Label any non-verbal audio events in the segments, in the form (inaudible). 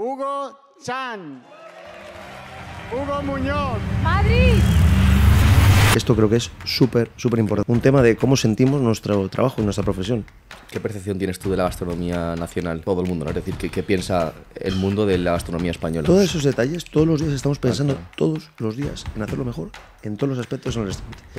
Hugo Chan. Hugo Muñoz. Madrid. Esto creo que es súper, súper importante. Un tema de cómo sentimos nuestro trabajo, nuestra profesión. ¿Qué percepción tienes tú de la gastronomía nacional? Todo el mundo, Es decir, ¿qué, piensa el mundo de la gastronomía española? Todos esos detalles, todos los días estamos pensando, todos los días, en hacerlo mejor en todos los aspectos en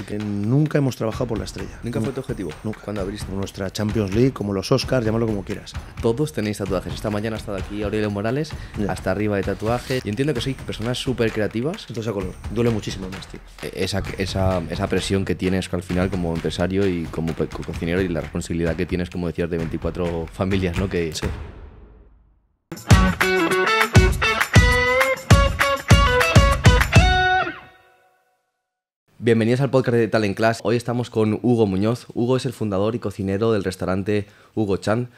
el nunca hemos trabajado por la estrella. ¿Nunca fue tu objetivo? Nunca. Cuando abriste? Nuestra Champions League, como los Oscars, llámalo como quieras. Todos tenéis tatuajes. Esta mañana ha estado aquí Aurelio Morales, hasta arriba de tatuajes. Y entiendo que sois personas súper creativas. Entonces a color. Duele muchísimo más, tío. E, esa, esa esa, presión que tienes al final como empresario y como cocinero y la responsabilidad que tienes, como decías, de 24 familias, ¿no? Que, Bienvenidos al podcast de Talent Class. Hoy estamos con Hugo Muñoz. Hugo es el fundador y cocinero del restaurante Hugo Chan.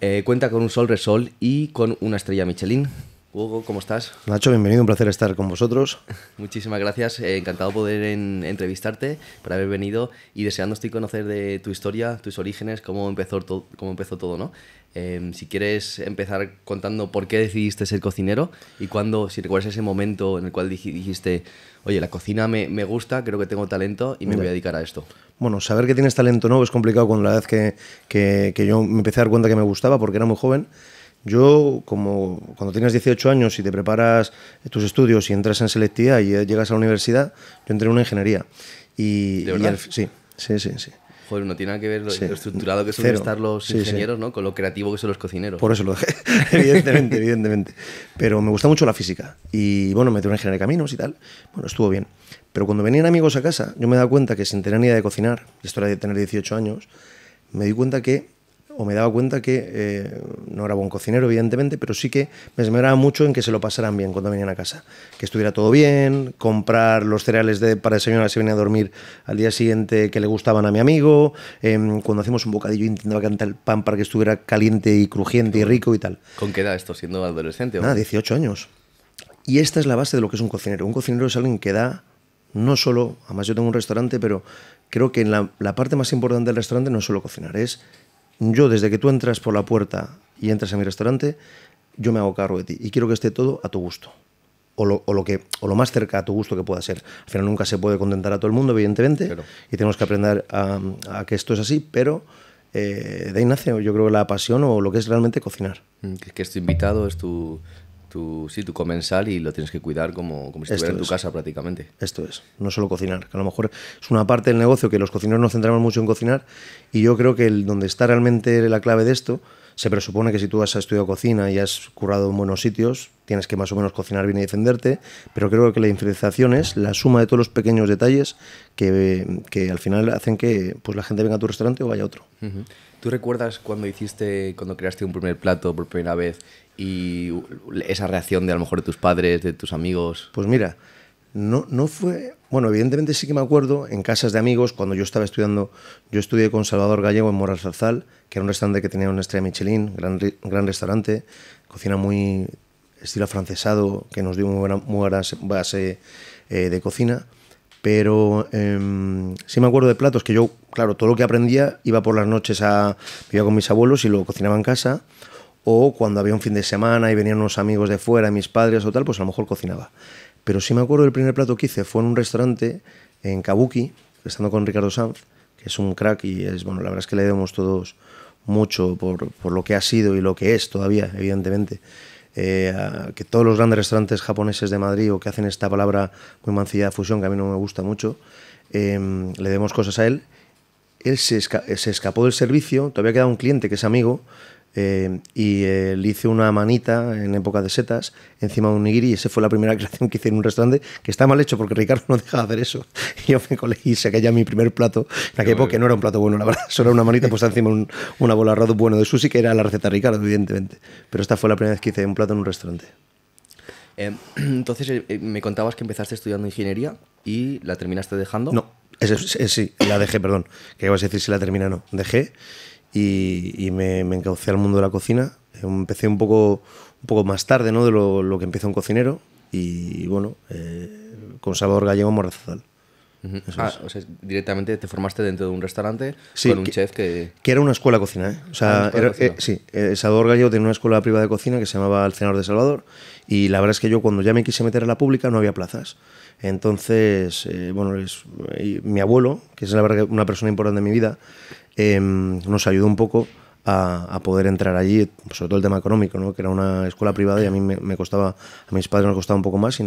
Eh, cuenta con un sol resol y con una estrella Michelin. Hugo, ¿cómo estás? Nacho, bienvenido, un placer estar con vosotros. (laughs) Muchísimas gracias, eh, encantado poder entrevistarte, por haber venido y deseando conocer de tu historia, tus orígenes, cómo empezó, todo, cómo empezó todo, ¿no? Em, si quieres empezar contando por qué decidiste ser cocinero y cuándo, si recuerdas ese momento en el cual dijiste, oye, la cocina me, gusta, creo que tengo talento y me voy a dedicar a esto. Bueno, saber que tienes talento no es complicado cuando la vez que, que, que yo me empecé a dar cuenta que me gustaba porque era muy joven yo, como cuando tienes 18 años y te preparas tus estudios y entras en selectividad y llegas a la universidad, yo entré en una ingeniería. Y, sí, sí, sí, sí. Joder, no tiene que ver lo estructurado que suelen estar los ingenieros, ¿no? Con lo creativo que son los cocineros. Por eso lo dejé, (laughs) evidentemente, evidentemente. Pero me gusta mucho la física. Y bueno, me tuve en ingeniería de caminos y tal. Bueno, estuvo bien. Pero cuando venían amigos a casa, yo me daba cuenta que sin tener ni idea de cocinar, esto era de tener 18 años, me di cuenta que o me daba cuenta que eh, no era buen cocinero, evidentemente, pero sí que me esmeraba mucho en que se lo pasaran bien cuando venían a casa. Que estuviera todo bien, comprar los cereales de, para desayunar si venía a dormir al día siguiente que le gustaban a mi amigo. Em, cuando hacíamos un bocadillo intentaba cantar el pan para que estuviera caliente y crujiente y rico y tal. ¿Con qué edad esto siendo adolescente? ¿o? Nada, 18 años. Y esta es la base de lo que es un cocinero. Un cocinero es alguien que da no solo, además yo tengo un restaurante, pero creo que en la, la parte más importante del restaurante no es solo cocinar, es yo desde que tú entras por la puerta y entras a mi restaurante, yo me hago cargo de ti y quiero que esté todo a tu gusto. O lo, que, o lo más cerca a tu gusto que pueda ser. Al final nunca se puede contentar a todo el mundo, evidentemente, y tenemos que aprender a, que esto es así, pero eh, de ahí yo creo la pasión o lo que es realmente cocinar. Mm, que es este tu invitado, es tu, tu, sí, tu comensal y lo tienes que cuidar como, como si estuviera en tu casa prácticamente. Esto es, no solo cocinar, que a lo mejor es una parte del negocio que los cocineros nos centramos mucho en cocinar y yo creo que el, donde está realmente la clave de esto se presupone que si tú has estudiado cocina y has currado en buenos sitios, tienes que más o menos cocinar bien y defenderte, pero creo que la diferenciación es la suma de todos los pequeños detalles que, que al final hacen que pues, la gente venga a tu restaurante o vaya a otro. ¿Tú recuerdas cuando hiciste, cuando creaste un primer plato por primera vez y esa reacción de a lo mejor de tus padres, de tus amigos? Pues mira, no, fue. Bueno, evidentemente sí que me acuerdo en casas de amigos, cuando yo estaba estudiando, yo estudié con Salvador Gallego en Zarzal que era un restaurante que tenía una estrella Michelin, gran, gran restaurante, cocina muy estilo francesado que nos dio muy buena, base eh, de cocina. Pero em, sí me acuerdo de platos que yo, claro, todo lo que aprendía iba por las noches a. vivía con mis abuelos y lo cocinaba en casa. O cuando había un fin de semana y venían unos amigos de fuera, mis padres o tal, pues a lo mejor cocinaba. Pero sí me acuerdo del primer plato que hice, fue en un restaurante en Kabuki, estando con Ricardo Sanz, que es un crack y es, bueno, la verdad es que le debemos todos mucho por, lo que ha sido y lo que es todavía, evidentemente. Eh, que todos los grandes restaurantes japoneses de Madrid o que hacen esta palabra muy mancilla de fusión, que a mí no me gusta mucho, em, le demos cosas a él. Él se, se, escapó del servicio, todavía queda un cliente que es amigo, eh, y eh, le hice una manita en época de setas encima de un nigiri y esa fue la primera (laughs) creación que hice en un restaurante que está mal hecho porque Ricardo no de hacer eso y (laughs) yo me colé y saqué ya mi primer plato en aquella época que no era un plato bueno la verdad (laughs) solo era una manita puesta encima un, una bola arroz bueno de sushi que era la receta de Ricardo evidentemente pero esta fue la primera vez que hice un plato en un restaurante eh, (clears throat) entonces me contabas que empezaste estudiando ingeniería y la terminaste dejando no sí la dejé perdón que ibas a decir si la termina no dejé y, me, me, encaucé al mundo de la cocina. Empecé un poco, un poco más tarde ¿no? de lo, que empieza un cocinero y bueno, eh, con Salvador Gallego Morazazal. Ah, o sea, directamente te formaste dentro de un restaurante con un que, chef que... Que era una escuela de cocina, ¿eh? O sea, ah, eh, sí, Salvador Gallego tenía una escuela privada de cocina que se llamaba El Cenador de Salvador y la verdad es que yo cuando ya me quise meter a la pública no había plazas. Entonces, bueno, es, mi abuelo, que es la verdad una persona importante en mi vida, Em, nos ayudó un poco a, poder entrar allí, sobre todo el tema económico, ¿no? que era una escuela privada y a mí me, costaba, a mis padres nos costaba un poco más y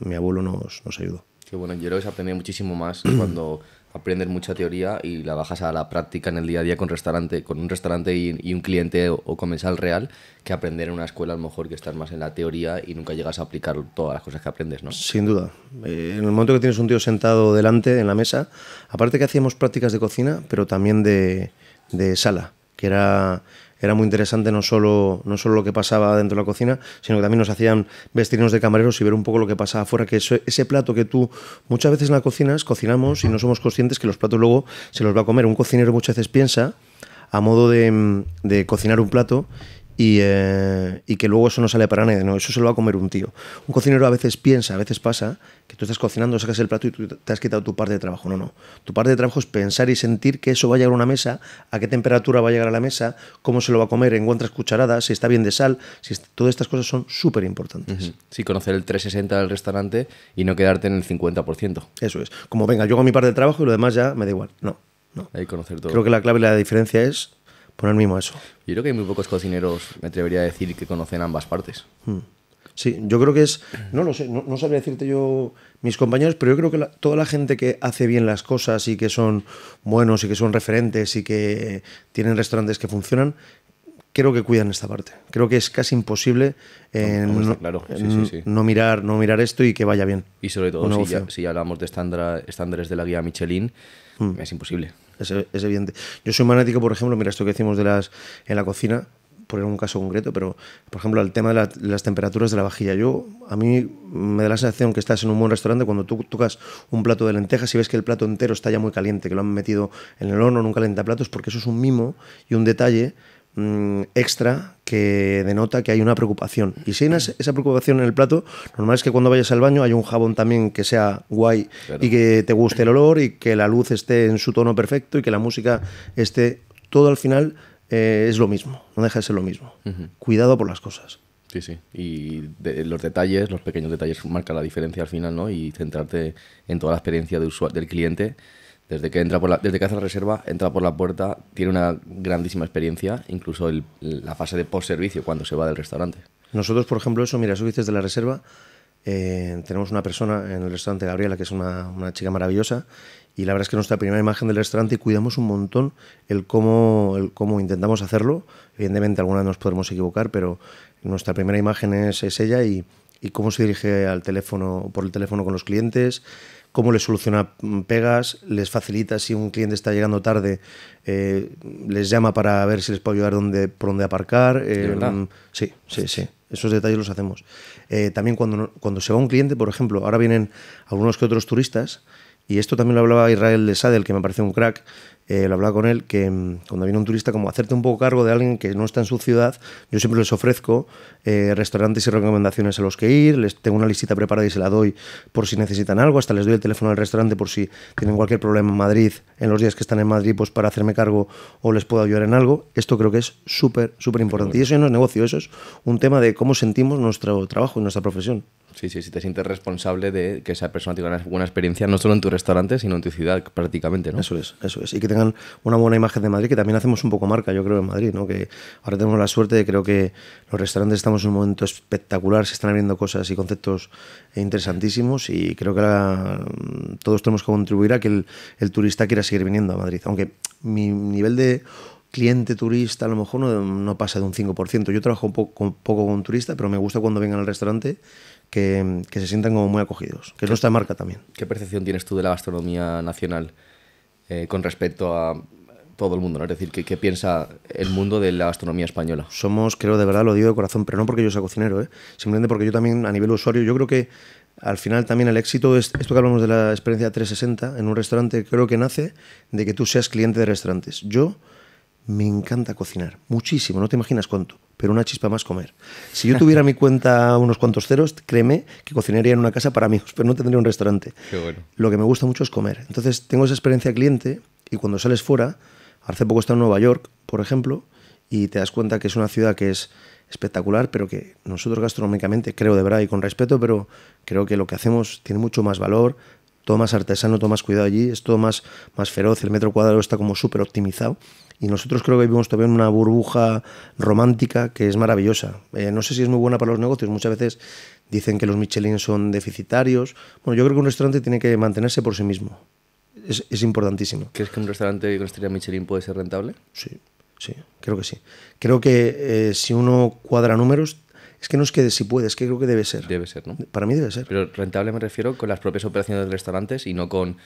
mi abuelo nos, ayudó. Qué bueno, yo creo que muchísimo más cuando Aprender mucha teoría y la bajas a la práctica en el día a día con, restaurante, con un restaurante y, un cliente o, comensal real que aprender en una escuela a lo mejor que estás más en la teoría y nunca llegas a aplicar todas las cosas que aprendes, ¿no? Sin duda. Eh, en el momento que tienes un tío sentado delante en la mesa, aparte que hacíamos prácticas de cocina, pero también de, de sala, que era era muy interesante no solo, no solo lo que pasaba dentro de la cocina, sino que también nos hacían vestirnos de camareros y ver un poco lo que pasaba afuera, que ese plato que tú muchas veces en la cocina, cocinamos y no somos conscientes que los platos luego se los va a comer. Un cocinero muchas veces piensa a modo de, de cocinar un plato eh, y, que luego eso no sale para nadie. No, eso se lo va a comer un tío. Un cocinero a veces piensa, a veces pasa, que tú estás cocinando, sacas el plato y te has quitado tu parte de trabajo. No, no. Tu parte de trabajo es pensar y sentir que eso va a llegar a una mesa, a qué temperatura va a llegar a la mesa, cómo se lo va a comer, en cucharadas, si está bien de sal. Si Todas estas cosas son súper importantes. Sí, conocer el 360 del restaurante y no quedarte en el 50%. Eso es. Como venga, yo hago mi parte de trabajo y lo demás ya me da igual. No. No. Hay que conocer todo. Creo que la clave y la diferencia es poner mismo eso. Yo creo que hay muy pocos cocineros, me atrevería a decir, que conocen ambas partes. Hmm. Sí, yo creo que es, no lo sé, no, sabría decirte yo mis compañeros, pero yo creo que toda la gente que hace bien las cosas y que son buenos y que son referentes y que tienen restaurantes que funcionan, creo que cuidan esta parte. Creo que es casi imposible eh, no, mirar, no mirar esto y que vaya bien. Y sobre todo, si ya, hablamos de estándares de la guía Michelin, hmm. es imposible. Es, e, es, evidente. Yo soy manético, por ejemplo, mira esto que decimos de las, en la cocina, por un caso concreto, pero por ejemplo el tema de las temperaturas de la vajilla. Yo, a mí me da la sensación que estás en un buen restaurante cuando tú tocas un plato de lentejas y ves que el plato entero está ya muy caliente, que lo han metido en el horno, en un platos porque eso es un mimo y un detalle Mm, extra que denota que hay una preocupación. Y si hay esa preocupación en el plato, normal es que cuando vayas al baño hay un jabón también que sea guay y que te guste el olor y que la luz esté en su tono perfecto y que la música esté... Todo al final eh, es lo mismo, no deja de ser lo mismo. Cuidado por las cosas. Sí, sí. Y los detalles, los pequeños detalles marcan la diferencia al final, ¿no? Y centrarte en toda la experiencia de del cliente desde que, entra desde que hace la reserva, entra por la puerta, tiene una grandísima experiencia, incluso la fase de post-servicio, cuando se va del restaurante. Nosotros, por ejemplo, eso, mira, eso dices de la reserva, eh, tenemos una persona en el restaurante, Gabriela, que es una, chica maravillosa, y la verdad es que nuestra primera imagen del restaurante y cuidamos un montón el cómo, el cómo intentamos hacerlo. Evidentemente, alguna nos podemos equivocar, pero nuestra primera imagen es, ella y, y, cómo se dirige al teléfono, por el teléfono con los clientes, cómo les soluciona pegas, les facilita si un cliente está llegando tarde, eh, les llama para ver si les puede ayudar dónde, por dónde aparcar. Eh, mm, sí, sí, sí. Esos detalles los hacemos. Eh, también cuando, cuando se va un cliente, por ejemplo, ahora vienen algunos que otros turistas, y esto también lo hablaba Israel de Sadel, que me parece un crack, eh, lo hablaba con él, que mm, cuando viene un turista, como hacerte un poco cargo de alguien que no está en su ciudad, yo siempre les ofrezco eh, restaurantes y recomendaciones a los que ir, les tengo una listita preparada y se la doy por si necesitan algo, hasta les doy el teléfono del restaurante por si tienen cualquier problema en Madrid, en los días que están en Madrid, pues para hacerme cargo o les puedo ayudar en algo. Esto creo que es súper, súper importante. Y eso ya no es negocio, eso es un tema de cómo sentimos nuestro trabajo y nuestra profesión. Sí, sí, si te sientes responsable de que esa persona tenga una buena experiencia, no solo en tu restaurante, sino en tu ciudad prácticamente, ¿no? Eso es, eso es. Y una buena imagen de Madrid, que también hacemos un poco marca, yo creo, en Madrid, Que ahora tenemos la suerte, de, creo que los restaurantes estamos en un momento espectacular, se están abriendo cosas y conceptos interesantísimos y creo que todos tenemos que contribuir a que el, turista quiera seguir viniendo a Madrid. Aunque mi nivel de cliente turista a lo mejor no, pasa de un 5%. Yo trabajo un poco, con turista, pero me gusta cuando vengan al restaurante que, que se sientan como muy acogidos, que es nuestra marca también. ¿Qué percepción tienes tú de la gastronomía nacional? Eh, con respecto a todo el mundo, ¿no? Es decir, ¿qué, piensa el mundo de la gastronomía española? Somos, creo, de verdad, lo digo de corazón, pero no porque yo sea cocinero, ¿eh? simplemente porque yo también, a nivel usuario, yo creo que al final también el éxito esto que hablamos de la experiencia 360 en un restaurante, creo que nace de que tú seas cliente de restaurantes. Yo me encanta cocinar, muchísimo, no te imaginas cuánto, pero una chispa más comer. Si yo tuviera mi cuenta (laughs) unos cuantos ceros, créeme que cocinaría en una casa para amigos, pero no tendría un restaurante. Qué bueno. Lo que me gusta mucho es comer. Entonces tengo esa experiencia cliente y cuando sales fuera, hace poco estaba en Nueva York, por ejemplo, y te das cuenta que es una ciudad que es espectacular, pero que nosotros gastronómicamente, creo de verdad y con respeto, pero creo que lo que hacemos tiene mucho más valor, todo más artesano, todo más cuidado allí, es todo más, más feroz, el metro cuadrado está como súper optimizado. Y nosotros creo que vivimos todavía en una burbuja romántica que es maravillosa. Eh, no sé si es muy buena para los negocios, muchas veces dicen que los Michelin son deficitarios. Bueno, yo creo que un restaurante tiene que mantenerse por sí mismo. Es, es importantísimo. ¿Crees que un restaurante con estrella Michelin puede ser rentable? Sí, sí, creo que sí. Creo que eh, si uno cuadra números, es que no es que si puedes, que creo que debe ser. Debe ser, ¿no? Para mí debe ser. Pero rentable me refiero con las propias operaciones de restaurantes y no con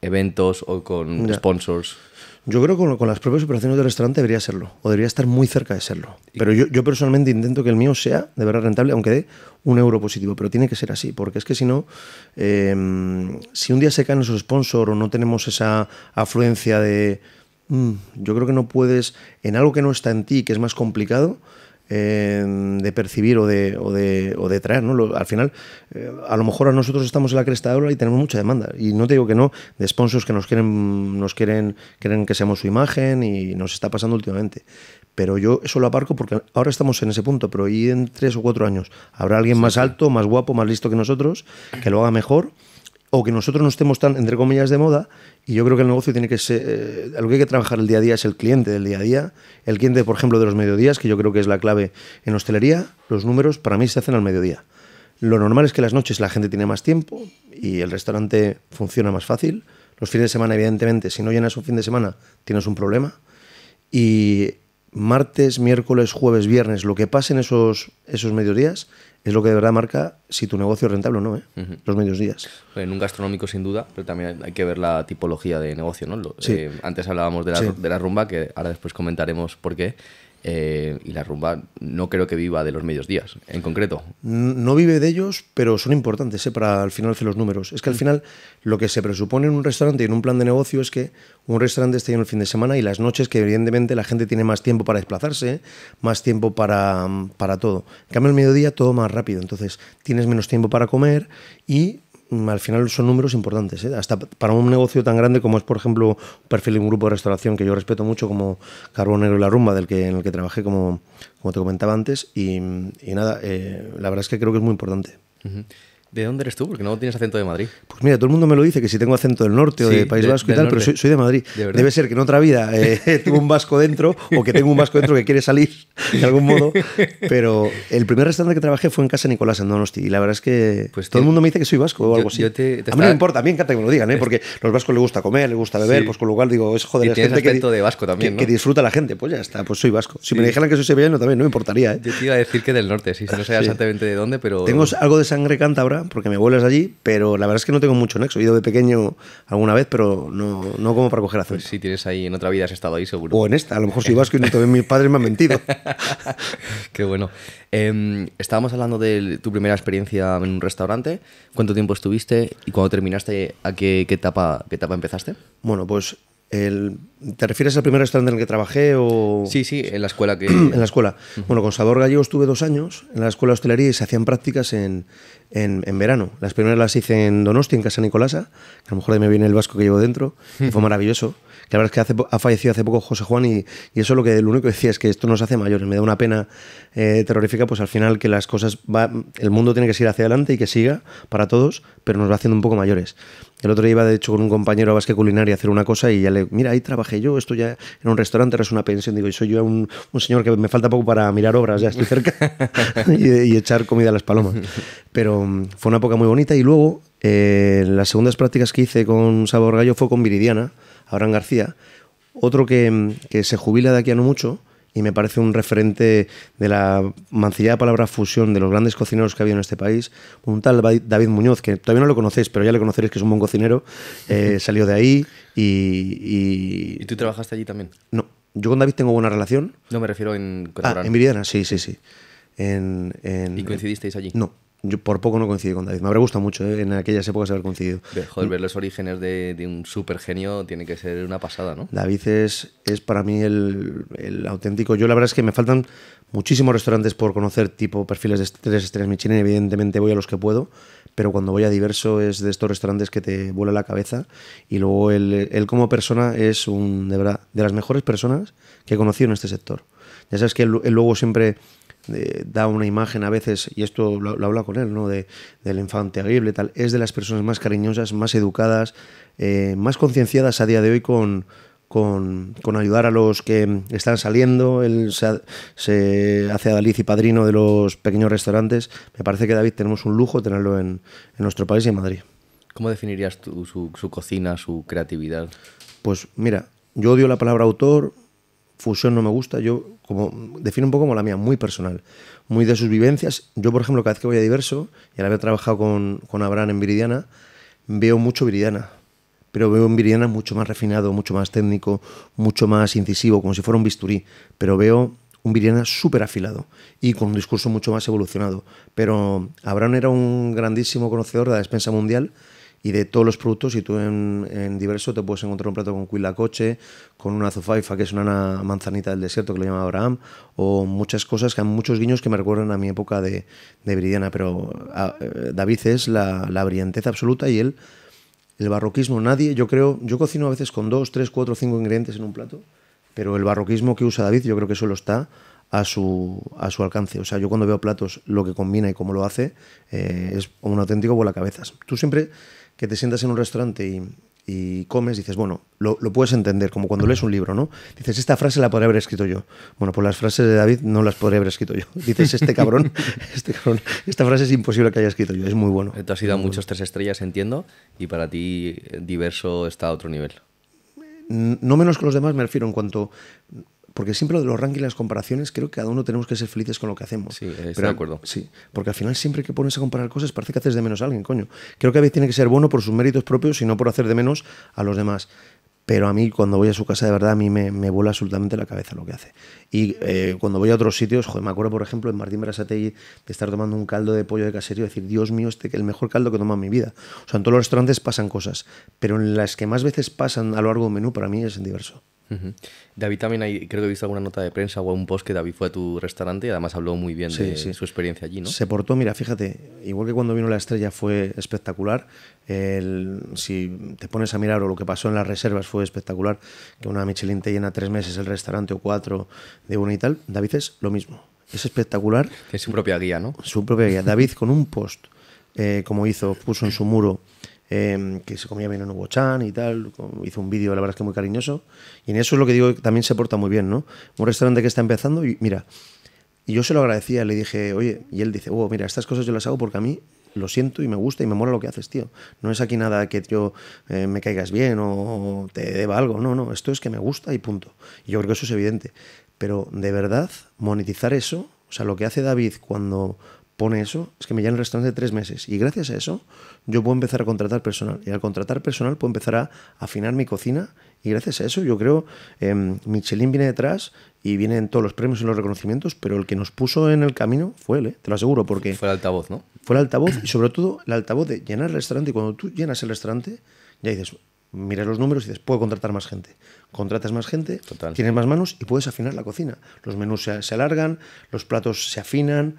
eventos o con sponsors. Yo creo que con, las propias operaciones del restaurante debería serlo, o debería estar muy cerca de serlo. Pero yo, personalmente intento que el mío sea de verdad rentable, aunque dé un euro positivo, pero tiene que ser así, porque es que si no, em, si un día se caen esos sponsors o no tenemos esa afluencia de... Mm, yo creo que no puedes, en algo que no está en ti, que es más complicado, de percibir o de, traer. ¿no? al final, eh, a lo mejor a nosotros estamos en la cresta de ola y tenemos mucha demanda. Y no te digo que no, de sponsors que nos quieren, nos quieren, quieren que seamos su imagen y nos está pasando últimamente. Pero yo eso lo aparco porque ahora estamos en ese punto, pero y en tres o cuatro años habrá alguien más alto, más guapo, más listo que nosotros, que lo haga mejor o que nosotros no estemos tan, entre comillas, de moda. Y yo creo que el negocio tiene que ser. Eh, lo que hay que trabajar el día a día es el cliente del día a día. El cliente, por ejemplo, de los mediodías, que yo creo que es la clave en hostelería, los números para mí se hacen al mediodía. Lo normal es que las noches la gente tiene más tiempo y el restaurante funciona más fácil. Los fines de semana, evidentemente, si no llenas un fin de semana, tienes un problema. Y martes, miércoles, jueves, viernes, lo que pase en esos, esos mediodías es lo que de verdad marca si tu negocio es rentable o no, ¿eh? los medios días. En un gastronómico sin duda, pero también hay que ver la tipología de negocio. ¿no? Eh, antes hablábamos de la, de la rumba, que ahora después comentaremos por qué. Eh, y la rumba no creo que viva de los medios días en concreto. No vive de ellos, pero son importantes eh, para al final hacer los números. Es que al mm. final lo que se presupone en un restaurante y en un plan de negocio es que un restaurante esté en el fin de semana y las noches que evidentemente la gente tiene más tiempo para desplazarse, eh, más tiempo para, mm, para todo. cambia el mediodía todo más rápido, entonces tienes menos tiempo para comer y Mm, al final son números importantes, ¿eh? hasta para un negocio tan grande como es, por ejemplo, perfil de un grupo de restauración que yo respeto mucho como Carbonero y La Rumba, del que, en el que trabajé, como, como te comentaba antes, y, nada, eh, la verdad es que creo que es muy importante. ¿De dónde eres tú? Porque no tienes acento de Madrid. Pues mira, todo el mundo me lo dice que si tengo acento del norte o de País Vasco y tal, pero soy, de Madrid. Debe ser que en otra vida eh, (laughs) tengo un vasco dentro o que tengo un vasco dentro que quiere salir de algún modo. Pero el primer restaurante que trabajé fue en Casa Nicolás en Donosti y la verdad es que pues todo el mundo me dice que soy vasco o algo así. a mí no importa, a mí encanta que me lo digan, ¿eh? porque a los vascos les gusta comer, les gusta beber, pues con lo cual digo, es joder, la gente que, de vasco también, ¿no? que, disfruta la gente, pues ya está, pues soy vasco. Si me dijeran que soy sevillano también, no me importaría. ¿eh? Yo te iba a decir que del norte, si no sé exactamente de dónde, pero... Tengo algo de sangre cántabra porque me vuelves allí, pero la verdad es que no tengo mucho nexo. He ido de pequeño alguna vez, pero no, como para coger acento. Pues si tienes ahí, en otra vida has estado ahí seguro. O en esta, a lo mejor si vas que mis padres me han mentido. (laughs) Qué bueno. Em, estábamos hablando de tu primera experiencia en un restaurante. ¿Cuánto tiempo estuviste y cuando terminaste, a qué, etapa, qué etapa empezaste? Bueno, pues ¿Te refieres al primer restaurante en el que trabajé? O... Sí, sí, en la escuela que... (clears throat) en la escuela. Bueno, con Sabor Gallego estuve dos años en la escuela de hostelería y se hacían prácticas en, en, en, verano. Las primeras las hice en Donosti, en Casa Nicolasa, que a lo mejor ahí me viene el vasco que llevo dentro, y fue (laughs) maravilloso. Que la verdad es que ha fallecido hace poco José Juan y, y eso lo que lo único que decía es que esto nos hace mayores. Me da una pena eh, terrorífica, pues al final que las cosas va, el mundo tiene que seguir hacia adelante y que siga para todos, pero nos va haciendo un poco mayores. El otro día iba, de hecho, con un compañero a Basque Culinaria a hacer una cosa y ya le, mira, ahí trabajé yo, estoy ya en un restaurante, ahora una pensión. Digo, soy yo un, señor que me falta poco para mirar obras, ya estoy cerca, (laughs) (laughs) eh, y, echar comida a las palomas. Pero mm, fue una época muy bonita y luego eh, las segundas prácticas que hice con Sabor Gallo fue con Viridiana, Abraham García, otro que, mm, que se jubila de aquí a no mucho y me parece un referente de la mancillada palabra fusión de los grandes cocineros que ha habido en este país. Un tal David Muñoz, que todavía no lo conocéis, pero ya le conoceréis que es un buen cocinero, eh, salió de ahí y, y, tú trabajaste allí también? No, yo con David tengo buena relación. No, me refiero en... Ah, en Viviana, sí, sí, sí. ¿Y coincidisteis allí? No, por poco no coincido con David. Me habría gustado mucho ¿eh? en aquellas épocas haber coincidido. Joder, ver los orígenes de, un súper genio tiene que ser una pasada, ¿no? David es, es para mí el, auténtico. Yo la verdad es que me faltan muchísimos restaurantes por conocer, tipo perfiles de tres estrellas Michelin. Evidentemente voy a los que puedo, pero cuando voy a diverso es de estos restaurantes que te vuela la cabeza. Y luego él, como persona es un, de verdad, de las mejores personas que he conocido en este sector. Ya sabes que él luego siempre da una imagen a veces, y esto lo, habla con él, ¿no? De, del infante y tal, es de las personas más cariñosas, más educadas, eh, más concienciadas a día de hoy con, con, ayudar a los que están saliendo. Él se, hace adalid y padrino de los pequeños restaurantes. Me parece que David tenemos un lujo tenerlo en, nuestro país y en Madrid. ¿Cómo definirías tú su, su cocina, su creatividad? Pues mira, yo odio la palabra autor, fusión no me gusta, yo defino define un poco como la mía, muy personal, muy de sus vivencias. Yo, por ejemplo, cada vez que voy a Diverso, y al haber trabajado con, con Abraham en Viridiana, veo mucho Viridiana, pero veo en Viridiana mucho más refinado, mucho más técnico, mucho más incisivo, como si fuera un bisturí, pero veo un Viridiana súper afilado y con un discurso mucho más evolucionado. Pero Abraham era un grandísimo conocedor de la despensa mundial y de todos los productos. Y tú en, en diverso te puedes encontrar un plato con cuila coche, con una zufaifa que es una manzanita del desierto que le llama Abraham, o muchas cosas que han muchos guiños que me recuerdan a mi época de, de Viridiana. Pero ah, eh, David es la, la brillantez absoluta y él, el barroquismo, nadie, yo creo, yo cocino a veces con dos, tres, cuatro, cinco ingredientes en un plato, pero el barroquismo que usa David, yo creo que solo está a su, a su alcance. O sea, yo cuando veo platos, lo que combina y cómo lo hace, eh, es un auténtico vuela cabezas. Tú siempre que te sientas en un restaurante y, y comes, dices, bueno, lo, puedes entender, como cuando lees un libro, ¿no? Dices, esta frase la podría haber escrito yo. Bueno, pues las frases de David no las podría haber escrito yo. (laughs) Dices, este cabrón, (laughs) este esta frase es imposible que haya escrito yo, es muy bueno. Esto has ido a muchos tres estrellas, entiendo, y para ti eh, diverso está a otro nivel. No menos que los demás, me refiero en cuanto porque siempre lo de los rankings y las comparaciones, creo que cada uno tenemos que ser felices con lo que hacemos. Sí, estoy de acuerdo. Sí, porque al final siempre que pones a comparar cosas parece que haces de menos a alguien, coño. Creo que a veces tiene que ser bueno por sus méritos propios y no por hacer de menos a los demás. Pero a mí cuando voy a su casa de verdad, a mí me, vuela absolutamente la cabeza lo que hace. Y eh, cuando voy a otros sitios, joder, me acuerdo por ejemplo en Martín Berasategui de estar tomando un caldo de pollo de caserío y decir, Dios mío, este es el mejor caldo que he tomado en mi vida. O sea, en todos los restaurantes pasan cosas, pero en las que más veces pasan a lo largo de menú para mí es en diverso. David también hay, creo que he visto alguna nota de prensa o un post que David fue a tu restaurante y además habló muy bien de su experiencia allí, ¿no? Se portó, mira, fíjate, igual que cuando vino la estrella fue espectacular. si te pones a mirar o lo que pasó en las reservas fue espectacular, que una Michelin te llena tres meses el restaurante o cuatro de una y tal. David es lo mismo. Es espectacular. Es su propia guía, ¿no? Su propia guía. David con un post, eh, como hizo, puso en su muro Em, que se comía bien en Hugo y tal. Hizo un vídeo, la verdad es que muy cariñoso. Y en eso es lo que digo, también se porta muy bien, ¿no? Un restaurante que está empezando y mira, y yo se lo agradecía, le dije, oye, y él dice, oh, mira, estas cosas yo las hago porque a mí lo siento y me gusta y me mola lo que haces, tío. No es aquí nada que yo eh, me caigas bien o te deba algo, no, no, esto es que me gusta y punto. Y yo creo que eso es evidente. Pero de verdad, monetizar eso, o sea, lo que hace David cuando pone eso, es que me llevan el restaurante tres meses. Y gracias a eso, yo puedo empezar a contratar personal. Y al contratar personal, puedo empezar a afinar mi cocina. Y gracias a eso, yo creo, em, Michelin viene detrás y vienen todos los premios y los reconocimientos, pero el que nos puso en el camino fue él, ¿eh? te lo aseguro, porque... Fue el altavoz, ¿no? Fue el altavoz y sobre todo el altavoz de llenar el restaurante. Y cuando tú llenas el restaurante, ya dices, miras los números y dices, puedo contratar más gente. Contratas más gente, tienes más manos y puedes afinar la cocina. Los menús se alargan, los platos se afinan,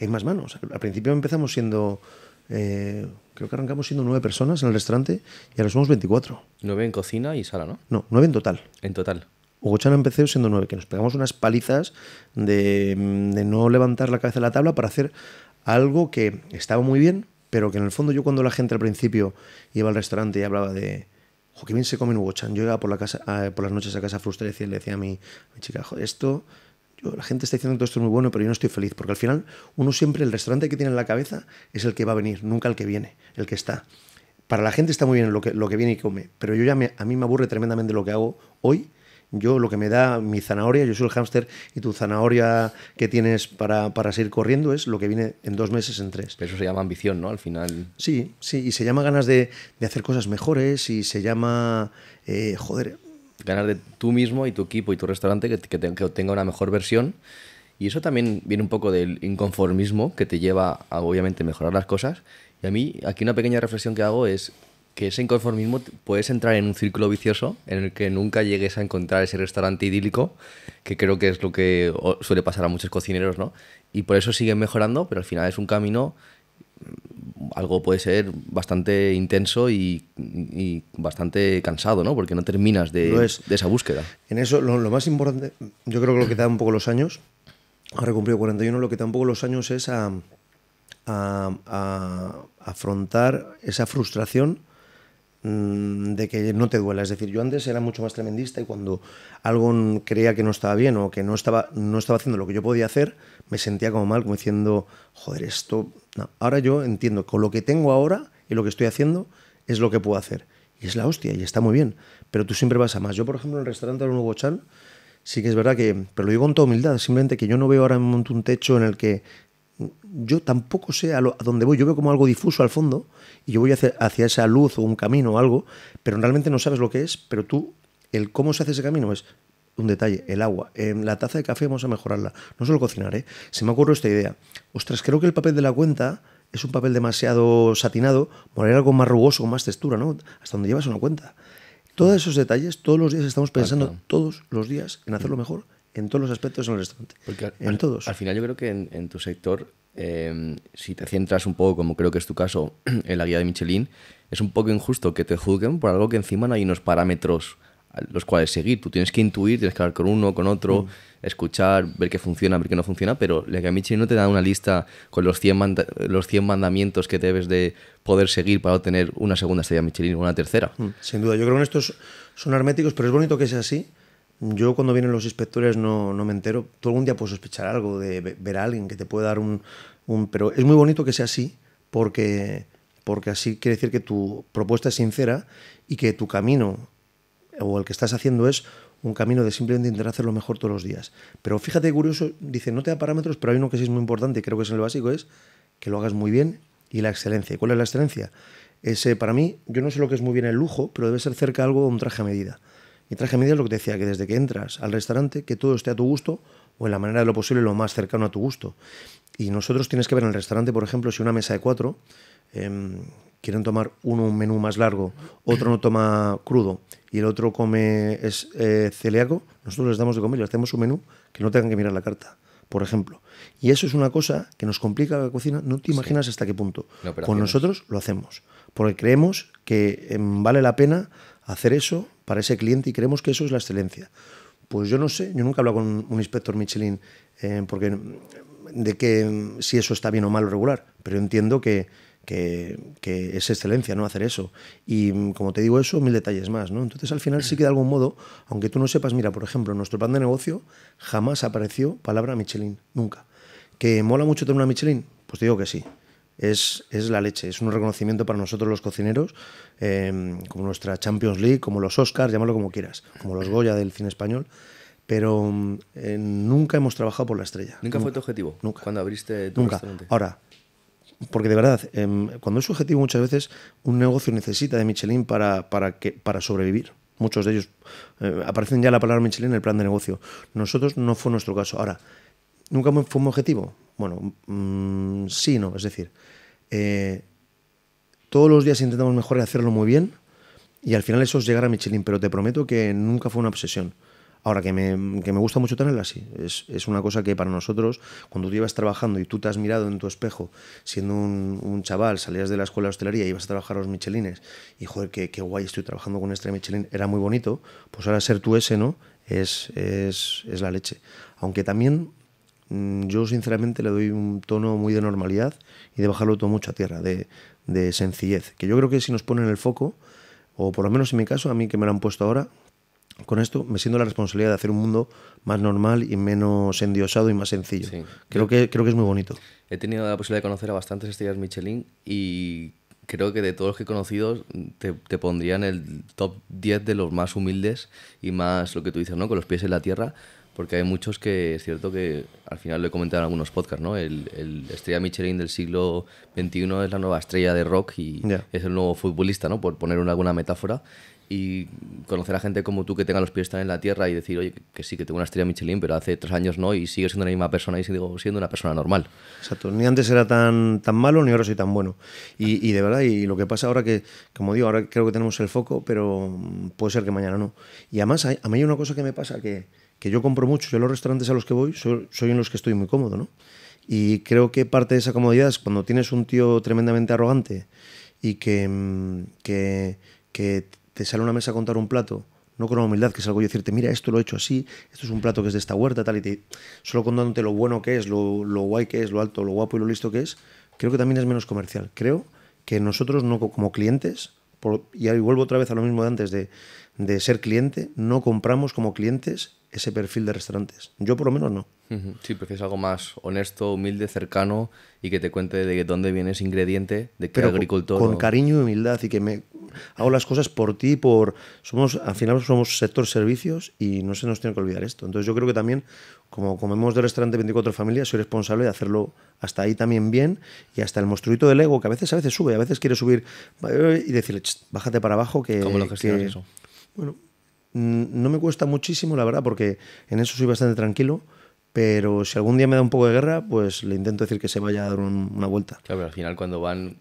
hay más manos. Al principio empezamos siendo, eh, creo que arrancamos siendo nueve personas en el restaurante y ahora somos 24. Nueve en cocina y sala, ¿no? No, nueve en total. En total. Chan empezó siendo nueve, que nos pegamos unas palizas mm, de, no levantar la cabeza de la tabla para hacer algo que estaba muy bien, pero que en el fondo yo cuando la gente al principio iba al restaurante y hablaba de, jo, qué bien se come en Hugo Chan. Yo iba por, la casa, eh, por las noches a casa frustrada y le decía a mi, chica, joder, esto la gente está diciendo que todo esto es muy bueno, pero yo no estoy feliz, porque al final uno siempre, el restaurante que tiene en la cabeza es el que va a venir, nunca el que viene, el que está. Para la gente está muy bien lo que, lo que viene y come, pero yo ya a mí me aburre tremendamente lo que hago hoy, yo lo que me da mi zanahoria, yo soy el hámster y tu zanahoria que tienes para, seguir corriendo es lo que viene en dos meses, en tres. Pero eso se llama ambición, ¿no? Al final. Sí, sí, y se llama ganas de, hacer cosas mejores y se llama, eh, joder, ganar de tú mismo y tu equipo y tu restaurante que, que, tenga una mejor versión. Y eso también viene un poco del inconformismo que te lleva a obviamente mejorar las cosas. Y a mí aquí una pequeña reflexión que hago es que ese inconformismo puedes entrar en un círculo vicioso en el que nunca llegues a encontrar ese restaurante idílico, que creo que es lo que suele pasar a muchos cocineros, ¿no? Y por eso siguen mejorando, pero al final es un camino algo puede ser bastante intenso y, bastante cansado, ¿no? Porque no terminas de, esa búsqueda. En eso, lo, más importante, yo creo que lo que te da un poco los años, ahora he cumplido 41, lo que te da un poco los años es a, afrontar esa frustración mm, de que no te duela. Es decir, yo antes era mucho más tremendista y cuando algo creía que no estaba bien o que no estaba, no estaba haciendo lo que yo podía hacer, me sentía como mal, como diciendo, joder, esto... No. Ahora yo entiendo, con lo que tengo ahora y lo que estoy haciendo es lo que puedo hacer. Y es la hostia, y está muy bien. Pero tú siempre vas a más. Yo, por ejemplo, en el restaurante de Nuevo Chan, sí que es verdad que, pero lo digo con toda humildad, simplemente que yo no veo ahora en un techo en el que yo tampoco sé a, dónde voy, yo veo como algo difuso al fondo y yo voy hacia, hacia, esa luz o un camino o algo, pero realmente no sabes lo que es, pero tú, el cómo se hace ese camino es, un detalle, el agua. En la taza de café vamos a mejorarla. No solo cocinar, ¿eh? Se me ocurrió esta idea. Ostras, creo que el papel de la cuenta es un papel demasiado satinado, poner algo más rugoso, más textura, ¿no? Hasta donde llevas una cuenta. Todos esos detalles, todos los días estamos pensando, todos los días, en hacerlo mm. mejor, en todos los aspectos en el restaurante. Porque al, en todos. Al final yo creo que en, tu sector, em, si te centras un poco, como creo que es tu caso, (clears throat) en la guía de Michelin, es un poco injusto que te juzguen por algo que encima no hay unos parámetros los cuales seguir. Tú tienes que intuir, tienes que hablar con uno, con otro, mm. escuchar, ver qué funciona, ver qué no funciona, pero la Michelin no te da una lista con los 100, los 100 mandamientos que debes de poder seguir para obtener una segunda estrella Michelin o una tercera. Mm, sin duda, yo creo que estos son herméticos, pero es bonito que sea así. Yo cuando vienen los inspectores no, no me entero. Tú algún día puedes sospechar algo, de ver a alguien que te puede dar un, Pero es muy bonito que sea así porque, porque así quiere decir que tu propuesta es sincera y que tu camino o el que estás haciendo es un camino de simplemente intentar hacerlo mejor todos los días. Pero fíjate, curioso, dice, no te da parámetros, pero hay uno que sí es muy importante, creo que es el básico, es que lo hagas muy bien y la excelencia. ¿Y cuál es la excelencia? Ese, eh, para mí, yo no sé lo que es muy bien el lujo, pero debe ser cerca algo de un traje a medida. Y traje a medida es lo que te decía, que desde que entras al restaurante, que todo esté a tu gusto o en la manera de lo posible lo más cercano a tu gusto. Y nosotros tienes que ver en el restaurante, por ejemplo, si una mesa de cuatro em, quieren tomar uno un menú más largo, otro no toma crudo y el otro come es eh, celíaco, nosotros les damos de comer, les hacemos un menú, que no tengan que mirar la carta, por ejemplo. Y eso es una cosa que nos complica la cocina, no te imaginas hasta qué punto. Con nosotros lo hacemos, porque creemos que em, vale la pena hacer eso para ese cliente y creemos que eso es la excelencia. Pues yo no sé, yo nunca he hablado con un inspector Michelin eh, porque em, de que em, si eso está bien o mal o regular, pero entiendo que que, es excelencia, ¿no? Hacer eso. Y mm, como te digo eso, mil detalles más, ¿no? Entonces al final sí que de algún modo, aunque tú no sepas, mira, por ejemplo, en nuestro pan de negocio jamás apareció palabra Michelin, nunca. ¿Que mola mucho tener una Michelin? Pues te digo que sí. Es, es la leche, es un reconocimiento para nosotros los cocineros, em, como nuestra Champions League, como los Oscars, llámalo como quieras, como los Goya del cine español pero mm, eh, nunca hemos trabajado por la estrella. ¿Nunca, fue tu objetivo? Nunca. Cuando abriste tu nunca. Restaurante? Ahora, porque de verdad, em, cuando es objetivo muchas veces, un negocio necesita de Michelin para, que, para sobrevivir. Muchos de ellos eh, aparecen ya la palabra Michelin en el plan de negocio. Nosotros no fue nuestro caso. Ahora, ¿nunca fue un objetivo? Bueno, mm, sí no. Es decir, eh, todos los días intentamos mejorar y hacerlo muy bien y al final eso es llegar a Michelin, pero te prometo que nunca fue una obsesión. Ahora, que me, que me gusta mucho tenerla así. Es, es, una cosa que para nosotros, cuando tú ibas trabajando y tú te has mirado en tu espejo, siendo un, un chaval, salías de la escuela de hostelería y ibas a trabajar los michelines, y joder, qué, qué guay, estoy trabajando con este michelin, era muy bonito, pues ahora ser tú ese, ¿no? Es, es, es la leche. Aunque también mm, yo sinceramente le doy un tono muy de normalidad y de bajarlo todo mucho a tierra, de, de sencillez, que yo creo que si nos ponen el foco, o por lo menos en mi caso, a mí que me lo han puesto ahora, con esto me siento la responsabilidad de hacer un mundo más normal y menos endiosado y más sencillo. Creo, que, creo que es muy bonito. He tenido la posibilidad de conocer a bastantes estrellas Michelin y creo que de todos los que he conocido te, te pondría en el top 10 de los más humildes y más lo que tú dices, ¿no? Con los pies en la tierra, porque hay muchos que es cierto que al final lo he comentado en algunos podcasts, ¿no? El, estrella Michelin del siglo XXI es la nueva estrella de rock y es el nuevo futbolista, ¿no? Por poner una, alguna metáfora y conocer a gente como tú que tenga los pies tan en la tierra y decir, oye, que sí, que tengo una estrella Michelin, pero hace tres años no y sigo siendo la misma persona y sigo siendo una persona normal. Exacto, ni antes era tan, tan malo ni ahora soy tan bueno. Y, y de verdad, y lo que pasa ahora que, como digo, ahora creo que tenemos el foco, pero puede ser que mañana no. Y además, a mí hay una cosa que me pasa que, que yo compro mucho, yo los restaurantes a los que voy soy, en los que estoy muy cómodo, ¿no? Y creo que parte de esa comodidad es cuando tienes un tío tremendamente arrogante y que, mm, que, que te sale a una mesa a contar un plato, no con la humildad, que salgo algo y decirte, mira, esto lo he hecho así, esto es un plato que es de esta huerta, tal y te... Solo contándote lo bueno que es, lo, guay que es, lo alto, lo guapo y lo listo que es, creo que también es menos comercial. Creo que nosotros no como clientes, y vuelvo otra vez a lo mismo de antes de, ser cliente, no compramos como clientes ese perfil de restaurantes. Yo por lo menos no. Sí, porque es algo más honesto, humilde, cercano y que te cuente de dónde viene ese ingrediente, de qué agricultor. Con, cariño y humildad y que me hago las cosas por ti, por somos al final somos sector servicios y no se nos tiene que olvidar esto. Entonces yo creo que también como comemos de restaurante 24 familias, soy responsable de hacerlo hasta ahí también bien y hasta el monstruito del ego que a veces a veces sube, a veces quiere subir eh, y decirle, bájate para abajo que eso? Bueno, no me cuesta muchísimo, la verdad, porque en eso soy bastante tranquilo pero si algún día me da un poco de guerra, pues le intento decir que se vaya a dar una vuelta. Claro, pero al final cuando van...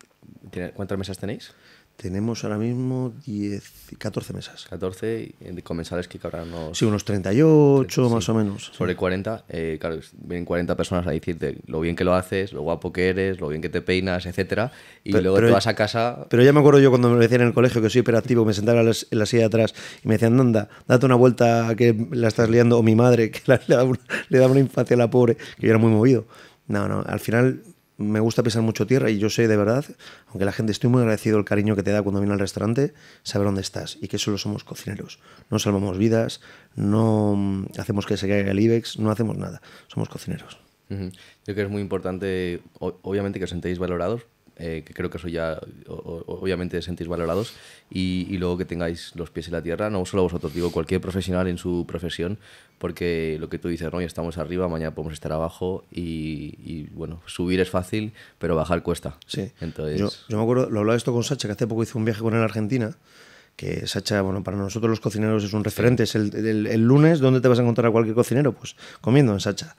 ¿Cuántas mesas tenéis? Tenemos ahora mismo 10, 14 mesas. 14 y comensales que cabrán unos... Sí, unos 38 más o menos. Sobre 40, eh, claro, vienen 40 personas a decirte lo bien que lo haces, lo guapo que eres, lo bien que te peinas, etcétera Y luego te vas a casa... Pero ya me acuerdo yo cuando me decían en el colegio que soy hiperactivo, me sentaba en la, silla de atrás y me decían, anda, date una vuelta que la estás liando, o mi madre, (laughs) que le, da una, le daba una infancia a la pobre, que yo era muy movido. No, no, al final me gusta pisar mucho tierra y yo sé de verdad, aunque la gente estoy muy agradecido el cariño que te da cuando viene al restaurante, saber dónde estás y que solo somos cocineros. No salvamos vidas, no mm, hacemos que se caiga el IBEX, no hacemos nada, somos cocineros. Yo creo que es muy importante, obviamente, que os sentéis valorados eh, que creo que eso ya obviamente sentís valorados, y, luego que tengáis los pies en la tierra, no solo vosotros, digo cualquier profesional en su profesión, porque lo que tú dices, ¿no? hoy estamos arriba, mañana podemos estar abajo, y, bueno, subir es fácil, pero bajar cuesta. Sí. Entonces... Yo, me acuerdo, lo hablaba esto con Sacha, que hace poco hizo un viaje con él a Argentina, que Sacha, bueno, para nosotros los cocineros es un referente, es el lunes, ¿dónde te vas a encontrar a cualquier cocinero? Pues comiendo en Sacha.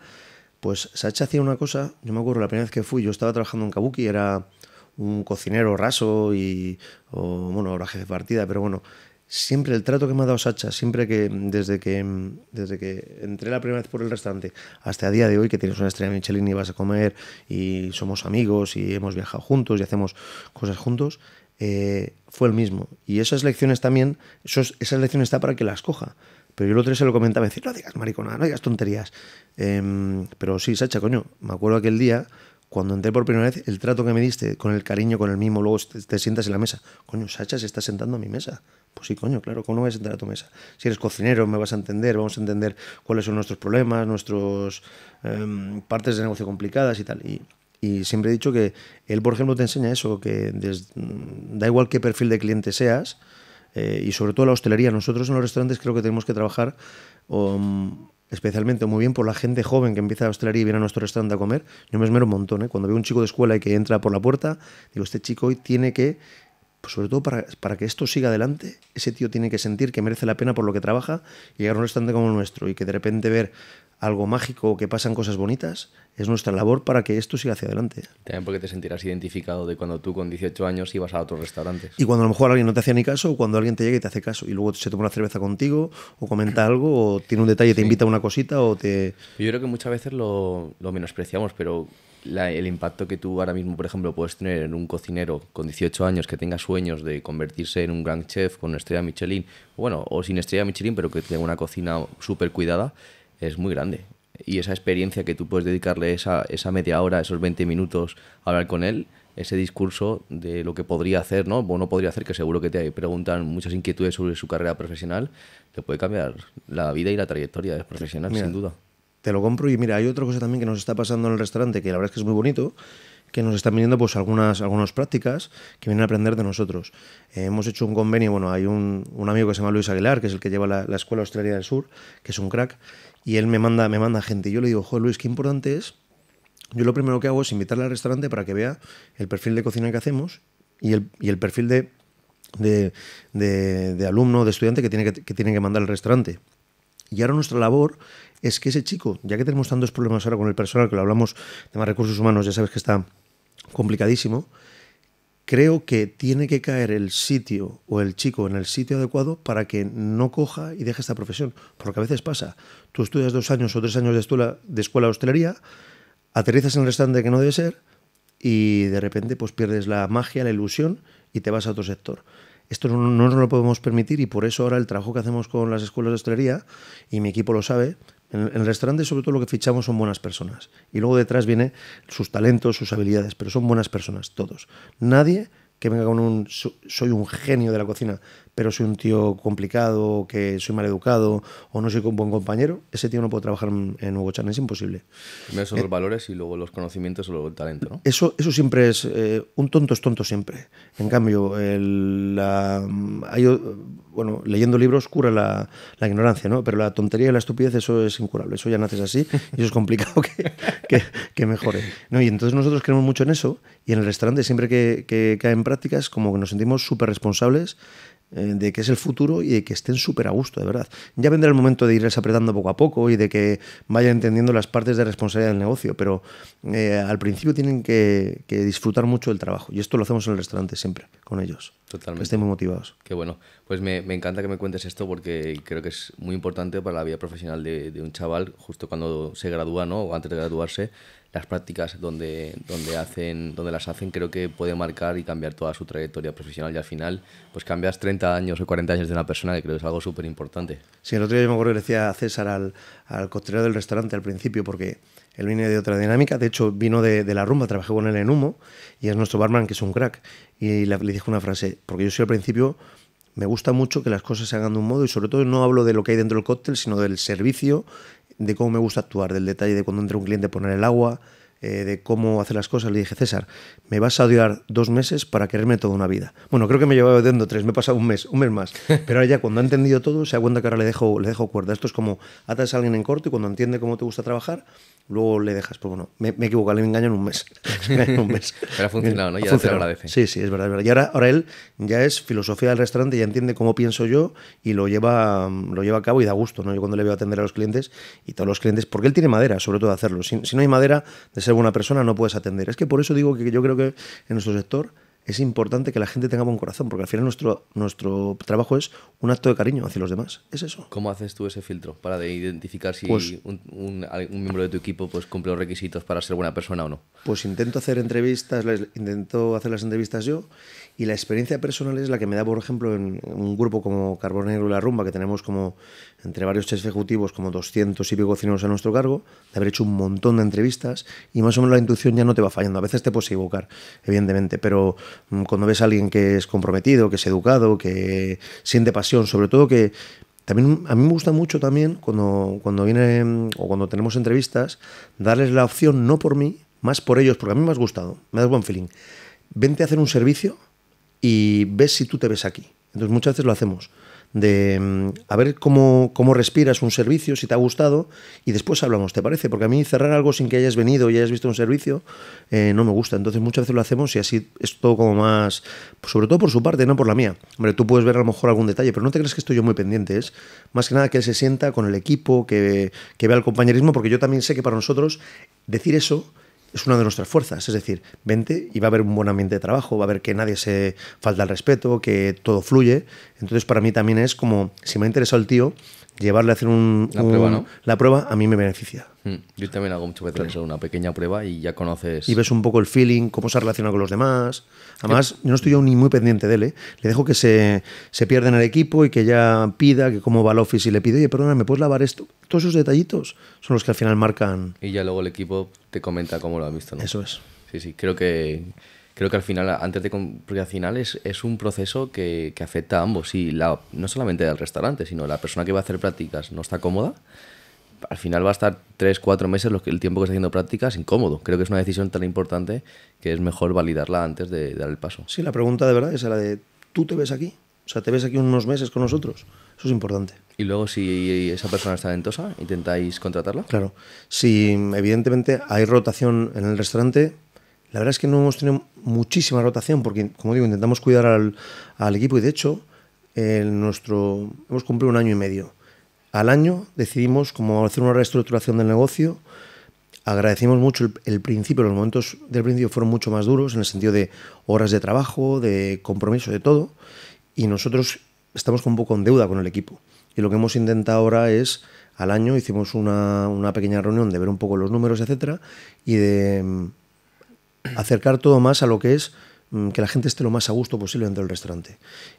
Pues Sacha hacía una cosa, yo me acuerdo la primera vez que fui, yo estaba trabajando en Kabuki, era un cocinero raso y, o bueno, ahora jefe de partida, pero bueno, siempre el trato que me ha dado Sacha, siempre que desde que desde que entré la primera vez por el restaurante hasta a día de hoy que tienes una estrella Michelin y vas a comer y somos amigos y hemos viajado juntos y hacemos cosas juntos, eh, fue el mismo. Y esas lecciones también, esas lecciones está para que las coja. Pero yo el otro día se lo comentaba, decir, no digas maricona, no digas tonterías. Em, pero sí, Sacha, coño, me acuerdo aquel día cuando entré por primera vez, el trato que me diste, con el cariño, con el mismo, luego te, sientas en la mesa. Coño, Sacha se está sentando a mi mesa. Pues sí, coño, claro, ¿cómo no voy a sentar a tu mesa? Si eres cocinero, me vas a entender, vamos a entender cuáles son nuestros problemas, nuestras em, partes de negocio complicadas y tal. Y, siempre he dicho que él, por ejemplo, te enseña eso, que da igual qué perfil de cliente seas, eh, y sobre todo la hostelería. Nosotros en los restaurantes creo que tenemos que trabajar um, especialmente muy bien por la gente joven que empieza a hostelería y viene a nuestro restaurante a comer. Yo me esmero un montón. ¿eh? Cuando veo un chico de escuela y que entra por la puerta, digo, este chico hoy tiene que, pues sobre todo para, para, que esto siga adelante, ese tío tiene que sentir que merece la pena por lo que trabaja y llegar a un restaurante como el nuestro y que de repente ver algo mágico que pasan cosas bonitas, es nuestra labor para que esto siga hacia adelante. También porque te sentirás identificado de cuando tú con 18 años ibas a otros restaurantes. Y cuando a lo mejor alguien no te hacía ni caso, o cuando alguien te llega y te hace caso, y luego se toma una cerveza contigo, o comenta algo, o tiene un detalle, te invita a una cosita, o te... Yo creo que muchas veces lo, lo menospreciamos, pero el impacto que tú ahora mismo, por ejemplo, puedes tener en un cocinero con 18 años que tenga sueños de convertirse en un gran chef con una estrella Michelin, bueno, o sin estrella Michelin, pero que tenga una cocina súper cuidada, es muy grande. Y esa experiencia que tú puedes dedicarle esa, esa media hora, esos 20 minutos a hablar con él, ese discurso de lo que podría hacer, ¿no? Bueno, podría hacer, que seguro que te preguntan muchas inquietudes sobre su carrera profesional, te puede cambiar la vida y la trayectoria profesional, sin duda. Te lo compro y mira, hay otra cosa también que nos está pasando en el restaurante, que la verdad es que es muy bonito, que nos están viniendo pues algunas, algunas prácticas que vienen a aprender de nosotros. Eh, hemos hecho un convenio, bueno, hay un, amigo que se llama Luis Aguilar, que es el que lleva la, Escuela Australia del Sur, que es un crack, y él me manda, me manda gente. Y yo le digo, joder, Luis, qué importante es. Yo lo primero que hago es invitarle al restaurante para que vea el perfil de cocina que hacemos y el, y el perfil de, de, de, alumno, de estudiante que tiene que, que tiene que mandar al restaurante. Y ahora nuestra labor es que ese chico, ya que tenemos tantos problemas ahora con el personal, que lo hablamos, de más recursos humanos, ya sabes que está complicadísimo, creo que tiene que caer el sitio o el chico en el sitio adecuado para que no coja y deje esta profesión. Porque a veces pasa, tú estudias dos años o tres años de escuela de, hostelería, aterrizas en el restaurante que no debe ser y de repente pues pierdes la magia, la ilusión y te vas a otro sector. Esto no, no, nos lo podemos permitir y por eso ahora el trabajo que hacemos con las escuelas de hostelería, y mi equipo lo sabe, en el restaurante sobre todo lo que fichamos son buenas personas. Y luego detrás viene sus talentos, sus habilidades, pero son buenas personas todos. Nadie que venga con un soy un genio de la cocina, pero soy un tío complicado, que soy mal educado o no soy un buen compañero, ese tío no puede trabajar en Hugo Chan, es imposible. Primero son eh, los valores y luego los conocimientos o luego el talento, ¿no? Eso, eso siempre es, eh, un tonto es tonto siempre. En cambio, el, la, bueno, leyendo libros cura la, la, ignorancia, ¿no? Pero la tontería y la estupidez, eso es incurable, eso ya naces así y eso es complicado que, que, que mejore. ¿no? Y entonces nosotros creemos mucho en eso y en el restaurante siempre que, que en prácticas como que nos sentimos súper responsables eh, de que es el futuro y de que estén súper a gusto, de verdad. Ya vendrá el momento de irles apretando poco a poco y de que vayan entendiendo las partes de responsabilidad del negocio, pero eh, al principio tienen que, disfrutar mucho del trabajo y esto lo hacemos en el restaurante siempre con ellos. Totalmente. estén muy motivados. Qué bueno. Pues me, encanta que me cuentes esto porque creo que es muy importante para la vida profesional de, un chaval, justo cuando se gradúa, O antes de graduarse, las prácticas donde, donde, hacen, donde las hacen creo que puede marcar y cambiar toda su trayectoria profesional y al final pues cambias 30 años o 40 años de una persona que creo que es algo súper importante. Sí, el otro día yo me acuerdo que decía a César al, al del restaurante al principio porque él viene de otra dinámica, de hecho vino de, la rumba, trabajé con él en Humo y es nuestro barman que es un crack y le, dije una frase, porque yo soy al principio me gusta mucho que las cosas se hagan de un modo y sobre todo no hablo de lo que hay dentro del cóctel, sino del servicio de cómo me gusta actuar, del detalle de cuando entra un cliente poner el agua, eh, de cómo hacer las cosas. Le dije, César, me vas a odiar dos meses para quererme toda una vida. Bueno, creo que me llevaba odiando tres, me he pasado un mes, un mes más. (laughs) Pero ahora ya cuando ha entendido todo, se da cuenta que ahora le dejo, le dejo cuerda. Esto es como atas a alguien en corto y cuando entiende cómo te gusta trabajar, Luego le dejas, pues bueno, me, me equivoco, le engaño en un mes. (laughs) en un mes. Pero ha funcionado, ¿no? Ya te la agradece. Sí, sí, es verdad, verdad. Y ahora, ahora él ya es filosofía del restaurante, ya entiende cómo pienso yo y lo lleva, lo lleva a cabo y da gusto, ¿no? Yo cuando le veo atender a los clientes y todos los clientes, porque él tiene madera, sobre todo de hacerlo. Si, si no hay madera de ser buena persona, no puedes atender. Es que por eso digo que yo creo que en nuestro sector es importante que la gente tenga buen corazón, porque al final nuestro, nuestro trabajo es un acto de cariño hacia los demás. Es eso. ¿Cómo haces tú ese filtro para de identificar si pues un, miembro de tu equipo pues, cumple los requisitos para ser buena persona o no? Pues intento hacer entrevistas, intento hacer las entrevistas yo y la experiencia personal es la que me da, por ejemplo, en un grupo como Carbonero Negro y La Rumba, que tenemos como, entre varios chefs ejecutivos, como 200 y pico cocineros a nuestro cargo, de haber hecho un montón de entrevistas y más o menos la intuición ya no te va fallando. A veces te puedes equivocar, evidentemente, pero mm, cuando ves a alguien que es comprometido, que es educado, que siente pasión, sobre todo que también, a mí me gusta mucho también cuando, cuando viene mm, o cuando tenemos entrevistas, darles la opción no por mí, más por ellos, porque a mí me has gustado, me das buen feeling. Vente a hacer un servicio y ves si tú te ves aquí. Entonces muchas veces lo hacemos, de mm, a ver cómo, respiras un servicio, si te ha gustado, y después hablamos, ¿te parece? Porque a mí cerrar algo sin que hayas venido y hayas visto un servicio eh, no me gusta. Entonces muchas veces lo hacemos y así es todo como más, pues, sobre todo por su parte, no por la mía. Hombre, tú puedes ver a lo mejor algún detalle, pero no te crees que estoy yo muy pendiente. Es más que nada que él se sienta con el equipo, que, que vea el compañerismo, porque yo también sé que para nosotros decir eso es una de nuestras fuerzas. Es decir, vente y va a haber un buen ambiente de trabajo, va a haber que nadie se falta al respeto, que todo fluye. Entonces, para mí también es como, si me ha interesado el tío, llevarle a hacer una la, prueba, la prueba a mí me beneficia. Mm, yo también hago muchas veces una pequeña prueba y ya conoces. Y ves un poco el feeling, cómo se relaciona con los demás. Además, yo no estoy yo ni muy pendiente de él. ¿eh? Le dejo que se, se pierda en el equipo y que ya pida, que cómo va al office y le pide, oye, perdona, ¿me puedes lavar esto? Todos esos detallitos son los que al final marcan. Y ya luego el equipo te comenta cómo lo ha visto, ¿no? Eso es. Sí, sí, creo que creo que al final, antes de. Porque al final es, un proceso que, afecta a ambos. Y la, no solamente al restaurante, sino la persona que va a hacer prácticas no está cómoda. Al final va a estar tres, cuatro meses que, el tiempo que está haciendo prácticas incómodo. Creo que es una decisión tan importante que es mejor validarla antes de, dar el paso. Sí, la pregunta de verdad es la de: ¿tú te ves aquí? O sea, te ves aquí unos meses con nosotros. Eso es importante. Y luego, si esa persona está talentosa, intentáis contratarla. Claro. Si, evidentemente, hay rotación en el restaurante, la verdad es que no hemos tenido muchísima rotación porque, como digo, intentamos cuidar al, equipo y de hecho nuestro, hemos cumplido un año y medio. Al año decidimos como hacer una reestructuración del negocio. Agradecimos mucho el, principio, los momentos del principio fueron mucho más duros en el sentido de horas de trabajo, de compromiso, de todo. Y nosotros estamos con un poco en deuda con el equipo. Y lo que hemos intentado ahora es, al año hicimos una, una pequeña reunión de ver un poco los números, etcétera, y de acercar todo más a lo que es mm, que la gente esté lo más a gusto posible dentro del restaurante.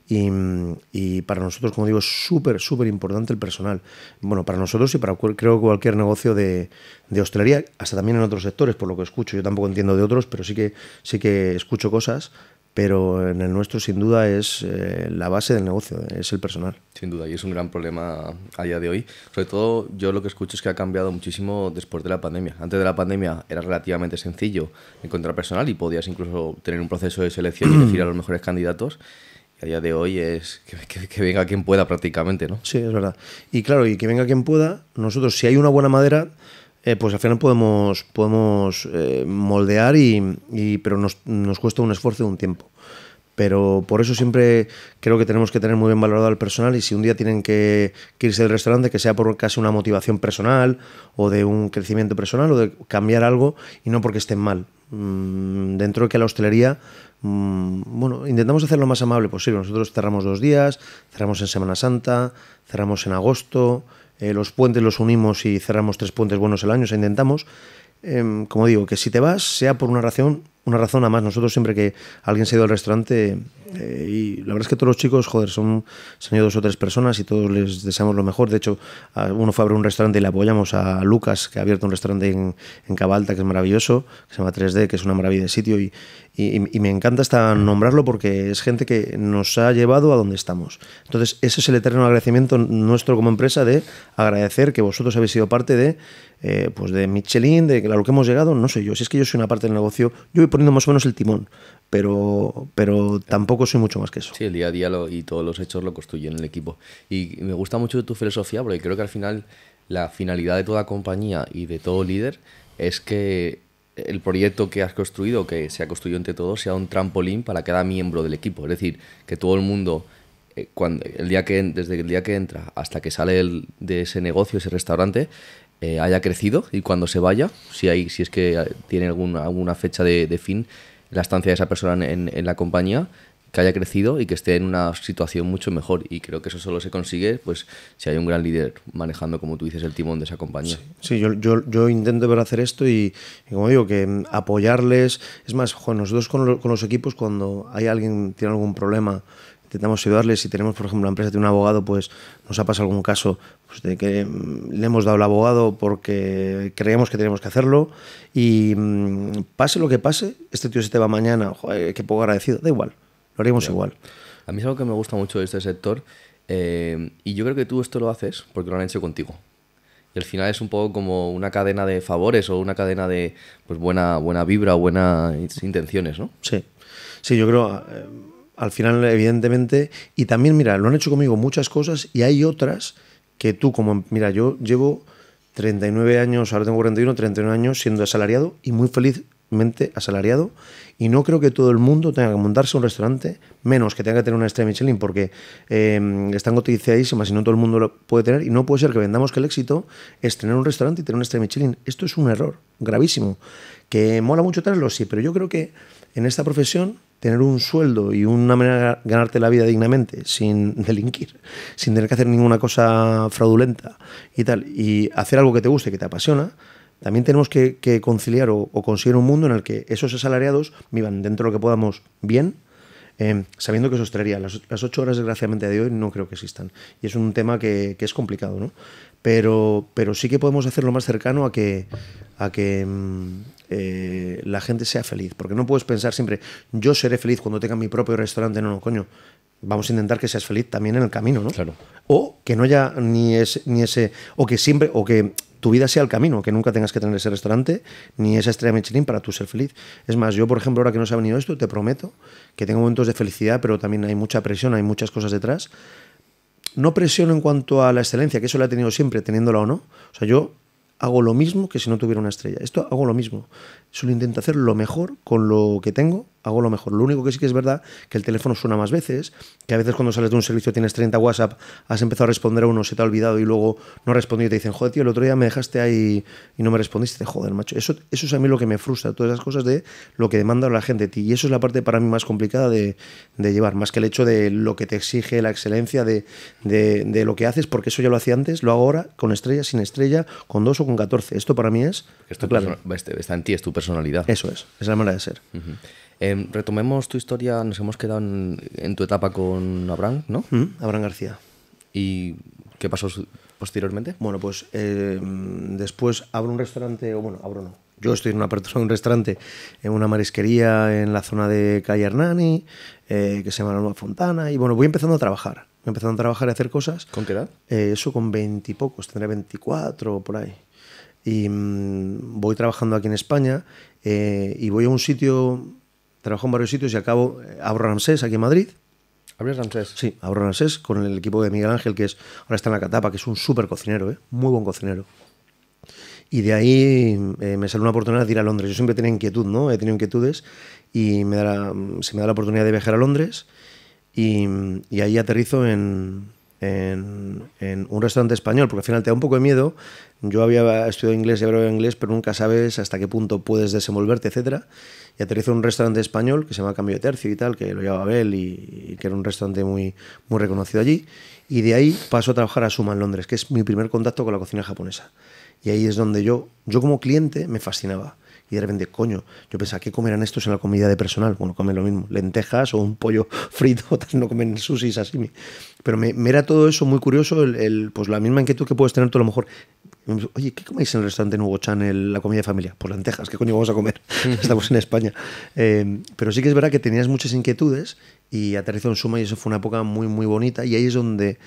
Mm, y, para nosotros, como digo, es súper, súper importante el personal. Bueno, para nosotros y para creo cualquier negocio de, de, hostelería, hasta también en otros sectores, por lo que escucho, yo tampoco entiendo de otros, pero sí que, sí que escucho cosas pero en el nuestro sin duda es eh, la base del negocio, es el personal. Sin duda, y es un gran problema a día de hoy. Sobre todo yo lo que escucho es que ha cambiado muchísimo después de la pandemia. Antes de la pandemia era relativamente sencillo encontrar personal y podías incluso tener un proceso de selección y elegir a los mejores candidatos. a día de hoy es que venga quien pueda prácticamente, ¿no? Sí, es verdad. Y claro, y que venga quien pueda, nosotros si hay una buena madera eh, pues al final podemos, podemos eh, moldear, y, pero nos, cuesta un esfuerzo y un tiempo. Pero por eso siempre creo que tenemos que tener muy bien valorado al personal y si un día tienen que, irse del restaurante, que sea por casi una motivación personal o de un crecimiento personal o de cambiar algo y no porque estén mal. Mm, dentro de que la hostelería, mm, bueno, intentamos hacer lo más amable posible. Nosotros cerramos dos días, cerramos en Semana Santa, cerramos en agosto, eh, los puentes los unimos y cerramos tres puentes buenos el año, o sea, intentamos, em, como digo, que si te vas sea por una razón, una razón, a más. nosotros siempre que alguien se ha ido al restaurante eh, y la verdad es que todos los chicos, joder, son, se dos o tres personas y todos les deseamos lo mejor. De hecho, uno fue a abrir un restaurante y le apoyamos a Lucas, que ha abierto un restaurante en, Cabalta, que es maravilloso, que se llama 3D, que es una maravilla de sitio. Y, me encanta hasta nombrarlo porque es gente que nos ha llevado a donde estamos. Entonces, ese es el eterno agradecimiento nuestro como empresa de agradecer que vosotros habéis sido parte de, eh, pues de Michelin, de lo que hemos llegado. No sé yo, si es que yo soy una parte del negocio, yo voy poniendo más o menos el timón pero, pero tampoco soy mucho más que eso. Sí, el día a día y todos los hechos lo construyen el equipo. Y me gusta mucho tu filosofía, porque creo que al final la finalidad de toda compañía y de todo líder es que el proyecto que has construido, que se ha construido entre todos, sea un trampolín para cada miembro del equipo. Es decir, que todo el mundo, eh, cuando, el día que, desde el día que entra hasta que sale de ese negocio, ese restaurante, eh, haya crecido y cuando se vaya, si, hay, si es que tiene alguna, alguna fecha de, de fin, la estancia de esa persona en, la compañía que haya crecido y que esté en una situación mucho mejor. Y creo que eso solo se consigue pues si hay un gran líder manejando, como tú dices, el timón de esa compañía. Sí, yo, yo, intento ver hacer esto y, como digo, que mm, apoyarles. Es más, nosotros con, con los equipos, cuando hay alguien que tiene algún problema, intentamos ayudarles. Si tenemos, por ejemplo, la empresa de un abogado, pues nos ha pasado algún caso pues, de que mm, le hemos dado al abogado porque creemos que tenemos que hacerlo. Y mm, pase lo que pase, este tío se te va mañana, joder, qué poco agradecido, da igual, lo haríamos igual. A mí es algo que me gusta mucho de este sector eh, y yo creo que tú esto lo haces porque lo han hecho contigo. Y al final es un poco como una cadena de favores o una cadena de pues buena, buena vibra, buenas intenciones, ¿no? Sí. Sí, yo creo. Eh, al final, evidentemente, y también, mira, lo han hecho conmigo muchas cosas y hay otras que tú, como, mira, yo llevo 39 años, ahora tengo 41, 39 años siendo asalariado y muy felizmente asalariado y no creo que todo el mundo tenga que montarse un restaurante, menos que tenga que tener una estrella Michelin, porque eh, están cotizadísimas y no todo el mundo lo puede tener. Y no puede ser que vendamos que el éxito es tener un restaurante y tener una estrella Michelin. Esto es un error gravísimo, que mola mucho tenerlo, sí, pero yo creo que en esta profesión tener un sueldo y una manera de ganarte la vida dignamente, sin (laughs) delinquir, sin tener que hacer ninguna cosa fraudulenta y tal, y hacer algo que te guste, que te apasiona, también tenemos que, conciliar o, conseguir un mundo en el que esos asalariados vivan dentro de lo que podamos bien, em, sabiendo que eso traería. Las, ocho horas, desgraciadamente, de hoy no creo que existan. Y es un tema que, que es complicado, ¿no? pero, sí que podemos hacer lo más cercano a que, a que mm, eh, la gente sea feliz. Porque no puedes pensar siempre, yo seré feliz cuando tenga mi propio restaurante. No, no, coño. Vamos a intentar que seas feliz también en el camino, ¿no? Claro. O que no haya ni ese, ni ese, o que siempre, o que tu vida sea el camino, que nunca tengas que tener ese restaurante ni esa estrella Michelin para tú ser feliz. Es más, yo, por ejemplo, ahora que nos ha venido esto, te prometo que tengo momentos de felicidad, pero también hay mucha presión, hay muchas cosas detrás no presiono en cuanto a la excelencia, que eso la he tenido siempre, teniéndola o no. O sea, yo hago lo mismo que si no tuviera una estrella. Esto hago lo mismo. Solo intento hacer lo mejor con lo que tengo hago lo mejor. Lo único que sí que es verdad que el teléfono suena más veces, que a veces cuando sales de un servicio tienes 30 WhatsApp, has empezado a responder a uno, se te ha olvidado y luego no respondido y te dicen, joder, tío, el otro día me dejaste ahí y no me respondiste, joder, macho. Eso, eso es a mí lo que me frustra, todas esas cosas de lo que demanda la gente de ti. Y eso es la parte para mí más complicada de, de, llevar, más que el hecho de lo que te exige la excelencia de, de, lo que haces, porque eso ya lo hacía antes, lo hago ahora con estrella, sin estrella, con dos o con 14. Esto para mí es... Esto claro. Este, está en ti, es tu personalidad. Eso es, es la manera de ser. Em, retomemos tu historia, nos hemos quedado en, tu etapa con Abraham, ¿no? Mm, Abraham García. ¿Y qué pasó posteriormente? Bueno, pues em, después abro un restaurante, o bueno, abro no. Yo estoy en una apertura de un restaurante, en una marisquería en la zona de Calle Hernani, eh, que se llama Nueva Fontana, y bueno, voy empezando a trabajar. Voy empezando a trabajar y a hacer cosas. ¿Con qué edad? Eh, eso con veintipocos, tendré veinticuatro o por ahí. Y mm, voy trabajando aquí en España eh, y voy a un sitio Trabajo en varios sitios y acabo eh, Abro Ramsés aquí en Madrid. ¿Abro Ramsés? Sí, Abro Ramsés con el equipo de Miguel Ángel, que es ahora está en la Catapa, que es un súper cocinero, eh, muy buen cocinero. Y de ahí eh, me salió una oportunidad de ir a Londres. Yo siempre tenía inquietud, ¿no? He tenido inquietudes y me da, se me da la oportunidad de viajar a Londres y, ahí aterrizo en, un restaurante español, porque al final te da un poco de miedo. Yo había estudiado inglés y hablaba inglés, pero nunca sabes hasta qué punto puedes desenvolverte, etcétera y aterrizo en un restaurante español que se llama Cambio de Tercio y tal, que lo llevaba Abel y, que era un restaurante muy, muy reconocido allí. Y de ahí paso a trabajar a Suma en Londres, que es mi primer contacto con la cocina japonesa. Y ahí es donde yo, yo como cliente me fascinaba. Y de repente, coño, yo pensaba, ¿qué comerán estos en la comida de personal? Bueno, comen lo mismo, lentejas o un pollo (laughs) frito, (laughs) no comen sushi, sashimi. Pero me, era todo eso muy curioso, el, pues la misma inquietud que puedes tener tú a lo mejor Oye, ¿qué coméis en el restaurante Nuevo Chan la comida de familia? Pues lentejas, ¿qué coño vamos a comer? (laughs) Estamos en España. Em, pero sí que es verdad que tenías muchas inquietudes y aterrizó en suma y eso fue una época muy, muy bonita y ahí es donde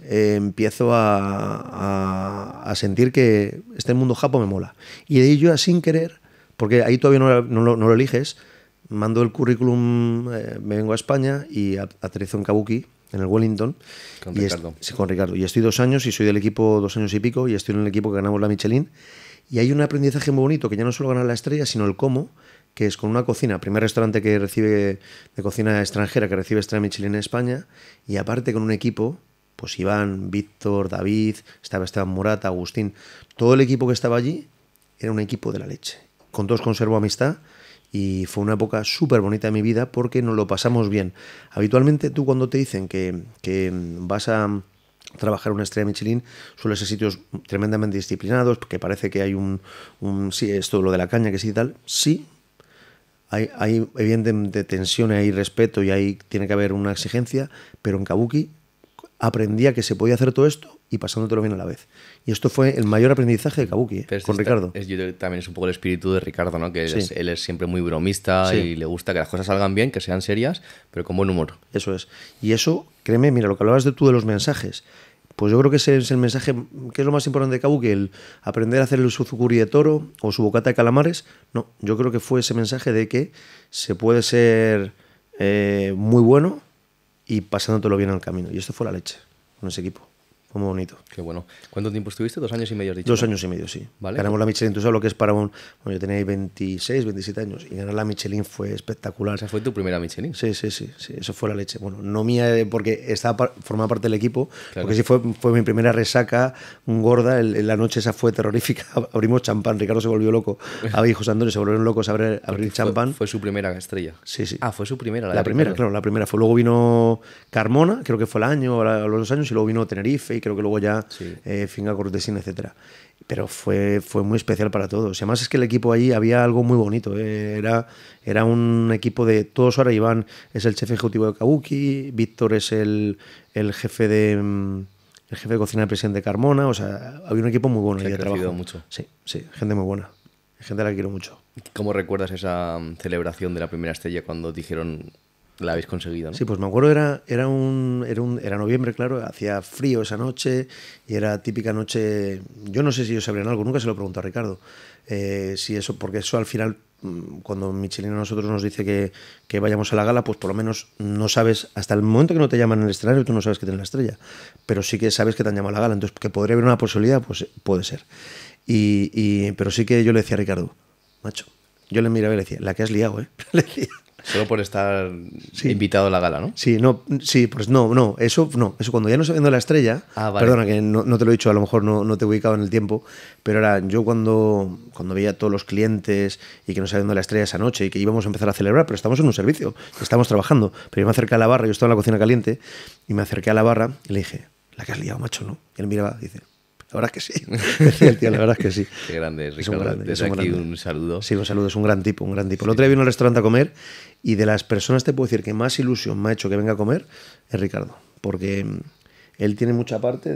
eh, empiezo a, sentir que este mundo japo me mola. Y de ahí yo, sin querer, porque ahí todavía no, lo, eliges, mando el currículum, eh, me vengo a España y aterrizo en Kabuki, en el Wellington. Con Ricardo. Y estoy dos años y soy del equipo dos años y pico y estoy en el equipo que ganamos la Michelin. Y hay un aprendizaje muy bonito, que ya no solo ganar la estrella, sino el cómo, que es con una cocina, primer restaurante que recibe de cocina extranjera, que recibe estrella Michelin en España, y aparte con un equipo, pues Iván, Víctor, David, estaba Esteban Murata, Agustín, todo el equipo que estaba allí era un equipo de la leche. Con todos conservo amistad y fue una época súper bonita de mi vida porque nos lo pasamos bien. Habitualmente tú cuando te dicen que, vas a trabajar una estrella Michelin suele ser sitios tremendamente disciplinados, que parece que hay un, si sí, esto lo de la caña que sí y tal, sí. Hay, hay evidentemente tensión, hay respeto y ahí tiene que haber una exigencia, pero en Kabuki aprendía que se podía hacer todo esto y pasándotelo bien a la vez. Y esto fue el mayor aprendizaje de Kabuki, eh, con Ricardo. también es un poco el espíritu de Ricardo, ¿no? que él es, siempre muy bromista y le gusta que las cosas salgan bien, que sean serias, pero con buen humor. Eso es. Y eso, créeme, mira, lo que hablabas de tú de los mensajes. Pues yo creo que ese es el mensaje que es lo más importante de Kabuki, el aprender a hacer el suzukuri de toro o su bocata de calamares. No, yo creo que fue ese mensaje de que se puede ser eh, muy bueno y pasándotelo bien al camino. Y esto fue la leche con ese equipo muy bonito. Qué bueno. ¿Cuánto tiempo estuviste? ¿Dos años y medio, Dos años y medio, sí. ¿Vale? Ganamos la Michelin. Tú sabes lo que es para un... Bueno, yo tenía 26, 27 años y ganar la Michelin fue espectacular. esa fue tu primera Michelin. Sí, sí, sí. sí eso fue la leche. Bueno, no mía eh, porque estaba formaba parte del equipo, claro. porque sí fue, fue mi primera resaca gorda. la noche esa fue terrorífica. (laughs) Abrimos champán. Ricardo se volvió loco. A hijos Andrés se volvieron locos a abrir, champán. Fue su primera estrella. Sí, sí. Ah, fue su primera. La, la primera, claro, la primera. Fue. Luego vino Carmona, creo que fue el año, o los dos años, y luego vino Tenerife y creo que luego ya eh, Finga cortesina etcétera. Pero fue, fue muy especial para todos. Y además es que el equipo allí había algo muy bonito. Eh. Era, era un equipo de todos. Ahora Iván es el jefe ejecutivo de Kabuki, Víctor es el, jefe de mm, el jefe de cocina del presidente Carmona. O sea, había un equipo muy bueno. Se ha trabajo. mucho. Sí, sí, gente muy buena. Gente la que quiero mucho. ¿Cómo recuerdas esa celebración de la primera estrella cuando dijeron la habéis conseguido, ¿no? Sí, pues me acuerdo, era, era, un, era, un, noviembre, claro, hacía frío esa noche y era típica noche. Yo no sé si ellos sabrían algo, nunca se lo pregunto a Ricardo. Eh, si eso, porque eso al final, mm, cuando Michelin a nosotros nos dice que, vayamos a la gala, pues por lo menos no sabes, hasta el momento que no te llaman en el escenario, tú no sabes que tienes la estrella, pero sí que sabes que te han llamado a la gala, entonces que podría haber una posibilidad, pues eh, puede ser. Y, pero sí que yo le decía a Ricardo, macho, yo le miraba y le decía, la que has liado, ¿eh? (laughs) Solo por estar invitado a la gala, ¿no? Sí, no, sí, pues no, no, eso no. Eso cuando ya no sabiendo la estrella, ah, perdona que no, te lo he dicho, a lo mejor no, no, te he ubicado en el tiempo, pero era yo cuando, cuando veía a todos los clientes y que no sabiendo la estrella esa noche y que íbamos a empezar a celebrar, pero estamos en un servicio, estamos trabajando. Pero yo me acerqué a la barra, yo estaba en la cocina caliente, y me acerqué a la barra y le dije, la que has liado, macho, ¿no? Y él miraba y dice, la verdad es que sí. (laughs) Tío, la verdad es que sí. Qué grande, Ricardo. aquí un saludo. Sí, un saludo. Es un gran tipo, un gran tipo. El otro día vino al restaurante a comer y de las personas te puedo decir que más ilusión me ha hecho que venga a comer es Ricardo. Porque mm, él tiene mucha parte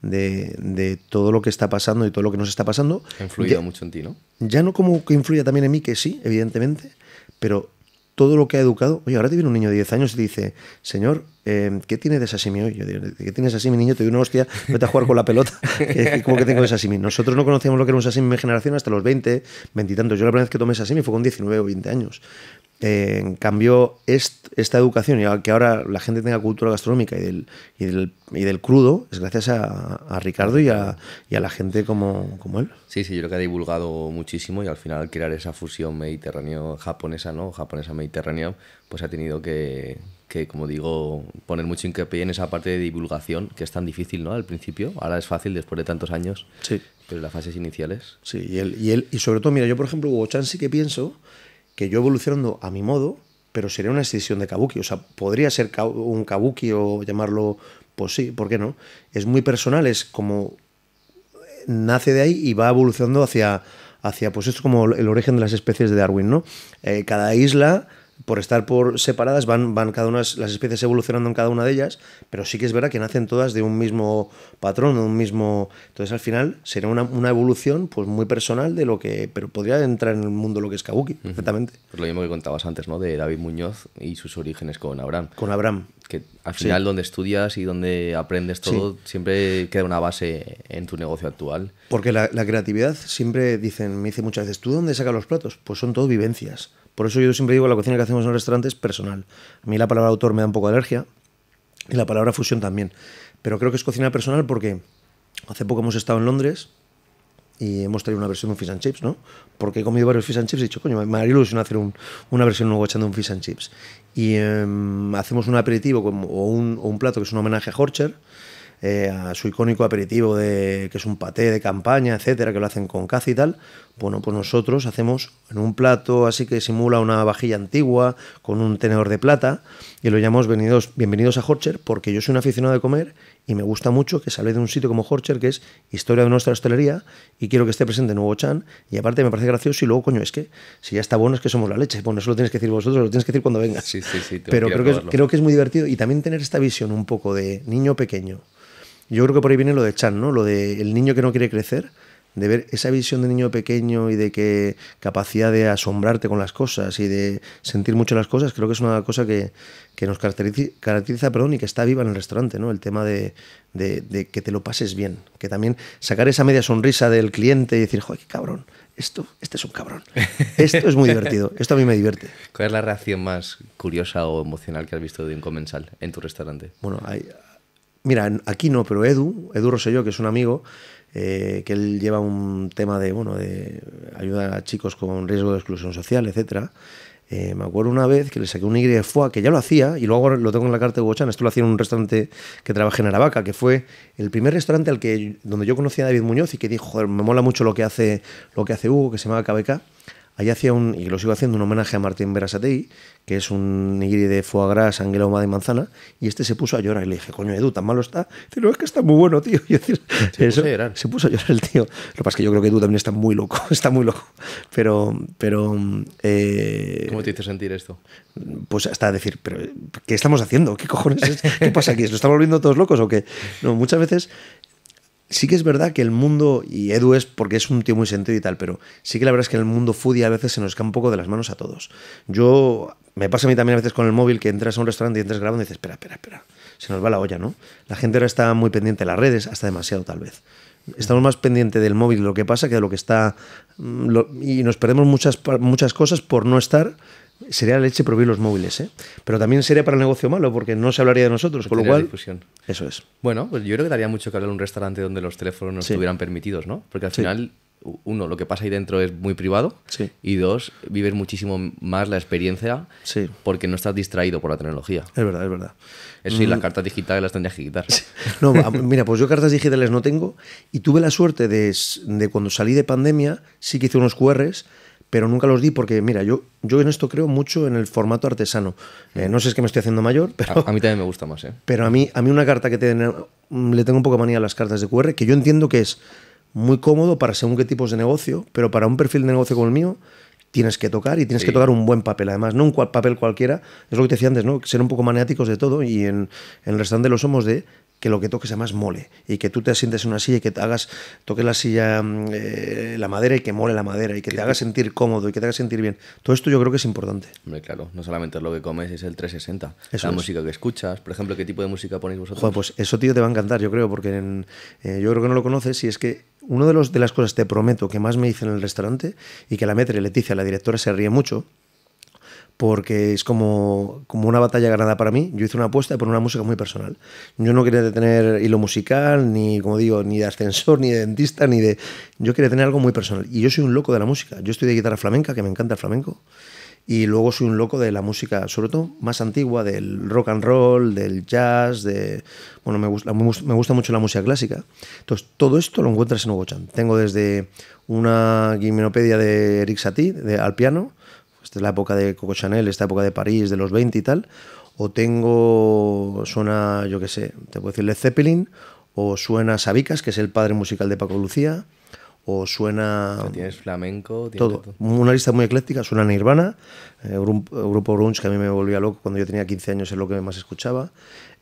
de, todo lo que está pasando y todo lo que nos está pasando. Ha influido mucho en ti, ¿no? Ya no como que influya también en mí, que sí, evidentemente, pero todo lo que ha educado. Oye, ahora te viene un niño de 10 años y te dice, señor, eh, ¿qué tiene de sashimi hoy? Yo digo, ¿qué tienes de sashimi, niño? Te doy una hostia, vete a jugar con la pelota. (laughs) ¿Cómo que tengo de sashimi? Nosotros no conocíamos lo que era un sashimi en mi generación hasta los 20, 20 y tantos. Yo la primera vez que tomé sashimi fue con 19 o 20 años en cambio, esta educación y que ahora la gente tenga cultura gastronómica y del, y del, y del crudo es gracias a, Ricardo y a, y a, la gente como, como, él. Sí, sí, yo creo que ha divulgado muchísimo y al final crear esa fusión mediterráneo-japonesa, ¿no? Japonesa-mediterráneo, pues ha tenido que, que, como digo, poner mucho hincapié en esa parte de divulgación, que es tan difícil, ¿no? Al principio, ahora es fácil después de tantos años, sí. pero en las fases iniciales. Sí, y, él, y, él, y sobre todo, mira, yo por ejemplo, Hugo Chan sí que pienso que yo evolucionando a mi modo, pero sería una extensión de kabuki. O sea, podría ser un kabuki o llamarlo, pues sí, ¿por qué no? Es muy personal, es como nace de ahí y va evolucionando hacia, hacia pues esto es como el origen de las especies de Darwin, ¿no? Eh, cada isla por estar por separadas, van, van cada una, las especies evolucionando en cada una de ellas, pero sí que es verdad que nacen todas de un mismo patrón, de un mismo. Entonces, al final, será una, evolución pues muy personal de lo que. Pero podría entrar en el mundo lo que es Kabuki, exactamente pues lo mismo que contabas antes, ¿no? De David Muñoz y sus orígenes con Abraham. Con Abraham. Que al final, donde estudias y donde aprendes todo, siempre queda una base en tu negocio actual. Porque la, creatividad siempre dicen, me dice muchas veces, ¿tú dónde sacas los platos? Pues son todo vivencias. Por eso yo siempre digo, la cocina que hacemos en el restaurante es personal. A mí la palabra autor me da un poco de alergia y la palabra fusión también. Pero creo que es cocina personal porque hace poco hemos estado en Londres y hemos traído una versión de un fish and chips, ¿no? Porque he comido varios fish and chips y he dicho, coño, me haría ilusión hacer una versión nuevo echando un fish and chips. Y em, hacemos un aperitivo o, un, o, un, plato que es un homenaje a Horcher eh, a su icónico aperitivo de que es un paté de campaña, etcétera, que lo hacen con caza y tal, bueno, pues nosotros hacemos en un plato así que simula una vajilla antigua con un tenedor de plata y lo llamamos bienvenidos, bienvenidos a Horcher porque yo soy un aficionado de comer y me gusta mucho que salga de un sitio como Horcher que es historia de nuestra hostelería y quiero que esté presente Nuevo Chan y aparte me parece gracioso y luego coño es que si ya está bueno es que somos la leche, bueno, eso lo tienes que decir vosotros, lo tienes que decir cuando venga. Sí, sí, sí. Pero creo que, creo que es muy divertido y también tener esta visión un poco de niño pequeño yo creo que por ahí viene lo de Chan, ¿no? Lo de el niño que no quiere crecer, de ver esa visión de niño pequeño y de que capacidad de asombrarte con las cosas y de sentir mucho las cosas, creo que es una cosa que, nos caracteriza, caracteriza perdón, y que está viva en el restaurante, ¿no? El tema de, que te lo pases bien, que también sacar esa media sonrisa del cliente y decir, joder, qué cabrón, esto, este es un cabrón, esto es muy divertido, esto a mí me divierte. ¿Cuál es la reacción más curiosa o emocional que has visto de un comensal en tu restaurante? Bueno, hay, mira, aquí no, pero Edu, Edu Rosselló, que es un amigo, eh, que él lleva un tema de, bueno, de ayudar a chicos con riesgo de exclusión social, etcétera. Eh, me acuerdo una vez que le saqué un Y que ya lo hacía, y luego lo tengo en la carta de Hugo Esto lo hacía en un restaurante que trabajé en Aravaca, que fue el primer restaurante al que, donde yo conocí a David Muñoz y que dijo, me mola mucho lo que hace, lo que hace Hugo, que se llama KBK. Ahí hacía un, y lo sigo haciendo, un homenaje a Martín Berasategui, que es un nigiri de foie gras, anguila y manzana, y este se puso a llorar. Y le dije, coño, Edu, tan malo está. Dice, no, es que está muy bueno, tío. (laughs) Y pues se, puso a se puso llorar el tío. Lo que pasa es que yo creo que Edu también está muy loco, (laughs) está muy loco. Pero, pero... Eh, ¿Cómo te hizo sentir esto? Pues hasta decir, pero ¿qué estamos haciendo? ¿Qué cojones es? ¿Qué pasa aquí? ¿Lo estamos volviendo todos locos o qué? No, muchas veces sí que es verdad que el mundo, y Edu es porque es un tío muy sentido y tal, pero sí que la verdad es que el mundo foodie a veces se nos escapa un poco de las manos a todos. Yo, me pasa a mí también a veces con el móvil que entras a un restaurante y entras grabando y dices, espera, espera, espera, se nos va la olla, ¿no? La gente ahora está muy pendiente de las redes, hasta demasiado tal vez. Estamos más pendientes del móvil, lo que pasa, que de lo que está... Mm, y nos perdemos muchas, muchas cosas por no estar sería la leche prohibir los móviles, ¿eh? pero también sería para el negocio malo porque no se hablaría de nosotros, con lo cual... Eso es. Bueno, pues yo creo que daría mucho que hablar un restaurante donde los teléfonos no estuvieran permitidos, ¿no? Porque al final, uno, lo que pasa ahí dentro es muy privado y dos, vives muchísimo más la experiencia porque no estás distraído por la tecnología. Es verdad, es verdad. Eso sí, las mm. cartas digitales las tendrías que quitar. No, mira, pues yo cartas digitales no tengo y tuve la suerte de, de cuando salí de pandemia, sí que hice unos QRs pero nunca los di porque, mira, yo, yo en esto creo mucho en el formato artesano. Mm. Eh, no sé si es que me estoy haciendo mayor, pero... A, mí también me gusta más, ¿eh? Pero a mí, a mí una carta que mm, le tengo un poco manía a las cartas de QR, que yo entiendo que es muy cómodo para según qué tipos de negocio, pero para un perfil de negocio como el mío tienes que tocar y tienes que tocar un buen papel. Además, no un papel cualquiera, es lo que te decía antes, ¿no? Ser un poco maniáticos de todo y en, en el de lo somos de que lo que toques además mole y que tú te sientes en una silla y que te hagas, toques la silla, mm, eh, la madera y que mole la madera y que te haga sentir cómodo y que te hagas sentir bien. Todo esto yo creo que es importante. Hombre, claro, no solamente es lo que comes, es el 360. la música que escuchas, por ejemplo, ¿qué tipo de música ponéis vosotros? pues eso, tío, te va a encantar, yo creo, porque eh, yo creo que no lo conoces y es que una de, los, de las cosas, te prometo, que más me dicen en el restaurante y que la metre Leticia, la directora, se ríe mucho, porque es como, como una batalla ganada para mí. Yo hice una apuesta por una música muy personal. Yo no quería tener hilo musical, ni como digo, ni de ascensor, ni de dentista, ni de... Yo quería tener algo muy personal. Y yo soy un loco de la música. Yo estoy de guitarra flamenca, que me encanta el flamenco. Y luego soy un loco de la música, sobre todo más antigua, del rock and roll, del jazz, de... Bueno, me gusta, me gusta mucho la música clásica. Entonces, todo esto lo encuentras en Hugo Chan. Tengo desde una gimenopedia de Eric Satie, de, al piano, de la época de Coco Chanel, esta época de París, de los 20 y tal, o tengo, suena, yo qué sé, te puedo decir Led Zeppelin, o suena Sabicas, que es el padre musical de Paco Lucía, o suena... tienes flamenco, todo. Una lista muy ecléctica, suena Nirvana, eh, grupo, Brunch, que a mí me volvía loco cuando yo tenía 15 años es lo que más escuchaba.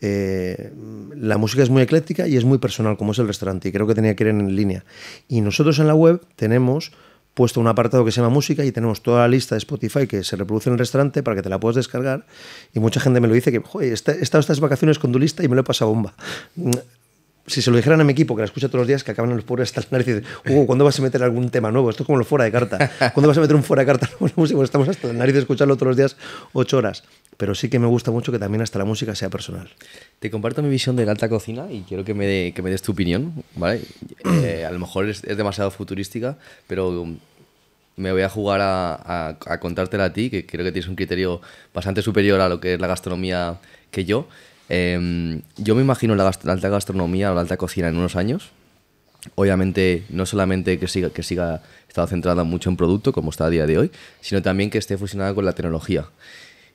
Eh, la música es muy ecléctica y es muy personal, como es el restaurante, y creo que tenía que ir en línea. Y nosotros en la web tenemos puesto un apartado que se llama música y tenemos toda la lista de Spotify que se reproduce en el restaurante para que te la puedas descargar. Y mucha gente me lo dice que, joder, he estado estas vacaciones con tu lista y me lo he pasado bomba si se lo dijeran a mi equipo, que la escucha todos los días, que acaban los pobres hasta el nariz y dicen, (laughs) ¿cuándo vas a meter algún tema nuevo? Esto es como lo fuera de carta. ¿Cuándo vas a meter un fuera de carta (laughs) pues estamos hasta el nariz de escucharlo todos los días ocho horas. Pero sí que me gusta mucho que también hasta la música sea personal. Te comparto mi visión de la alta cocina y quiero que me, que me des tu opinión, ¿vale? Eh, a lo mejor es, demasiado futurística, pero me voy a jugar a contártela a ti, que creo que tienes un criterio bastante superior a lo que es la gastronomía que yo. Em, yo me imagino la, alta gastronomía o la alta cocina en unos años. Obviamente, no solamente que siga, que siga estado centrada mucho en producto, como está a día de hoy, sino también que esté fusionada con la tecnología.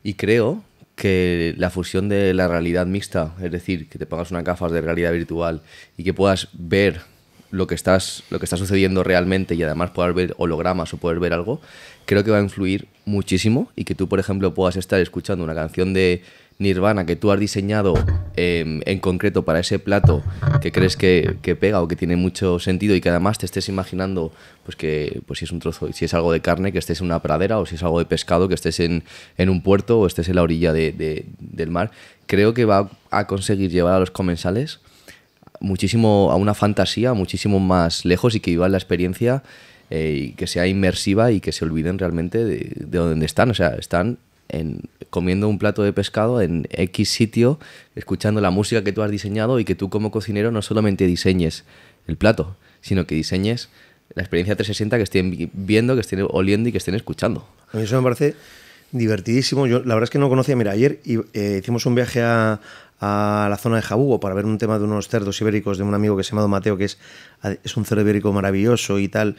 Y creo que la fusión de la realidad mixta, es decir, que te pongas unas gafas de realidad virtual y que puedas ver lo que estás lo que está sucediendo realmente y además poder ver hologramas o poder ver algo, creo que va a influir muchísimo y que tú, por ejemplo, puedas estar escuchando una canción de nirvana que tú has diseñado em, en concreto para ese plato que crees que, pega o que tiene mucho sentido y que además te estés imaginando pues que pues si es un trozo, si es algo de carne, que estés en una pradera o si es algo de pescado, que estés en, un puerto o estés en la orilla del mar, creo que va a conseguir llevar a los comensales muchísimo a una fantasía muchísimo más lejos y que vivan la experiencia eh, y que sea inmersiva y que se olviden realmente de, de dónde están. O sea, están en, comiendo un plato de pescado en X sitio, escuchando la música que tú has diseñado y que tú como cocinero no solamente diseñes el plato, sino que diseñes la experiencia 360 que estén viendo, que estén oliendo y que estén escuchando. A mí eso me parece divertidísimo. Yo la verdad es que no conocía. Mira, ayer eh, hicimos un viaje a, a la zona de Jabugo para ver un tema de unos cerdos ibéricos de un amigo que se llama Mateo, que es, es un cerdo ibérico maravilloso y tal.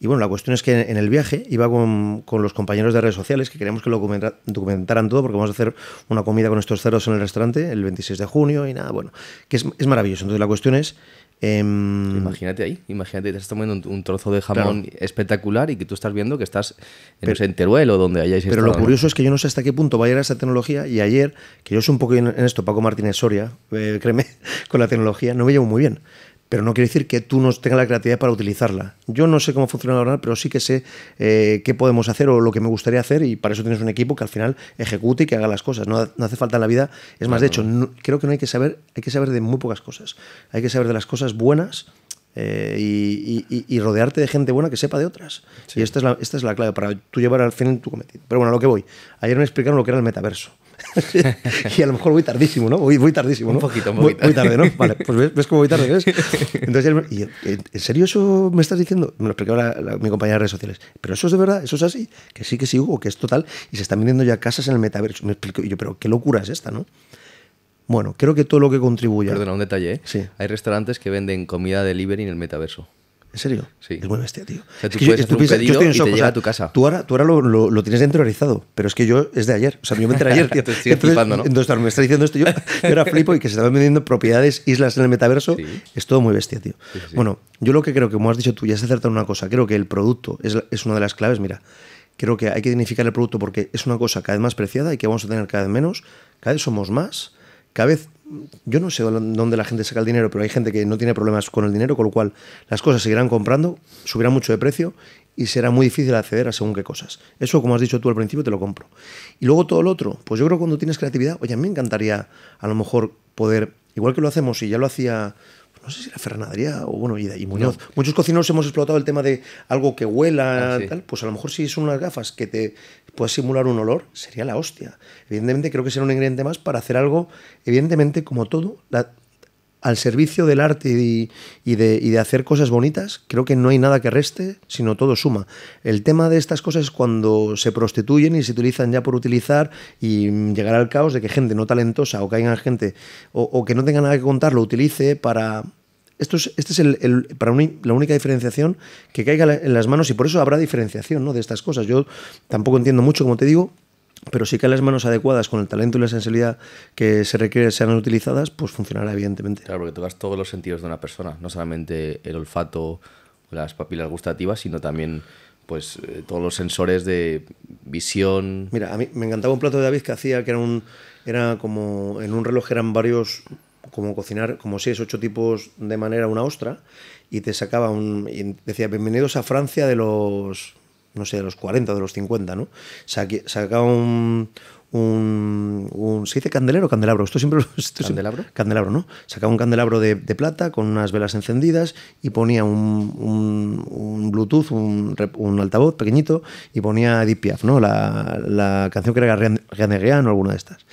Y bueno, la cuestión es que en el viaje iba con, los compañeros de redes sociales que queríamos que lo documentaran todo porque vamos a hacer una comida con estos cerdos en el restaurante el 26 de junio y nada, bueno, que es, es maravilloso. Entonces la cuestión es Em, imagínate ahí, imagínate, te estás tomando un, trozo de jamón espectacular y que tú estás viendo que estás en, Teruel o donde hayáis Pero lo curioso es que yo no sé hasta qué punto va a llegar esa tecnología y ayer, que yo soy un poco en, esto, Paco Martínez Soria, eh, créeme, (laughs) con la tecnología, no me llevo muy bien pero no quiere decir que tú no tengas la creatividad para utilizarla. Yo no sé cómo funciona la pero sí que sé eh, qué podemos hacer o lo que me gustaría hacer y para eso tienes un equipo que al final ejecute y que haga las cosas. No, hace falta en la vida. Es más, de hecho, creo que no hay que saber, hay que saber de muy pocas cosas. Hay que saber de las cosas buenas. Eh, y, rodearte de gente buena que sepa de otras. Y esta es, la, esta es la clave para tú llevar al fin tu cometido. Pero bueno, a lo que voy. Ayer me explicaron lo que era el metaverso. (laughs) y a lo mejor voy tardísimo, ¿no? Voy, tardísimo, Un poquito, muy tarde, ¿no? (laughs) Vale, pues ves, ves cómo voy tarde, ¿ves? Entonces, eh, ¿en serio eso me estás diciendo? Me lo explicó mi compañera de redes sociales. Pero eso es de verdad, eso es así, que sí, que sí, Hugo, que es total. Y se están vendiendo ya casas en el metaverso. Me explico, yo, pero qué locura es esta, ¿no? Bueno, creo que todo lo que contribuye. Perdona, un detalle. ¿eh? Sí. Hay restaurantes que venden comida delivery en el metaverso. ¿En serio? Sí. Es muy bestia, tío. yo, hacer en un a tu casa. Tú ahora, tú ahora lo, lo, lo, tienes interiorizado, pero es que yo es de ayer. O sea, yo me enteré ayer, (laughs) tío. entonces, flipando, ¿no? entonces me está diciendo esto, yo, yo era flipo y que se estaban vendiendo propiedades, islas en el metaverso. Es todo muy bestia, tío. Bueno, yo lo que creo que, como has dicho tú, ya se en una cosa. Creo que el producto es, es una de las claves, mira. Creo que hay que dignificar el producto porque es una cosa cada vez más preciada y que vamos a tener cada vez menos. Cada vez somos más. Cada vez yo no sé dónde la gente saca el dinero, pero hay gente que no tiene problemas con el dinero, con lo cual las cosas seguirán comprando, subirán mucho de precio y será muy difícil acceder a según qué cosas. Eso, como has dicho tú al principio, te lo compro. Y luego todo lo otro, pues yo creo que cuando tienes creatividad, oye, a mí me encantaría a lo mejor poder, igual que lo hacemos y ya lo hacía no sé si la ferranadería o bueno, y, Muñoz. Muchos cocineros hemos explotado el tema de algo que huela, ah, tal. Pues a lo mejor si son unas gafas que te ¿Puedes simular un olor, sería la hostia. Evidentemente creo que será un ingrediente más para hacer algo, evidentemente como todo, al servicio del arte y, de, hacer cosas bonitas, creo que no hay nada que reste, sino todo suma. El tema de estas cosas es cuando se prostituyen y se utilizan ya por utilizar y llegar al caos de que gente no talentosa o que gente o, o que no tenga nada que contar lo utilice para esta es, este es el, para la única diferenciación que caiga en las manos y por eso habrá diferenciación ¿no? de estas cosas. Yo tampoco entiendo mucho, como te digo, pero si que las manos adecuadas, con el talento y la sensibilidad que se requiere sean utilizadas, pues funcionará evidentemente. Claro, porque tocas todos los sentidos de una persona, no solamente el olfato, las papilas gustativas, sino también pues eh, todos los sensores de visión. Mira, a mí me encantaba un plato de David que hacía que era un era como en un reloj eran varios como cocinar como si seis, ocho tipos de manera una ostra y te sacaba un... decía, bienvenidos a Francia de los, no sé, de los 40, de los 50, ¿no? sacaba un, un, ¿Se dice candelero o candelabro? Esto siempre... ¿Candelabro? candelabro, ¿no? Sacaba un candelabro de, plata con unas velas encendidas y ponía un, un, Bluetooth, un, altavoz pequeñito y ponía Edith Piaf, ¿no? La, canción que era Gean o alguna de estas.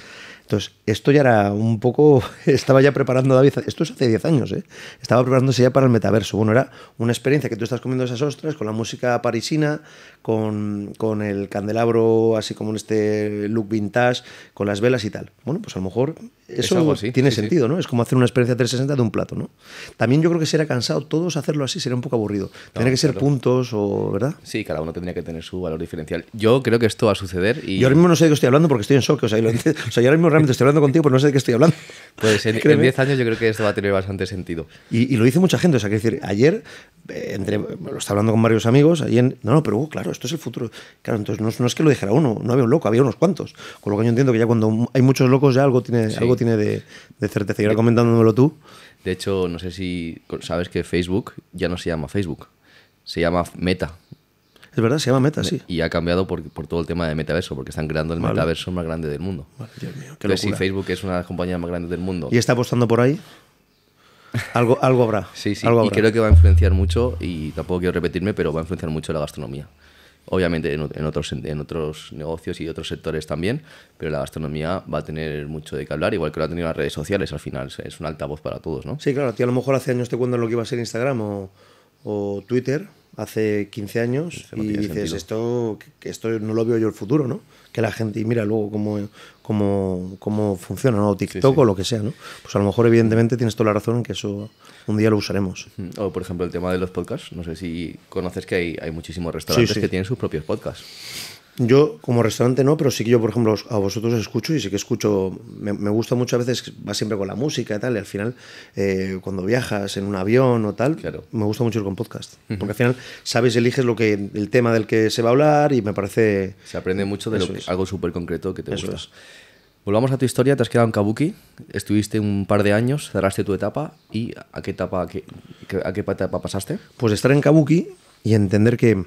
Entonces, esto ya era un poco, (laughs) estaba ya preparando David, esto es hace 10 años, ¿eh? estaba preparándose ya para el metaverso. Bueno, era una experiencia que tú estás comiendo esas ostras con la música parisina, con, el candelabro, así como en este look vintage, con las velas y tal. Bueno, pues a lo mejor eso tiene sentido, ¿no? Es como hacer una experiencia 360 de un plato, ¿no? También yo creo que será cansado todos hacerlo así, sería un poco aburrido. Tendría que ser puntos o, ¿verdad? Sí, cada uno tendría que tener su valor diferencial. Yo creo que esto va a suceder y... Yo ahora mismo no sé de qué estoy hablando porque estoy en shock, o sea yo ahora mismo realmente estoy hablando contigo, pero no sé de qué estoy hablando. Pues en 10 años yo creo que esto va a tener bastante sentido. Y, lo dice mucha gente, o sea, que decir, ayer, eh, entre, lo estaba hablando con varios amigos, ayer, no, no, pero uh, claro, esto es el futuro. Claro, entonces no, es que lo dijera uno, no había un loco, había unos cuantos. Con lo que yo entiendo que ya cuando hay muchos locos ya algo tiene, algo tiene de, de certeza. Y ahora comentándomelo tú. De hecho, no sé si sabes que Facebook ya no se llama Facebook, se llama Meta. Es verdad, se llama Meta, sí. Y ha cambiado por, todo el tema de metaverso, porque están creando el metaverso más grande del mundo. Dios mío, Facebook es una de las compañías más grandes del mundo. ¿Y está apostando por ahí? Algo, algo habrá. (laughs) Sí, sí. Algo Y creo que va a influenciar mucho, y tampoco quiero repetirme, pero va a influenciar mucho la gastronomía. Obviamente en, otros, en otros negocios y otros sectores también, pero la gastronomía va a tener mucho de qué hablar, igual que lo ha tenido las redes sociales al final. Es un altavoz para todos, ¿no? Sí, claro. A lo mejor hace años te cuentas lo que iba a ser Instagram o Twitter, hace 15 años y dices, esto, esto no lo veo yo el futuro, ¿no? Que la gente, y mira luego cómo, cómo, funciona, ¿no? O TikTok o lo que sea, ¿no? Pues a lo mejor, evidentemente, tienes toda la razón en que eso un día lo usaremos. O, por ejemplo, el tema de los podcasts. No sé si conoces que hay, muchísimos restaurantes que tienen sus propios podcasts. Yo como restaurante no, pero sí que yo, por ejemplo, a vosotros escucho y sí que escucho, me, gusta gusta a veces, va siempre con la música y tal, y al final eh, cuando viajas en un avión o tal, me gusta mucho ir con podcast, porque al final sabes, eliges lo que, el tema del que se va a hablar y me parece... Se aprende mucho de algo súper concreto que te gusta. Volvamos a tu historia, te has quedado en Kabuki, estuviste un par de años, cerraste tu etapa y ¿a qué etapa, qué, a qué etapa pasaste? Pues estar en Kabuki y entender que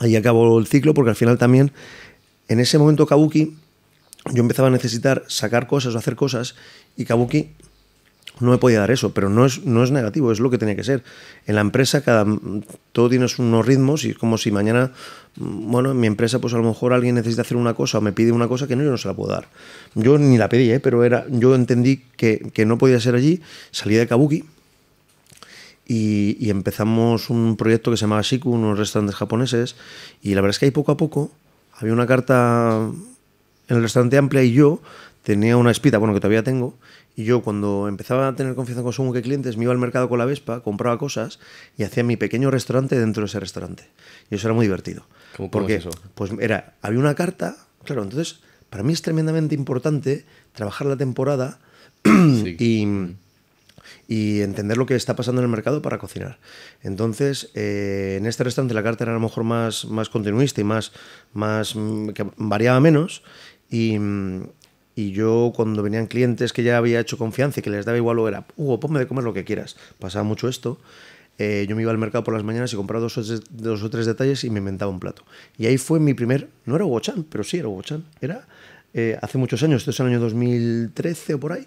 Ahí acabó el ciclo porque al final también, en ese momento Kabuki, yo empezaba a necesitar sacar cosas o hacer cosas y Kabuki no me podía dar eso, pero no es, no es negativo, es lo que tenía que ser. En la empresa cada, todo tiene unos ritmos y es como si mañana, mm, bueno, en mi empresa pues a lo mejor alguien necesita hacer una cosa o me pide una cosa que no, yo no se la puedo dar. Yo ni la pedí, ¿eh? pero era, yo entendí que, que no podía ser allí, salí de Kabuki y, empezamos un proyecto que se llamaba Shiku, unos restaurantes japoneses, y la verdad es que ahí poco a poco había una carta en el restaurante amplia y yo tenía una espita, bueno, que todavía tengo, y yo cuando empezaba a tener confianza con consumo que clientes, me iba al mercado con la Vespa, compraba cosas y hacía mi pequeño restaurante dentro de ese restaurante. Y eso era muy divertido. ¿Cómo, porque, eso? Pues era, había una carta, claro, entonces para mí es tremendamente importante trabajar la temporada (clears throat) y mm y entender lo que está pasando en el mercado para cocinar. Entonces, eh, en este restaurante la carta era a lo mejor más, más continuista y más, más mm, variaba menos. Mm, y, yo cuando venían clientes que ya había hecho confianza y que les daba igual lo era, Hugo, ponme de comer lo que quieras. Pasaba mucho esto. Eh, yo me iba al mercado por las mañanas y compraba dos o, tres, detalles y me inventaba un plato. Y ahí fue mi primer, no era Hugo pero sí era Hugo Era eh, hace muchos años, esto es el año 2013 o por ahí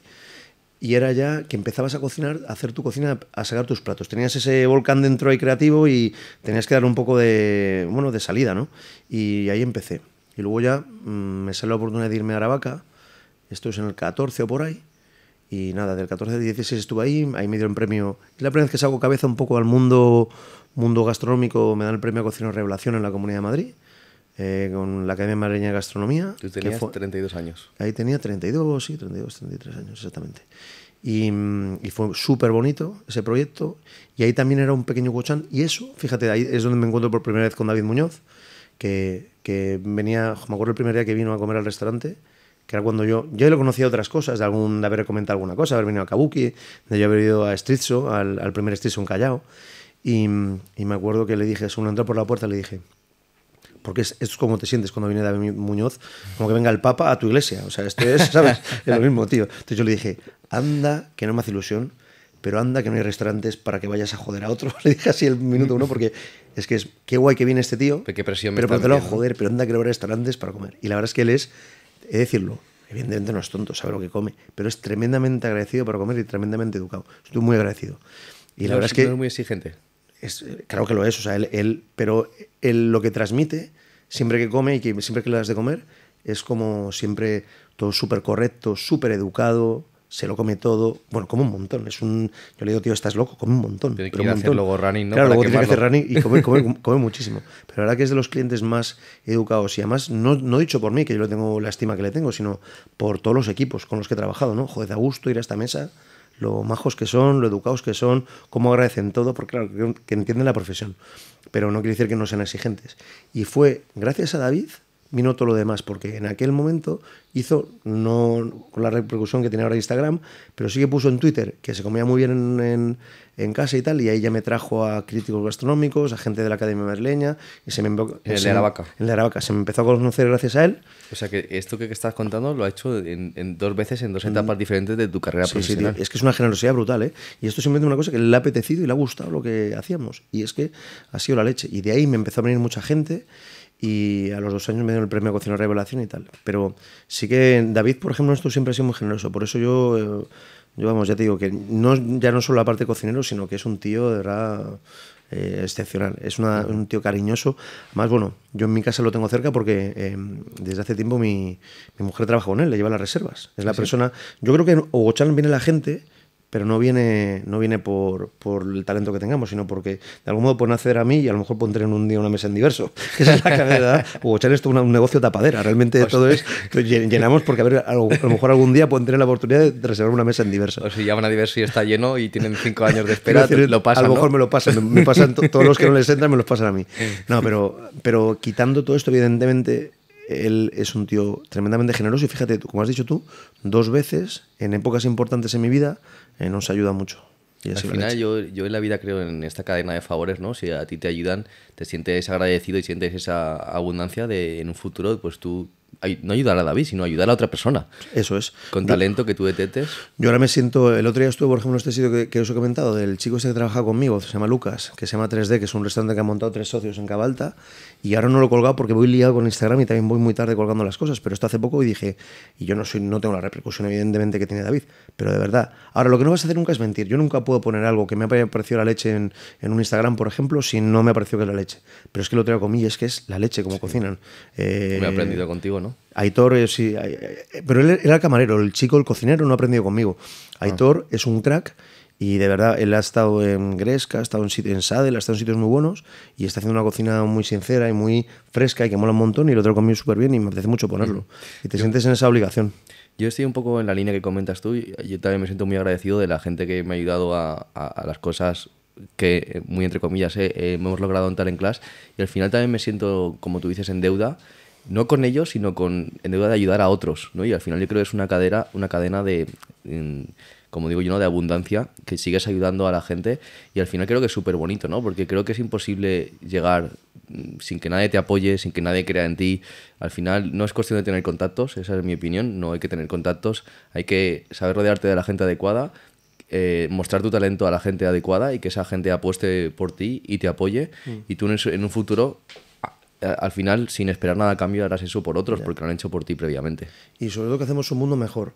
y era ya que empezabas a cocinar, a hacer tu cocina, a sacar tus platos. Tenías ese volcán dentro ahí creativo y tenías que dar un poco de, bueno, de salida, ¿no? Y ahí empecé. Y luego ya mm, me salió la oportunidad de irme a Aravaca, esto es en el 14 o por ahí, y nada, del 14 al 16 estuve ahí, ahí me dieron premio. Y la primera vez que salgo cabeza un poco al mundo, mundo gastronómico, me dan el premio a Cocinero Revelación en la Comunidad de Madrid. Eh, con la Academia Madrileña de Gastronomía. Tú tenías 32 años. Ahí tenía 32, sí, 32, 33 años, exactamente. Mm, y, fue súper bonito ese proyecto. Y ahí también era un pequeño cochán. Y eso, fíjate, ahí es donde me encuentro por primera vez con David Muñoz, que, venía, me acuerdo el primer día que vino a comer al restaurante que era cuando yo, yo lo conocía otras cosas, de, algún, haber comentado alguna cosa, de haber venido a Kabuki, de yo haber ido a Strizzo, al, primer Strizzo en Callao. Mm, y, me acuerdo que le dije, uno entró por la puerta, le dije, porque es, es como te sientes cuando viene David Muñoz, como que venga el Papa a tu iglesia. O sea, esto es, (laughs) ¿sabes? es lo mismo, tío. Entonces yo le dije, anda, que no me hace ilusión, pero anda, que no hay restaurantes para que vayas a joder a otro. (laughs) le dije así el minuto uno, porque es que es, qué guay que viene este tío. Qué presión pero para joder, pero anda, que no hay restaurantes para comer. Y la verdad es que él es, he de decirlo, evidentemente no es tonto, sabe lo que come, pero es tremendamente agradecido para comer y tremendamente educado. Estoy muy agradecido. Y la verdad es que... es muy exigente es, claro que lo es, o sea, él, él pero él, lo que transmite siempre que come y que, siempre que le das de comer es como siempre todo súper correcto, súper educado, se lo come todo. Bueno, come un montón. Es un, yo le digo, tío, estás loco, come un montón. pero un luego running, ¿no? Claro, luego tiene que hacer running y (laughs) come, muchísimo. Pero la verdad que es de los clientes más educados. Y además, no, no dicho por mí, que yo le tengo la estima que le tengo, sino por todos los equipos con los que he trabajado, ¿no? Joder, da gusto ir a esta mesa lo majos que son, lo educados que son, cómo agradecen todo, porque claro, que entienden la profesión, pero no quiere decir que no sean exigentes. Y fue gracias a David vino lo demás, porque en aquel momento hizo, no con la repercusión que tiene ahora Instagram, pero sí que puso en Twitter que se comía muy bien en, casa y tal, y ahí ya me trajo a críticos gastronómicos, a gente de la Academia Merleña, y se me... En el de Aravaca. el de Aravaca, se me empezó a conocer gracias a él. O sea que esto que estás contando lo ha hecho en, dos veces, en dos etapas diferentes de tu carrera profesional. es que es una generosidad brutal, ¿eh? Y esto simplemente es una cosa que le ha apetecido y le ha gustado lo que hacíamos, y es que ha sido la leche. Y de ahí me empezó a venir mucha gente y a los dos años me dieron el premio Cocinero Revelación y tal. Pero sí que David, por ejemplo, esto siempre ha sido muy generoso, por eso yo, eh, yo vamos, ya te digo que no, ya no solo la parte de cocinero, sino que es un tío de verdad eh, excepcional. Es un tío cariñoso. Más bueno, yo en mi casa lo tengo cerca porque eh, desde hace tiempo mi, mujer trabaja con él, le lleva las reservas. Es la persona. Yo creo que en viene la gente pero no viene, no viene por, por, el talento que tengamos, sino porque de algún modo pueden acceder a mí y a lo mejor pueden tener un día una mesa en diverso, (laughs) esa es la o echar esto un negocio tapadera, realmente pues todo es, llenamos porque a, lo, mejor algún día pueden tener la oportunidad de reservar una mesa en diverso. O pues si llaman a diverso y está lleno y tienen cinco años de espera, lo pasan, A lo mejor me lo pasan, me, pasan todos los que no les entran me los pasan a mí. No, pero, pero quitando todo esto, evidentemente él es un tío tremendamente generoso y fíjate, como has dicho tú, dos veces en épocas importantes en mi vida eh, nos ayuda mucho. Y Al final yo, yo, en la vida creo en esta cadena de favores, ¿no? Si a ti te ayudan, te sientes agradecido y sientes esa abundancia de en un futuro, pues tú no ayudar a David, sino ayudar a otra persona. Eso es. Con talento que tú detectes. Yo ahora me siento, el otro día estuve, por ejemplo, en este sitio que, os he comentado, del chico ese que trabaja conmigo, se llama Lucas, que se llama 3D, que es un restaurante que ha montado tres socios en Cabalta, y ahora no lo he colgado porque voy liado con Instagram y también voy muy tarde colgando las cosas, pero esto hace poco y dije, y yo no, soy, no tengo la repercusión evidentemente que tiene David, pero de verdad. Ahora, lo que no vas a hacer nunca es mentir. Yo nunca puedo poner algo que me haya parecido la leche en, un Instagram, por ejemplo, si no me ha parecido que es la leche. Pero es que lo con conmigo es que es la leche como cocinan. me he eh, aprendido contigo Aitor, sí, pero él era el camarero, el chico, el cocinero, no ha aprendido conmigo. Ah. Aitor es un crack y de verdad, él ha estado en Gresca, ha estado en, en Sadel, ha estado en sitios muy buenos y está haciendo una cocina muy sincera y muy fresca y que mola un montón y lo otro conmigo súper bien y me apetece mucho ponerlo. Mm. Y te sientes en esa obligación. Yo estoy un poco en la línea que comentas tú. Y yo también me siento muy agradecido de la gente que me ha ayudado a, las cosas que, eh, muy entre comillas, eh, eh, hemos logrado entrar en clase. Y al final también me siento, como tú dices, en deuda no con ellos, sino con en deuda de ayudar a otros, ¿no? Y al final yo creo que es una cadena, una cadena de, mm, como digo yo, ¿no? de abundancia, que sigues ayudando a la gente y al final creo que es súper bonito, ¿no? Porque creo que es imposible llegar mm, sin que nadie te apoye, sin que nadie crea en ti. Al final no es cuestión de tener contactos, esa es mi opinión, no hay que tener contactos, hay que saber rodearte de la gente adecuada eh, mostrar tu talento a la gente adecuada y que esa gente apueste por ti y te apoye mm. y tú en, un futuro eh, al final, sin esperar nada a cambio, harás eso por otros, porque lo han hecho por ti previamente. Y sobre todo que hacemos un mundo mejor.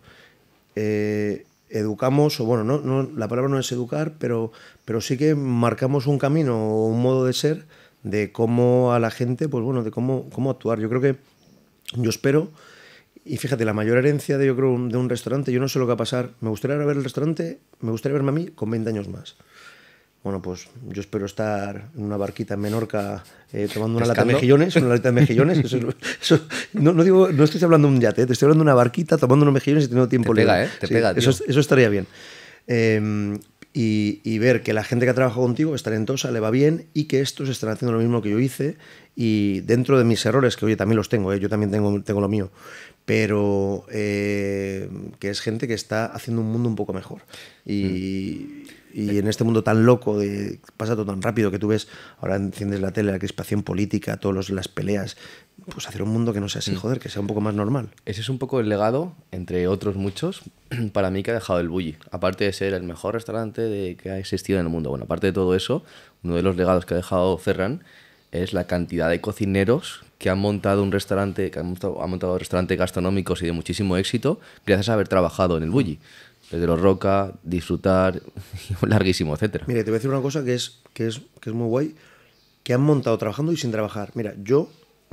Eh, educamos, o bueno, no, no, la palabra no es educar, pero, sí que marcamos un camino o un modo de ser de cómo a la gente, pues bueno, de cómo, cómo actuar. Yo creo que, yo espero, y fíjate, la mayor herencia de, yo de un restaurante, yo no sé lo que va a pasar, me gustaría ver el restaurante, me gustaría verme a mí con 20 años más bueno, pues yo espero estar en una barquita en Menorca eh, tomando una lata de mejillones, una lata de mejillones. no, digo, no estoy hablando de un yate, eh, te estoy hablando de una barquita tomando unos mejillones y teniendo tiempo te eh, te pega, eso, estaría bien. Em, y, ver que la gente que ha trabajado contigo en talentosa, le va bien y que estos están haciendo lo mismo que yo hice y dentro de mis errores, que oye, también los tengo, yo también tengo, tengo lo mío, pero que es gente que está haciendo un mundo un poco mejor. Y, mm. Y en este mundo tan loco, de, pasa todo tan rápido que tú ves, ahora enciendes la tele, la crispación política, todas las peleas, pues hacer un mundo que no sea así, mm. joder, que sea un poco más normal. Ese es un poco el legado, entre otros muchos, (clears throat) para mí que ha dejado el Bulli. Aparte de ser el mejor restaurante de, que ha existido en el mundo. Bueno, aparte de todo eso, uno de los legados que ha dejado Ferran es la cantidad de cocineros que han montado un restaurante, que han montado, restaurantes gastronómicos y de muchísimo éxito, gracias a haber trabajado en el Bulli desde los roca, disfrutar, (laughs) larguísimo, etcétera. Mire, te voy a decir una cosa que es, que es, es muy guay, que han montado trabajando y sin trabajar. Mira, yo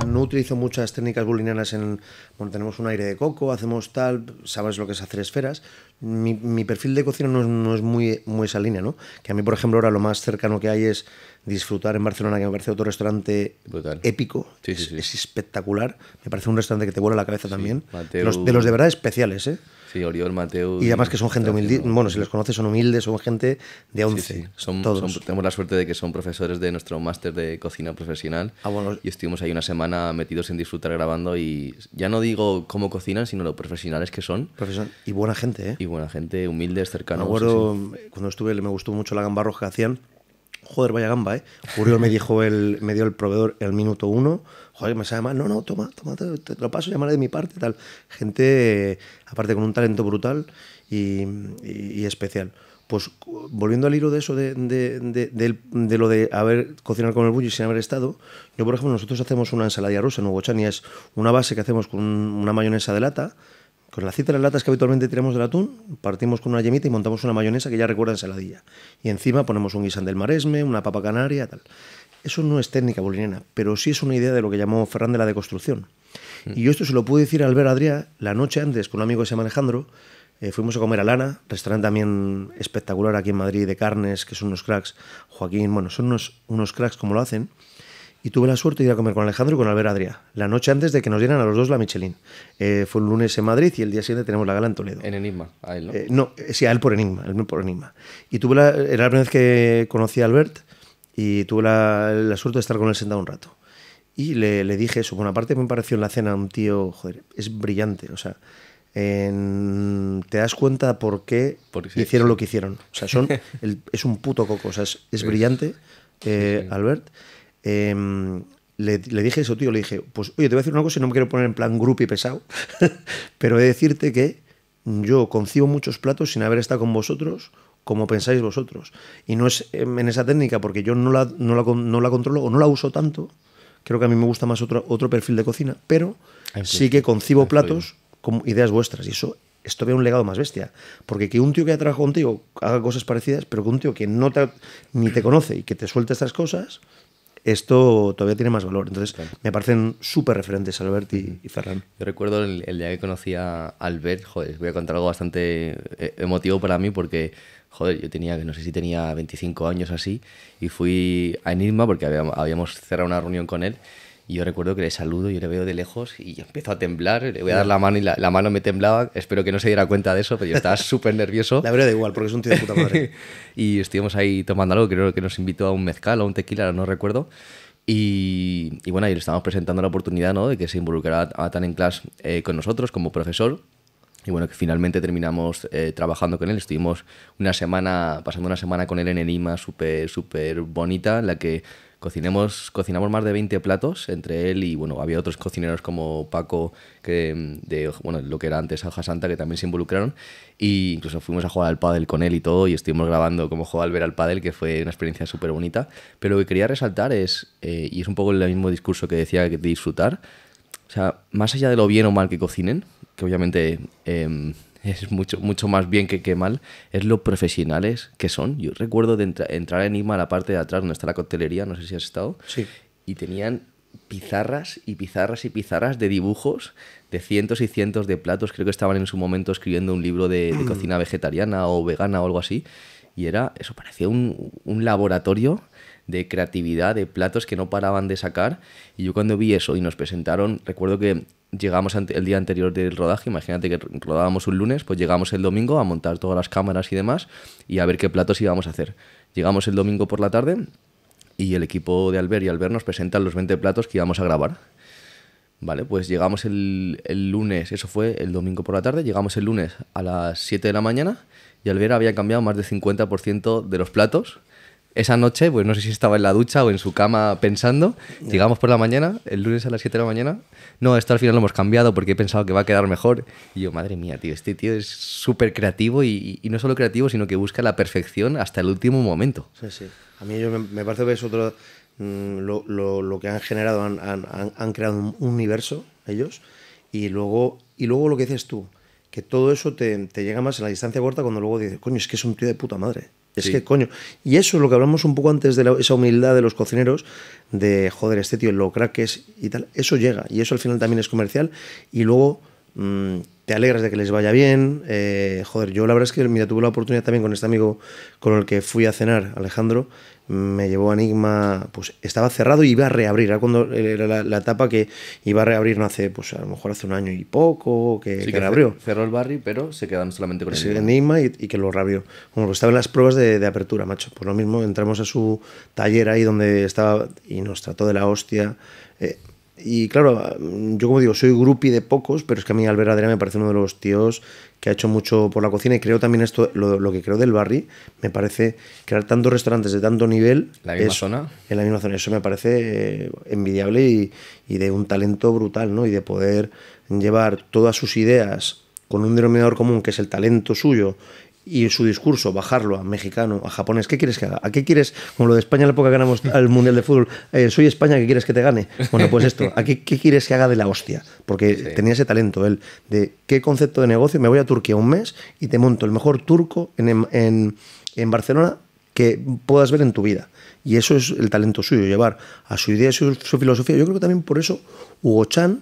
no utilizo muchas técnicas bulinianas en. Bueno, tenemos un aire de coco, hacemos tal, sabes lo que es hacer esferas mi, perfil de cocina no es, muy, muy esa línea, ¿no? Que a mí, por ejemplo, ahora lo más cercano que hay es disfrutar en Barcelona, que me parece otro restaurante épico. es, espectacular. Me parece un restaurante que te vuela la cabeza también. de los de verdad especiales, ¿eh? Sí, Oriol, Mateo. Y además que son gente humilde. Bueno, si los conoces, son humildes, son gente de 11. Son, todos. tenemos la suerte de que son profesores de nuestro máster de cocina profesional. Ah, y estuvimos ahí una semana metidos en disfrutar grabando. Y ya no digo cómo cocinan, sino lo profesionales que son. Profesor. Y buena gente, ¿eh? buena gente, humilde, cercanos. Pues, cuando estuve, me gustó mucho la gamba roja que hacían. Joder, vaya gamba, ¿eh? Julio me dijo el, me dio el proveedor el minuto uno. Joder, me sabe mal. No, no, toma, toma, te, lo paso, llamaré de mi parte, tal. Gente, aparte, con un talento brutal y, especial pues volviendo al hilo de eso, de, de, lo de haber cocinado con el bulli sin haber estado, yo por ejemplo, nosotros hacemos una ensaladilla rusa en y es una base que hacemos con una mayonesa de lata, pues la cita de las latas que habitualmente tiramos del atún, partimos con una yemita y montamos una mayonesa que ya recuerda ensaladilla. Y encima ponemos un guisante del maresme, una papa canaria, tal. Eso no es técnica boliniana, pero sí es una idea de lo que llamó Ferran de la deconstrucción. Mm. Y yo esto se lo pude decir a Albert Adrià la noche antes con un amigo que se llama Alejandro. Eh, fuimos a comer a Lana, restaurante también espectacular aquí en Madrid de carnes, que son unos cracks. Joaquín, bueno, son unos, unos cracks como lo hacen. Y tuve la suerte de ir a comer con Alejandro y con Albert Adrià, la noche antes de que nos dieran a los dos la Michelin. Eh, fue un lunes en Madrid y el día siguiente tenemos la gala en Toledo. En Enigma, a él, ¿no? Eh, eh, sí, a él por Enigma, él por Enigma. Y tuve la, era la primera vez que conocí a Albert y tuve la, suerte de estar con él sentado un rato. Y le, dije eso, bueno aparte me pareció en la cena un tío, joder, es brillante, o sea, te das cuenta por qué hicieron lo que hicieron. O sea, son, es un puto coco, o sea, es, (laughs) brillante, Albert. Em, le, le, dije eso, tío, le dije, pues oye, te voy a decir una cosa y no me quiero poner en plan grupo y pesado, (laughs) pero he de decirte que yo concibo muchos platos sin haber estado con vosotros como pensáis vosotros. Y no es em, en esa técnica porque yo no la, no la, no la controlo o no la uso tanto. Creo que a mí me gusta más otro, otro perfil de cocina, pero sí, que concibo platos como ideas vuestras y eso esto ve un legado más bestia. Porque que un tío que ha trabajado contigo haga cosas parecidas, pero que un tío que no te, ni te conoce y que te suelte estas cosas, esto todavía tiene más valor. Entonces, me parecen súper referentes Albert y, Ferran. Yo recuerdo el, día que conocí a Albert, joder, voy a contar algo bastante eh, emotivo para mí porque, joder, yo tenía, no sé si tenía 25 años así, y fui a Enigma porque habíamos cerrado una reunión con él y yo recuerdo que le saludo, yo le veo de lejos y yo empiezo a temblar, le voy a dar la mano y la, mano me temblaba. Espero que no se diera cuenta de eso, pero yo estaba (laughs) súper nervioso. La verdad, igual, porque es un tío de puta madre. (laughs) y estuvimos ahí tomando algo, creo que nos invitó a un mezcal o un tequila, no recuerdo. Y, y bueno, ahí le estábamos presentando la oportunidad ¿no? de que se involucrara a, Tan en Class eh, con nosotros como profesor. Y bueno, que finalmente terminamos eh, trabajando con él. Estuvimos una semana, pasando una semana con él en Enima, súper, súper bonita, en la que Cocinemos, cocinamos más de 20 platos entre él y, bueno, había otros cocineros como Paco, de, bueno, lo que era antes aja Santa, que también se involucraron. e incluso fuimos a jugar al pádel con él y todo, y estuvimos grabando cómo jugaba ver al pádel, que fue una experiencia súper bonita. Pero lo que quería resaltar es, eh, y es un poco el mismo discurso que decía de disfrutar, o sea, más allá de lo bien o mal que cocinen, que obviamente... Em, (laughs) es mucho, mucho más bien que, que mal, es lo profesionales que son. Yo recuerdo de entrar en IMA a la parte de atrás donde está la coctelería, no sé si has estado, sí. y tenían pizarras y pizarras y pizarras de dibujos de cientos y cientos de platos. Creo que estaban en su momento escribiendo un libro de, (clears throat) cocina vegetariana o vegana o algo así. Y era, eso parecía un, un laboratorio de creatividad, de platos que no paraban de sacar. Y yo cuando vi eso y nos presentaron, recuerdo que llegamos el día anterior del rodaje, imagínate que rodábamos un lunes, pues llegamos el domingo a montar todas las cámaras y demás y a ver qué platos íbamos a hacer. Llegamos el domingo por la tarde y el equipo de Albert y Albert nos presentan los 20 platos que íbamos a grabar. Vale, pues llegamos el, lunes, eso fue el domingo por la tarde, llegamos el lunes a las 7 de la mañana y Albert había cambiado más del 50% de los platos esa noche, pues no sé si estaba en la ducha o en su cama pensando. Llegamos por la mañana, el lunes a las 7 de la mañana. No, esto al final lo hemos cambiado porque he pensado que va a quedar mejor. Y yo, madre mía, tío, este tío es súper creativo y, no solo creativo, sino que busca la perfección hasta el último momento. Sí, sí. A mí yo me, parece que es otro. Mm, lo, lo, lo que han generado, han, han, han, creado un universo ellos. Y luego, y luego lo que dices tú, que todo eso te, te llega más en la distancia corta cuando luego dices, coño, es que es un tío de puta madre. Es que, coño. Y eso es lo que hablamos un poco antes de la, esa humildad de los cocineros, de joder, este tío, lo crack y tal. Eso llega. Y eso al final también es comercial. Y luego. Mm, te alegras de que les vaya bien. Eh, joder, yo la verdad es que, mira, tuve la oportunidad también con este amigo con el que fui a cenar, Alejandro, me llevó a Enigma, pues estaba cerrado y iba a reabrir, era cuando era la, tapa etapa que iba a reabrir, no hace, pues a lo mejor hace un año y poco, que, sí, que, Cerró el barrio, pero se quedaron solamente con Enigma. Y, que lo reabrió. Bueno, pues estaba en las pruebas de, apertura, macho. Por pues lo mismo, entramos a su taller ahí donde estaba y nos trató de la hostia. Eh, y claro, yo como digo, soy grupi de pocos, pero es que a mí Albert Adrián me parece uno de los tíos que ha hecho mucho por la cocina y creo también esto, lo, que creo del barrio me parece crear tantos restaurantes de tanto nivel. ¿La misma zona? En la misma zona, eso me parece eh, envidiable y, y de un talento brutal, ¿no? Y de poder llevar todas sus ideas con un denominador común que es el talento suyo y su discurso bajarlo a mexicano, a japonés. ¿Qué quieres que haga? ¿A qué quieres? Como lo de España la época que ganamos el Mundial de Fútbol. Eh, soy España, ¿qué quieres que te gane? Bueno, pues esto. ¿A qué, quieres que haga de la hostia? Porque tenía ese talento él. De qué concepto de negocio. Me voy a Turquía un mes y te monto el mejor turco en, Barcelona que puedas ver en tu vida. Y eso es el talento suyo, llevar a su idea, su, su filosofía. Yo creo que también por eso Hugo Chan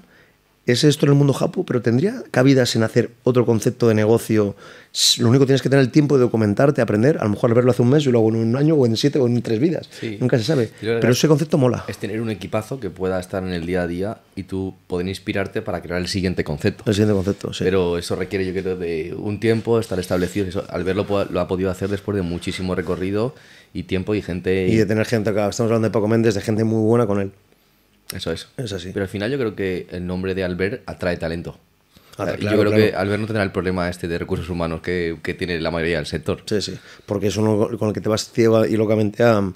¿Es esto en el mundo japo? Pero tendría cabida en hacer otro concepto de negocio. Lo único tienes que tener el tiempo de documentarte, aprender. A lo mejor al verlo hace un mes, y luego en un año, o en siete, o en tres vidas. Nunca se sabe. Pero ese concepto mola. Es tener un equipazo que pueda estar en el día a día y tú poder inspirarte para crear el siguiente concepto. El siguiente concepto, sí. Pero eso requiere, yo creo, de un tiempo, estar establecido. al verlo lo ha podido hacer después de muchísimo recorrido y tiempo y gente. Y de tener gente acá. Estamos hablando de Paco Méndez, de gente muy buena con él. Eso es. así. Pero al final yo creo que el nombre de Albert atrae talento. Ah, eh, yo creo que Albert no tendrá el problema este de recursos humanos que, tiene la mayoría del sector. Sí, sí. Porque es uno con el que te vas ciego y locamente a,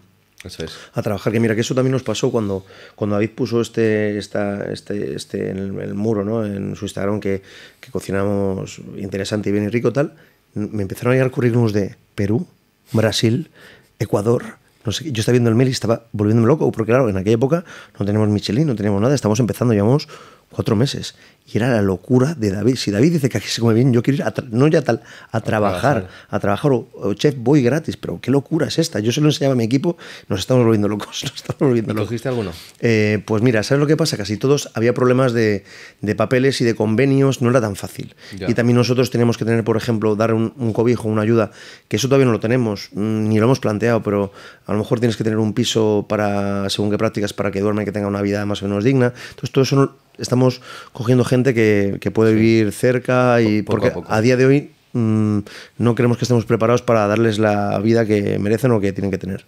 a trabajar. Que mira, que eso también nos pasó cuando, cuando David puso este, esta, este, este en el, muro, ¿no? En su Instagram que, cocinamos interesante y bien y rico tal. Me empezaron a llegar currículums de Perú, Brasil, Ecuador, yo estaba viendo el mail y estaba volviéndome loco, porque claro, en aquella época no teníamos Michelin, no teníamos nada, estamos empezando, llevamos cuatro meses. Y era la locura de David. Si David dice que aquí se come bien, yo quiero ir a no ya tal, a, trabajar, a trabajar, o, chef, voy gratis. Pero qué locura es esta. Yo se lo enseñaba a mi equipo, nos estamos volviendo locos. (laughs) Nos estamos volviendo alguno? Eh, pues mira, ¿sabes lo que pasa? Casi todos había problemas de, papeles y de convenios, no era tan fácil. Y también nosotros teníamos que tener, por ejemplo, dar un, cobijo, una ayuda, que eso todavía no lo tenemos, mm, ni lo hemos planteado, pero a lo mejor tienes que tener un piso para, según qué prácticas, para que duerma que tenga una vida más o menos digna. Entonces, todo eso estamos cogiendo gente que, puede vivir cerca y porque a, día de hoy mm, no queremos que estemos preparados para darles la vida que merecen o que tienen que tener.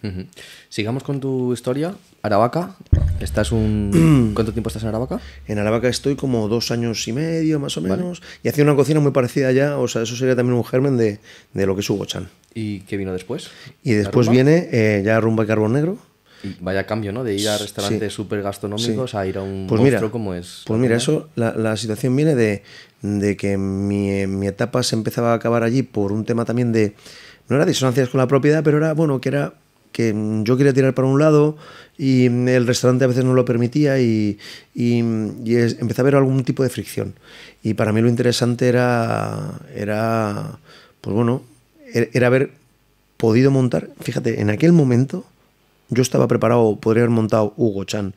Sigamos con tu historia. Aravaca, estás un... (clears throat) ¿cuánto tiempo estás en Aravaca? En Aravaca estoy como dos años y medio, más o menos. Y hacía una cocina muy parecida allá, o sea, eso sería también un germen de, lo que es Hugo Chan. ¿Y qué vino después? Y después viene eh, ya Rumba y Carbón Negro vaya cambio, ¿no? De ir a restaurantes súper gastronómicos a ir a un pues mira, como es. Pues mira, eso, la, situación viene de, que mi, etapa se empezaba a acabar allí por un tema también de. No era disonancias con la propiedad, pero era, bueno, que era que yo quería tirar para un lado y el restaurante a veces no lo permitía y, y, a ver algún tipo de fricción. Y para mí lo interesante era, era pues bueno, er, era haber podido montar, fíjate, en aquel momento yo estaba preparado, podría haber montado Hugo Chan.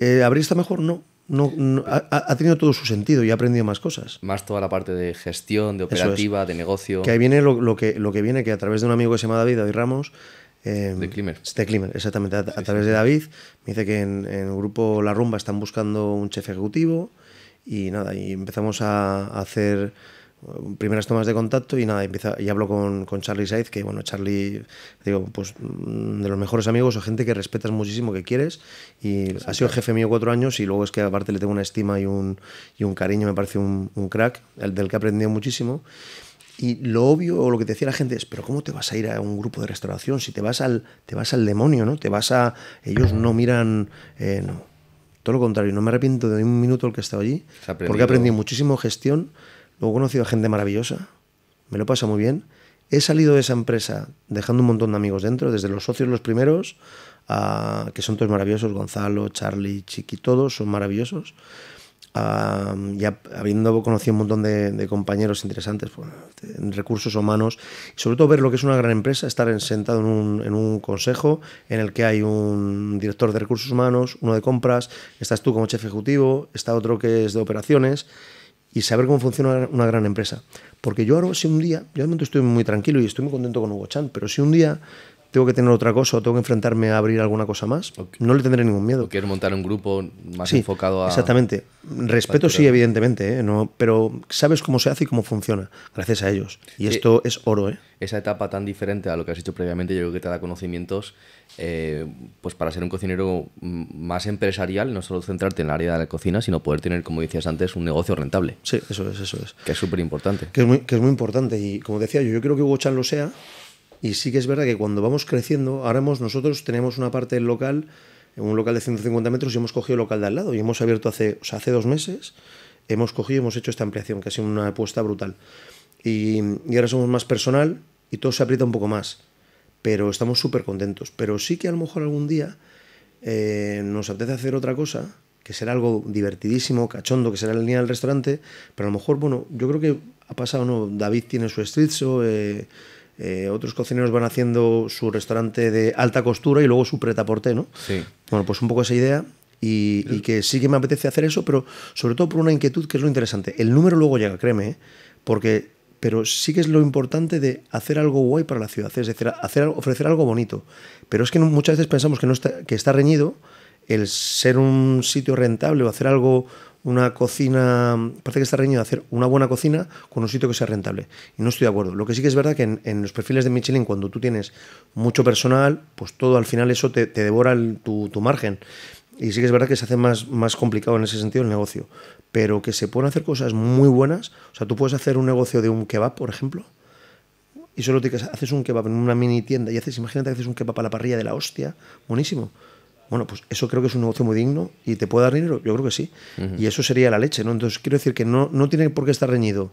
¿Habría eh, estado mejor? No. no, ha, tenido todo su sentido y ha aprendido más cosas. Más toda la parte de gestión, de operativa, de negocio. Que ahí viene lo, que, lo que viene, que a través de un amigo que se llama David, David Ramos, eh, de exactamente. A, través de David me dice que en, el grupo La Rumba están buscando un chef ejecutivo y nada, y empezamos a hacer primeras tomas de contacto y nada, empieza, y hablo con, con Charlie Saiz, que bueno, Charlie, digo, pues mm, de los mejores amigos o gente que respetas muchísimo, que quieres, y ha sido jefe mío cuatro años y luego es que aparte le tengo una estima y un, y un cariño, me parece un, crack, el del que he aprendido muchísimo. Y lo obvio o lo que te decía la gente es, pero ¿cómo te vas a ir a un grupo de restauración si te vas al, te vas al demonio, ¿no? Te vas a... Ellos no miran... Eh, no. Todo lo contrario, no me arrepiento de un minuto el que he estado allí, porque aprendí muchísimo gestión, He conocido a gente maravillosa, me lo pasa muy bien. He salido de esa empresa dejando un montón de amigos dentro, desde los socios los primeros, que son todos maravillosos, Gonzalo, Charlie, Chiqui, todos son maravillosos. habiendo conocido un montón de, compañeros interesantes pues, en recursos humanos, y sobre todo ver lo que es una gran empresa, estar en, sentado en un, en un, consejo en el que hay un director de recursos humanos, uno de compras, estás tú como jefe ejecutivo, está otro que es de operaciones, y saber cómo funciona una gran empresa. Porque yo ahora, si un día, yo realmente estoy muy tranquilo y estoy muy contento con Hugo Chan, pero si un día tengo que tener otra cosa o tengo que enfrentarme a abrir alguna cosa más, no le tendré ningún miedo. Quiero montar un grupo más enfocado a. Exactamente. Respeto, sí, evidentemente, ¿eh? no, pero sabes cómo se hace y cómo funciona, gracias a ellos. Y esto es oro, ¿eh? Esa etapa tan diferente a lo que has hecho previamente, yo creo que te da conocimientos eh, pues para ser un cocinero más empresarial, no solo centrarte en el área de la cocina, sino poder tener, como decías antes, un negocio rentable. Sí, eso es, eso es. Que es súper importante. Que, es muy, que es muy importante. Y como decía yo, yo creo que Hugo Chan lo sea y sí que es verdad que cuando vamos creciendo, ahora nosotros tenemos una parte del local, un local de 150 metros, y hemos cogido el local de al lado. Y hemos abierto hace, o sea, hace dos meses, hemos cogido y hemos hecho esta ampliación, que ha sido una apuesta brutal. Y, y ahora somos más personal y todo se aprieta un poco más. Pero estamos súper contentos. Pero sí que a lo mejor algún día eh, nos apetece hacer otra cosa que será algo divertidísimo, cachondo, que será la línea del restaurante, pero a lo mejor, bueno, yo creo que ha pasado, ¿no? David tiene su estrizo... Eh, eh, otros cocineros van haciendo su restaurante de alta costura y luego su pretaporté, ¿no? Sí. Bueno, pues un poco esa idea y, que sí que me apetece hacer eso, pero sobre todo por una inquietud que es lo interesante. El número luego llega, créeme, ¿eh? porque pero sí que es lo importante de hacer algo guay para la ciudad, es decir, hacer, ofrecer algo bonito. Pero es que muchas veces pensamos que, no que está reñido el ser un sitio rentable o hacer algo una cocina, parece que está reñido hacer una buena cocina con un sitio que sea rentable. Y no estoy de acuerdo. Lo que sí que es verdad que en, los perfiles de Michelin, cuando tú tienes mucho personal, pues todo al final eso te, devora tu, margen. Y sí que es verdad que se hace más, más complicado en ese sentido el negocio. Pero que se pueden hacer cosas muy buenas. O sea, tú puedes hacer un negocio de un kebab, por ejemplo, y solo te haces un kebab en una mini tienda y haces, imagínate que haces un kebab a la parrilla de la hostia, buenísimo. Bueno, pues eso creo que es un negocio muy digno y te puede dar dinero, yo creo que sí. Y eso sería la leche, ¿no? Entonces quiero decir que no, tiene por qué estar reñido.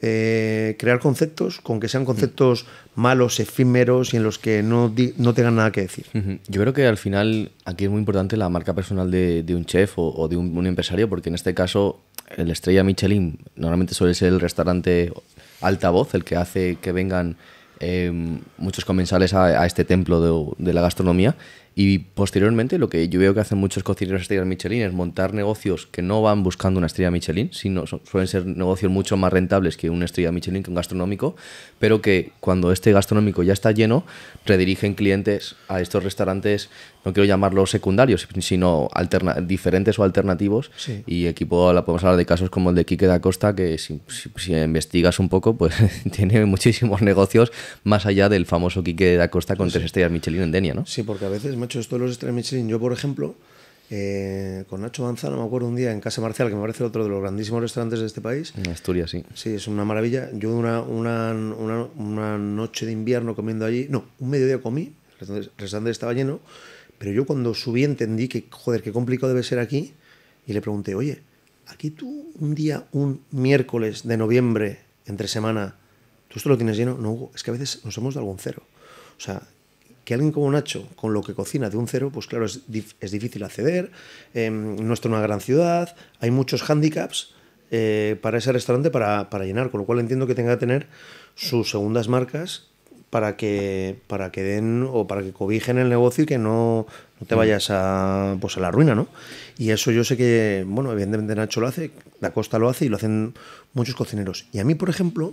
Eh, crear conceptos con que sean conceptos malos, efímeros y en los que no, tengan nada que decir. Yo creo que al final aquí es muy importante la marca personal de, un chef o, de un, empresario, porque en este caso el estrella Michelin normalmente suele ser el restaurante altavoz, el que hace que vengan eh, muchos comensales a, este templo de la gastronomía y posteriormente, lo que yo veo que hacen muchos cocineros estrellas Michelin es montar negocios que no van buscando una estrella Michelin, sino suelen ser negocios mucho más rentables que una estrella Michelin, que un gastronómico, pero que cuando este gastronómico ya está lleno, redirigen clientes a estos restaurantes no quiero llamarlos secundarios, sino diferentes o alternativos. Y equipo, la podemos hablar de casos como el de Quique da Costa, que si, investigas un poco, pues (laughs) tiene muchísimos negocios más allá del famoso Quique da Costa con tres estrellas Michelin en Denia, Sí, porque a veces, macho, esto de los estrellas Michelin, yo por ejemplo, eh, con Nacho Manzano, me acuerdo un día en Casa Marcial, que me parece otro de los grandísimos restaurantes de este país. En Asturias, sí. Sí, es una maravilla. Yo una, una, una, una noche de invierno comiendo allí, no, un mediodía comí, el restaurante estaba lleno, pero yo cuando subí entendí que, joder, qué complicado debe ser aquí. Y le pregunté, oye, aquí tú un día, un miércoles de noviembre, entre semana, ¿tú esto lo tienes lleno? No, es que a veces nos hemos dado un cero. O sea, que alguien como Nacho, con lo que cocina de un cero, pues claro, es, difícil acceder, em, no está en una gran ciudad, hay muchos handicaps eh, para ese restaurante para, para, llenar, con lo cual entiendo que tenga que tener sus segundas marcas para que, para que den o para que cobijen el negocio y que no, no te mm. vayas a, pues a la ruina, ¿no? Y eso yo sé que, bueno, evidentemente Nacho lo hace, la Costa lo hace y lo hacen muchos cocineros. Y a mí, por ejemplo,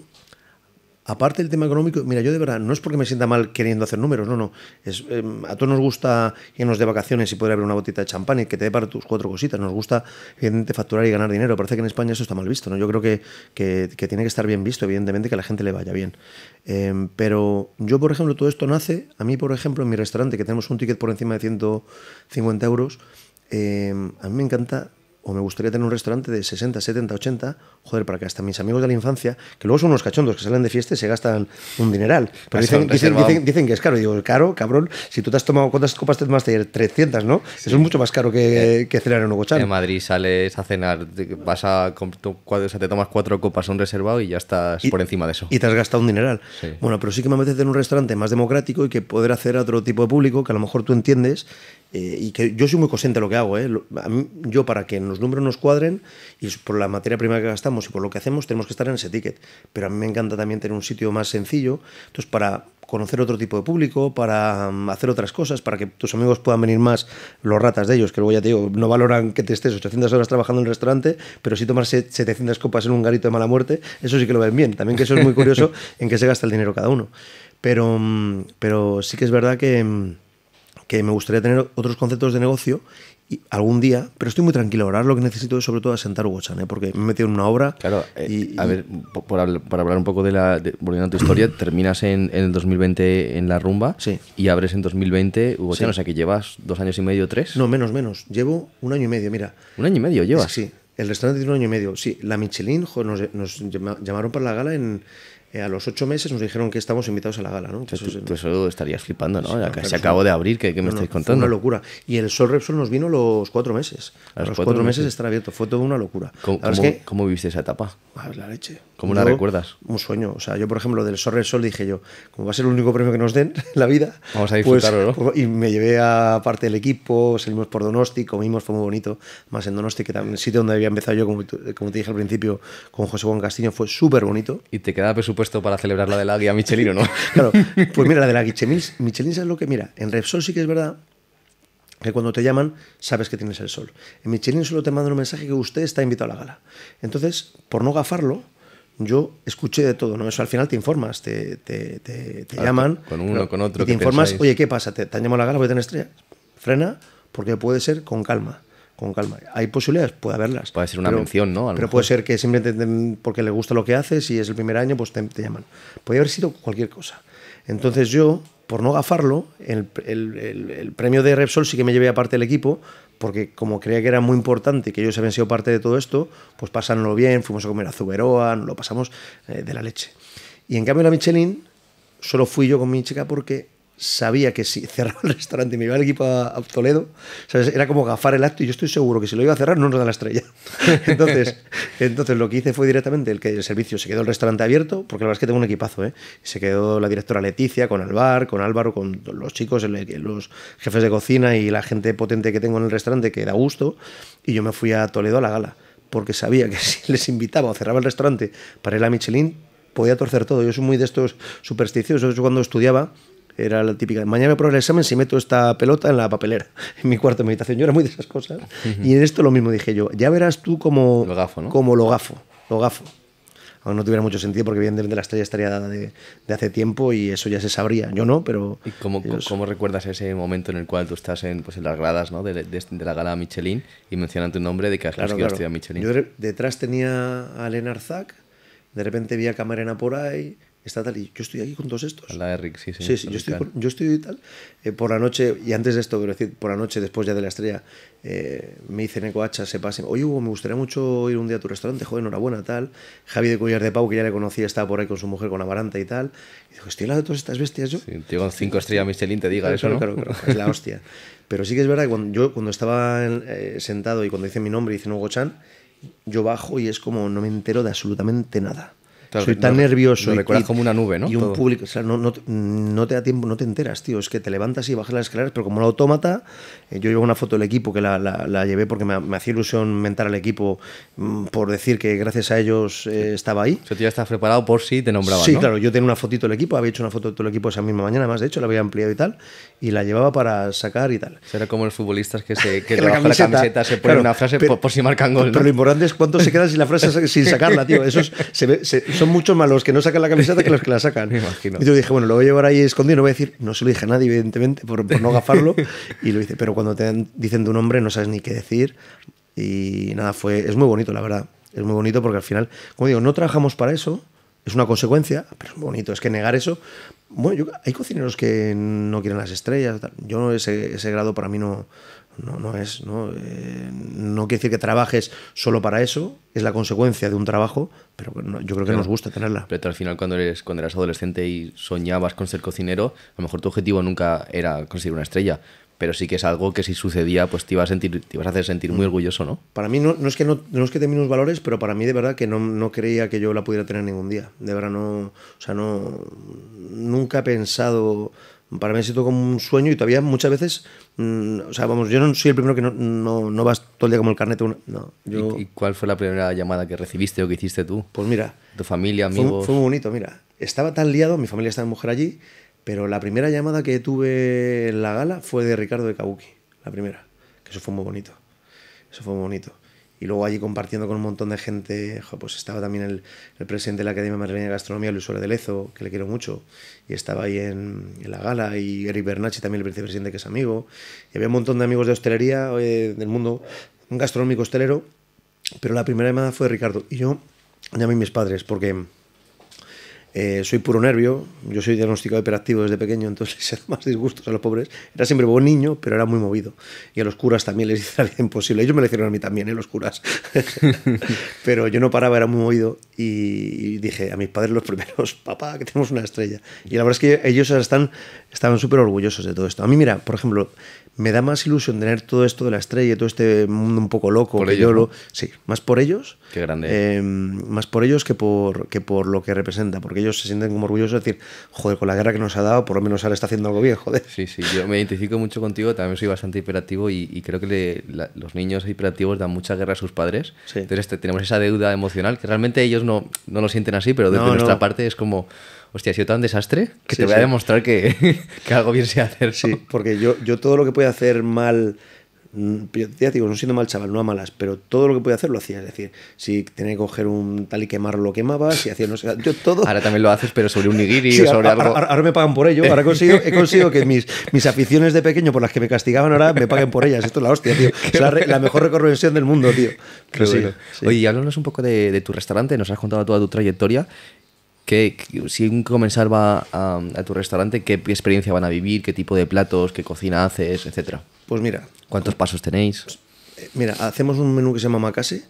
aparte del tema económico, mira, yo de verdad, no es porque me sienta mal queriendo hacer números, no, no. Es, em, a todos nos gusta irnos de vacaciones y poder abrir una botita de champán y que te dé para tus cuatro cositas. Nos gusta, evidentemente, facturar y ganar dinero. Parece que en España eso está mal visto, ¿no? Yo creo que, tiene que estar bien visto, evidentemente, que a la gente le vaya bien. Em, pero yo, por ejemplo, todo esto nace, a mí, por ejemplo, en mi restaurante, que tenemos un ticket por encima de 150 euros, em, a mí me encanta o me gustaría tener un restaurante de 60, 70, 80, joder, para que hasta mis amigos de la infancia, que luego son unos cachondos que salen de fiesta y se gastan un dineral. Pero dicen, que es caro. Y digo, caro, cabrón, si tú te has tomado, ¿cuántas copas te tomaste ayer? 300, ¿no? Eso es mucho más caro que, eh, cenar en un En Madrid sales a cenar, vas a, te tomas cuatro copas a un reservado y ya estás por encima de eso. Y te has gastado un dineral. Bueno, pero sí que me apetece tener un restaurante más democrático y que poder hacer a otro tipo de público que a lo mejor tú entiendes eh, y que yo soy muy consciente de lo que hago. ¿eh? yo para que los números nos cuadren y por la materia prima que gastamos y por lo que hacemos tenemos que estar en ese ticket. Pero a mí me encanta también tener un sitio más sencillo. Entonces para conocer otro tipo de público, para mm, hacer otras cosas, para que tus amigos puedan venir más, los ratas de ellos, que luego ya te digo, no valoran que te estés 800 horas trabajando en un restaurante, pero si tomas 700 copas en un garito de mala muerte, eso sí que lo ven bien. También que eso es muy curioso (laughs) en qué se gasta el dinero cada uno. Pero, mm, pero sí que es verdad que mm, me gustaría tener otros conceptos de negocio y algún día, pero estoy muy tranquilo. Ahora lo que necesito es sobre todo asentar Chan ¿eh? porque me he metido en una obra. Claro, eh, y, a ver, para hablar un poco de la. volviendo a tu historia, (coughs) terminas en, el 2020 en la rumba y abres en 2020 Hugo Chan, o sea que llevas dos años y medio, tres. No, menos, menos. Llevo un año y medio, mira. ¿Un año y medio lleva. Sí, el restaurante tiene un año y medio. Sí, la Michelin nos, llamaron para la gala en, eh, a los ocho meses nos dijeron que estamos invitados a la gala, ¿no? tú, estarías flipando, ¿no? se acabó de abrir, que me estáis contando? Fue una locura. Y el Sol Repsol nos vino los cuatro meses. A los, cuatro, meses estar abierto, fue toda una locura. ¿Cómo, cómo, viviste esa etapa? A ver, la leche. ¿Cómo la recuerdas? Un sueño. O sea, yo, por ejemplo, del Sol Repsol dije yo, como va a ser el único premio que nos den en (laughs) la vida, vamos a pues, disfrutarlo, ¿no? Y me llevé a parte del equipo, salimos por Donosti, comimos, fue muy bonito, más en Donosti, que también el sitio donde había empezado yo, como, te dije al principio, con José Juan Castillo, fue súper bonito. Y te quedaba presupuesto para celebrar la de la guía Michelin o no. (laughs) Claro, pues mira, la de la guía Michelin, (laughs) es lo que? Mira, en Repsol sí que es verdad que cuando te llaman sabes que tienes el sol. En Michelin solo te mandan un mensaje que usted está invitado a la gala. Entonces, por no gafarlo, yo escuché de todo, ¿no? Eso al final te informas, te, te, te, llaman. Con uno, con otro. te informas, oye, ¿qué pasa? ¿Te, te llamado a la gala porque tener estrella. Frena, porque puede ser con calma con calma. Hay posibilidades, puede haberlas. Puede ser una mención, ¿no? pero puede ser que simplemente porque le gusta lo que haces y es el primer año, pues te, llaman. Puede haber sido cualquier cosa. Entonces yo, por no gafarlo, el, premio de Repsol sí que me llevé aparte del equipo, porque como creía que era muy importante y que ellos habían sido parte de todo esto, pues pasándolo bien, fuimos a comer a Zuberoa, lo pasamos eh, de la leche. Y en cambio la Michelin, solo fui yo con mi chica porque sabía que si cerraba el restaurante y me iba el equipo a, Toledo, era como gafar el acto y yo estoy seguro que si lo iba a cerrar no nos da la estrella. (laughs) entonces, entonces lo que hice fue directamente el que el servicio se quedó el restaurante abierto, porque la verdad es que tengo un equipazo, ¿eh? se quedó la directora Leticia con el con Álvaro, con los chicos, los jefes de cocina y la gente potente que tengo en el restaurante que da gusto, y yo me fui a Toledo a la gala porque sabía que (laughs) si les invitaba o cerraba el restaurante para ir a Michelin, podía torcer todo. Yo soy muy de estos supersticiosos. cuando estudiaba, era la típica, mañana me a el examen si meto esta pelota en la papelera, (laughs) en mi cuarto de meditación. Yo era muy de esas cosas. Y en esto lo mismo dije yo, ya verás tú como lo gafo, ¿no? como lo gafo, lo no tuviera mucho sentido porque de la estrella estaría dada de, hace tiempo y eso ya se sabría. Yo no, pero... ¿Y cómo, cómo recuerdas ese momento en el cual tú estás en, pues, en las gradas ¿no? de, de, la gala Michelin y mencionan tu nombre de que has sido conseguido Michelin? Yo detrás tenía a Elena Arzac, de repente vi a Camarena por ahí, está tal, y yo estoy aquí con todos estos. La Eric sí, sí. Sí, yo, estoy, y tal. Eh, por la noche, y antes de esto, quiero decir, por la noche, después ya de la estrella, eh, me dice Neko Coacha se pase, oye Hugo, me gustaría mucho ir un día a tu restaurante, joder, enhorabuena, tal. Javi de Collar de Pau, que ya le conocía, estaba por ahí con su mujer, con Amaranta y tal. Y estoy al de todas estas bestias yo. Sí, cinco estrellas Michelin te diga eso, ¿no? Claro, claro, es la hostia. Pero sí que es verdad que cuando, yo cuando estaba eh, sentado y cuando dice mi nombre y dice Hugo Chan, yo bajo y es como no me entero de absolutamente nada soy tan nervioso. Me como una nube, ¿no? Y un público, o sea, no, te da tiempo, no te enteras, tío. Es que te levantas y bajas las escaleras, pero como la autómata, eh, yo llevo una foto del equipo que la, llevé porque me, hacía ilusión mentar al equipo mm, por decir que gracias a ellos eh, estaba ahí. O sea, ya preparado por si te nombraban, Sí, claro, yo tenía una fotito del equipo, había hecho una foto de todo el equipo esa misma mañana, más de hecho, la había ampliado y tal, y la llevaba para sacar y tal. era como los futbolistas que se que (laughs) la, camiseta, se pone una frase por, si marcan gol. Pero lo importante es cuánto se queda sin la frase sin sacarla, tío. Eso son muchos más los que no sacan la camiseta que los que la sacan. (laughs) imagino. yo dije, bueno, lo voy a llevar ahí escondido, no voy a decir, no se lo dije a nadie, evidentemente, por, no gafarlo. (laughs) y lo hice, pero cuando te dicen de un hombre no sabes ni qué decir. Y nada, fue, es muy bonito, la verdad. Es muy bonito porque al final, como digo, no trabajamos para eso, es una consecuencia, pero es bonito. Es que negar eso. Bueno, hay cocineros que no quieren las estrellas. Yo ese, ese grado para mí no, no, es, ¿no? Eh, no quiere decir que trabajes solo para eso, es la consecuencia de un trabajo, pero yo creo que nos gusta tenerla. Pero al final cuando eres, cuando eras adolescente y soñabas con ser cocinero, a lo mejor tu objetivo nunca era conseguir una estrella, pero sí que es algo que si sucedía, pues te ibas a, sentir, te ibas a hacer sentir muy mm. orgulloso, ¿no? Para mí no, es que no, no es tenga unos valores, pero para mí de verdad que no, creía que yo la pudiera tener ningún día. De verdad no, sea, no, nunca he pensado para mí ha sido como un sueño y todavía muchas veces, mm, o sea, vamos, yo no soy el primero que no, no, vas todo el día como el carnet. no, ¿Y, cuál fue la primera llamada que recibiste o que hiciste tú? Pues mira, tu familia, amigos. Fue, muy bonito, mira. Estaba tan liado, mi familia estaba en mujer allí, pero la primera llamada que tuve en la gala fue de Ricardo de Kabuki, la primera. Que eso fue muy bonito. Eso fue muy bonito y luego allí compartiendo con un montón de gente, pues estaba también el, presidente de la Academia Madrileña de Gastronomía, Luis Suárez de Lezo, que le quiero mucho, y estaba ahí en, la gala, y Eric Bernachi también, el vicepresidente, que es amigo, y había un montón de amigos de hostelería eh, del mundo, un gastronómico hostelero, pero la primera llamada fue Ricardo, y yo llamé a mis padres porque eh, soy puro nervio, yo soy diagnosticado hiperactivo desde pequeño, entonces (laughs) se más disgustos a los pobres. Era siempre buen niño, pero era muy movido. Y a los curas también les hice la (laughs) imposible. Ellos me lo hicieron a mí también, en ¿eh? los curas. (laughs) pero yo no paraba, era muy movido. Y dije a mis padres los primeros, papá, que tenemos una estrella. Y la verdad es que ellos están estaban súper orgullosos de todo esto. A mí, mira, por ejemplo, me da más ilusión tener todo esto de la estrella, todo este mundo un poco loco. Por que yo lo, Sí, más por ellos. Qué grande. Em, más por ellos que por, que por lo que representa, porque ellos se sienten como orgullosos de decir, joder, con la guerra que nos ha dado, por lo menos ahora está haciendo algo bien, joder. Sí, sí, yo me identifico mucho contigo, también soy bastante hiperactivo y, creo que los niños hiperactivos dan mucha guerra a sus padres. Sí. Entonces este, tenemos esa deuda emocional que realmente ellos no, no lo sienten así, pero desde nuestra parte es como hostia, ha sido tan desastre que te voy a demostrar (laughs) que, algo bien se hacer. Sí, porque yo, yo todo lo que puede hacer mal, mm, ya digo, no siendo mal chaval, no a malas, pero todo lo que podía hacer lo hacía. Es decir, si tenía que coger un tal y quemarlo, lo quemaba, si hacía no sé, todo. Ahora también lo haces, pero sobre un nigiri o sobre algo. Ahora, me pagan por ello. Ahora he conseguido, he conseguido que mis, mis aficiones de pequeño por las que me castigaban ahora me paguen por ellas. Esto es la hostia, tío. Es la, mejor recorrección del mundo, tío. Pero sí, Oye, háblanos un poco de, de, tu restaurante. Nos has contado toda tu trayectoria que, si un comensal va a, tu restaurante, ¿qué experiencia van a vivir? ¿Qué tipo de platos? ¿Qué cocina haces? Etcétera. Pues mira. ¿Cuántos pasos tenéis? Pues, eh, mira, hacemos un menú que se llama Macase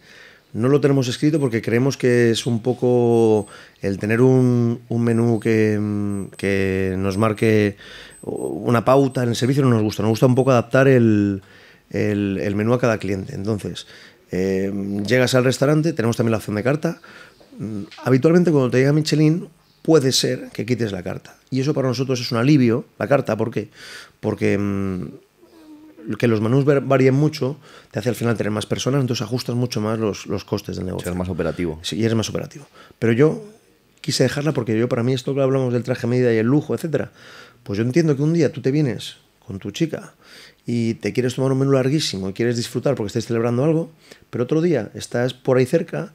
No lo tenemos escrito porque creemos que es un poco el tener un, menú que, mm, que, nos marque una pauta en el servicio no nos gusta. Nos gusta un poco adaptar el, menú a cada cliente. Entonces, eh, llegas al restaurante, tenemos también la opción de carta, Mm, habitualmente cuando te llega Michelin puede ser que quites la carta. Y eso para nosotros es un alivio, la carta, ¿por qué? Porque mm, que los menús varíen mucho te hace al final tener más personas, entonces ajustas mucho más los, costes del negocio. más operativo. Sí, y eres más operativo. Pero yo quise dejarla porque yo para mí esto que hablamos del traje medida y el lujo, etcétera, pues yo entiendo que un día tú te vienes con tu chica y te quieres tomar un menú larguísimo y quieres disfrutar porque estás celebrando algo, pero otro día estás por ahí cerca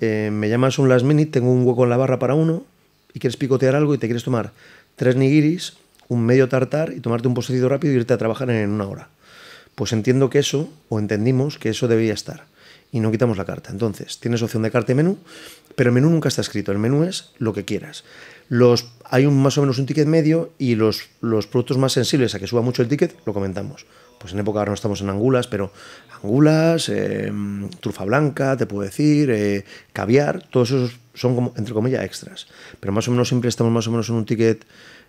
eh, me llamas un last minute, tengo un hueco en la barra para uno y quieres picotear algo y te quieres tomar tres nigiris, un medio tartar y tomarte un postrecito rápido y irte a trabajar en una hora. Pues entiendo que eso, o entendimos que eso debía estar. Y no quitamos la carta. Entonces, tienes opción de carta y menú, pero el menú nunca está escrito. El menú es lo que quieras. Los, hay un, más o menos un ticket medio y los productos más sensibles a que suba mucho el ticket lo comentamos pues en época ahora no estamos en angulas, pero angulas, eh, trufa blanca, te puedo decir, eh, caviar, todos esos son como, entre comillas, extras. Pero más o menos siempre estamos más o menos en un ticket,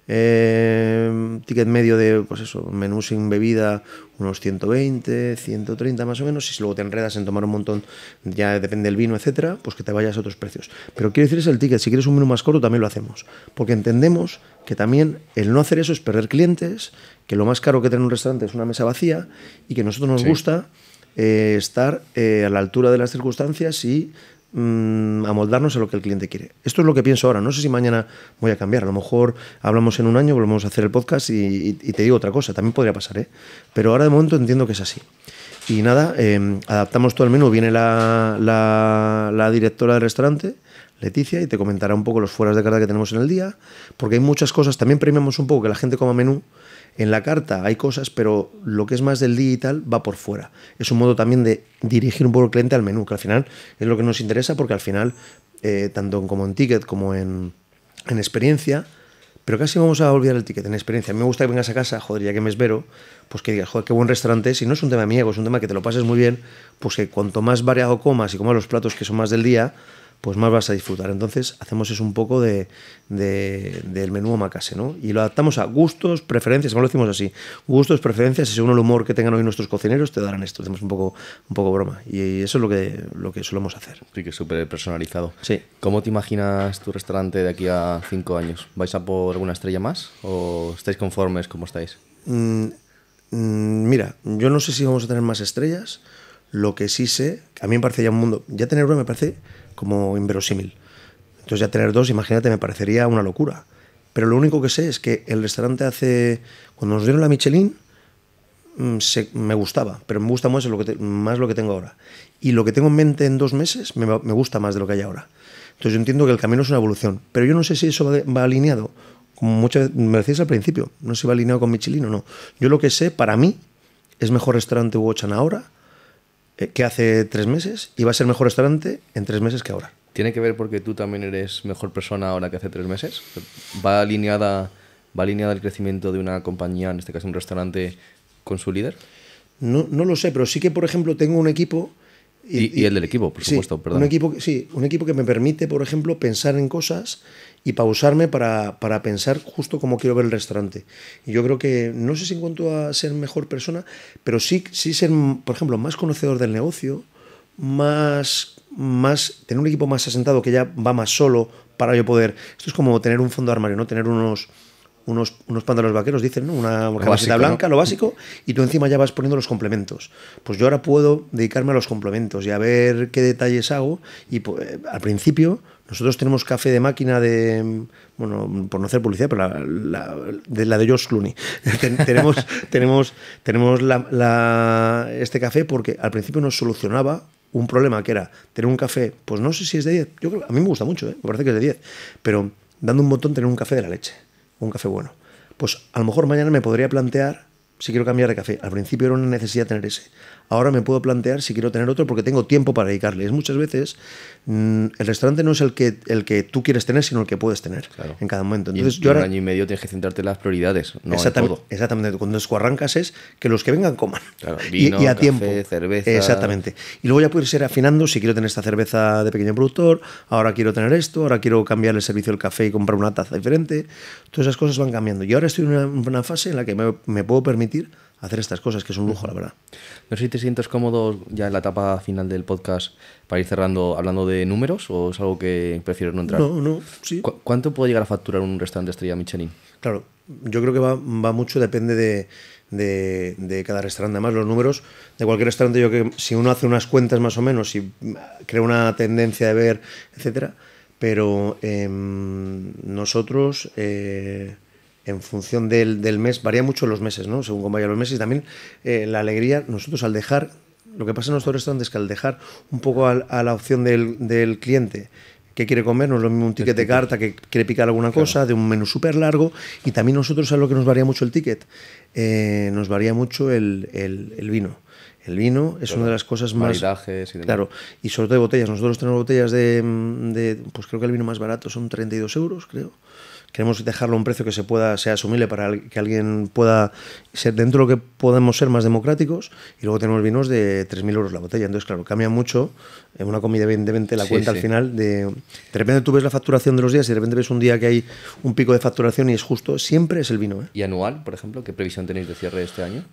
eh, ticket medio de, pues eso, menú sin bebida, unos 120, 130 más o menos, y si luego te enredas en tomar un montón, ya depende del vino, etcétera, pues que te vayas a otros precios. Pero quiero decir es el ticket, si quieres un menú más corto también lo hacemos, porque entendemos que también el no hacer eso es perder clientes, que lo más caro que tiene un restaurante es una mesa vacía y que a nosotros nos gusta eh, estar eh, a la altura de las circunstancias y mm, amoldarnos a lo que el cliente quiere. Esto es lo que pienso ahora. No sé si mañana voy a cambiar. A lo mejor hablamos en un año, volvemos a hacer el podcast y, te digo otra cosa. También podría pasar, ¿eh? Pero ahora de momento entiendo que es así. Y nada, em, adaptamos todo el menú. Viene la, directora del restaurante, Leticia, y te comentará un poco los fueras de carta que tenemos en el día, porque hay muchas cosas. También premiamos un poco que la gente coma menú en la carta hay cosas, pero lo que es más del digital va por fuera. Es un modo también de dirigir un poco el cliente al menú, que al final es lo que nos interesa porque al final, eh, tanto como en ticket como en, experiencia, pero casi vamos a olvidar el ticket en experiencia. A mí me gusta que vengas a casa, joder, ya que me espero, pues que digas, joder, qué buen restaurante. Si no es un tema mío, es un tema que te lo pases muy bien, pues que cuanto más variado comas y comas los platos que son más del día, pues más vas a disfrutar. Entonces hacemos eso un poco del menú macase, ¿no? Y lo adaptamos a gustos, preferencias, como lo decimos así, gustos, preferencias, y según el humor que tengan hoy nuestros cocineros, te darán esto. Hacemos un poco, un poco broma. Y eso es lo que, lo que solemos hacer. Sí, que es súper personalizado. Sí. ¿Cómo te imaginas tu restaurante de aquí a cinco años? ¿Vais a por alguna estrella más o estáis conformes como estáis? Mm, mm, mira, yo no sé si vamos a tener más estrellas. Lo que sí sé, a mí me parece ya un mundo. Ya tener broma me parece como inverosímil. Entonces ya tener dos, imagínate, me parecería una locura. Pero lo único que sé es que el restaurante hace, cuando nos dieron la Michelin, mm, me gustaba, pero me gusta más lo, que más lo que tengo ahora. Y lo que tengo en mente en dos meses me, gusta más de lo que hay ahora. Entonces yo entiendo que el camino es una evolución, pero yo no sé si eso va, alineado, como muchas me decías al principio, no sé si va alineado con Michelin o no. Yo lo que sé, para mí, es mejor restaurante Hugo ahora eh, que hace tres meses y va a ser mejor restaurante en tres meses que ahora. ¿Tiene que ver porque tú también eres mejor persona ahora que hace tres meses? ¿Va alineada, va el crecimiento de una compañía, en este caso un restaurante, con su líder? No, no lo sé, pero sí que, por ejemplo, tengo un equipo y, el del equipo, por supuesto, perdón. Un equipo, sí, un equipo que me permite, por ejemplo, pensar en cosas y pausarme para, para pensar justo cómo quiero ver el restaurante. Y yo creo que, no sé si en cuanto a ser mejor persona, pero sí, sí ser, por ejemplo, más conocedor del negocio, más, más, tener un equipo más asentado que ya va más solo para yo poder. Esto es como tener un fondo de armario, ¿no? Tener unos unos, unos pantalones vaqueros, dicen, una camiseta blanca, lo básico, y tú encima ya vas poniendo los complementos. Pues yo ahora puedo dedicarme a los complementos y a ver qué detalles hago. Y pues, eh, al principio nosotros tenemos café de máquina de, bueno, por no hacer publicidad, pero la, de, la de George Clooney. (laughs) (laughs) tenemos tenemos, tenemos la, este café porque al principio nos solucionaba un problema que era tener un café, pues no sé si es de 10, yo a mí me gusta mucho, ¿eh? me parece que es de 10, pero dando un botón tener un café de la leche un café bueno. Pues a lo mejor mañana me podría plantear si quiero cambiar de café. Al principio era una necesidad tener ese ahora me puedo plantear si quiero tener otro porque tengo tiempo para dedicarle. Es muchas veces mm, el restaurante no es el que, el que tú quieres tener, sino el que puedes tener en cada momento. Entonces, yo un año y medio tienes que centrarte en las prioridades, exactamente, en Cuando arrancas es que los que vengan coman. vino, y, a café, tiempo. cerveza. Exactamente. Y luego ya puedes ir afinando si quiero tener esta cerveza de pequeño productor, ahora quiero tener esto, ahora quiero cambiar el servicio del café y comprar una taza diferente. Todas esas cosas van cambiando. Y ahora estoy en una, fase en la que me puedo permitir hacer estas cosas, que es un lujo, la verdad. No sé si te sientes cómodo ya en la etapa final del podcast para ir cerrando hablando de números o es algo que prefieres no entrar. No, no, sí. ¿Cuánto puede llegar a facturar un restaurante estrella Michelin? Claro, yo creo que va, mucho, depende de, cada restaurante. Además, los números de cualquier restaurante, yo creo que si uno hace unas cuentas más o menos, si crea una tendencia de ver, etcétera. Pero em, nosotros. Eh, en función del, mes, varía mucho los meses, ¿no? Según como vaya los meses, también eh, la alegría, nosotros al dejar, lo que pasa en nuestro restaurante es que al dejar un poco a la opción del, cliente, que quiere comer, no es lo mismo un ticket de carta que quiere picar alguna cosa, de un menú súper largo. Y también nosotros a lo que nos varía mucho el ticket, eh, nos varía mucho el, vino. El vino es una de las cosas más... y Claro, y sobre todo de botellas. Nosotros tenemos botellas de, de, Pues creo que el vino más barato son 32 euros, creo queremos dejarlo a un precio que se pueda, sea asumible para que alguien pueda ser dentro de lo que podemos ser más democráticos. Y luego tenemos vinos de 3.000 euros la botella. Entonces, claro, cambia mucho en una comida de 20, la cuenta al final. De, repente tú ves la facturación de los días y de repente ves un día que hay un pico de facturación y es justo. Siempre es el vino. ¿eh? ¿Y anual, por ejemplo? ¿Qué previsión tenéis de cierre este año?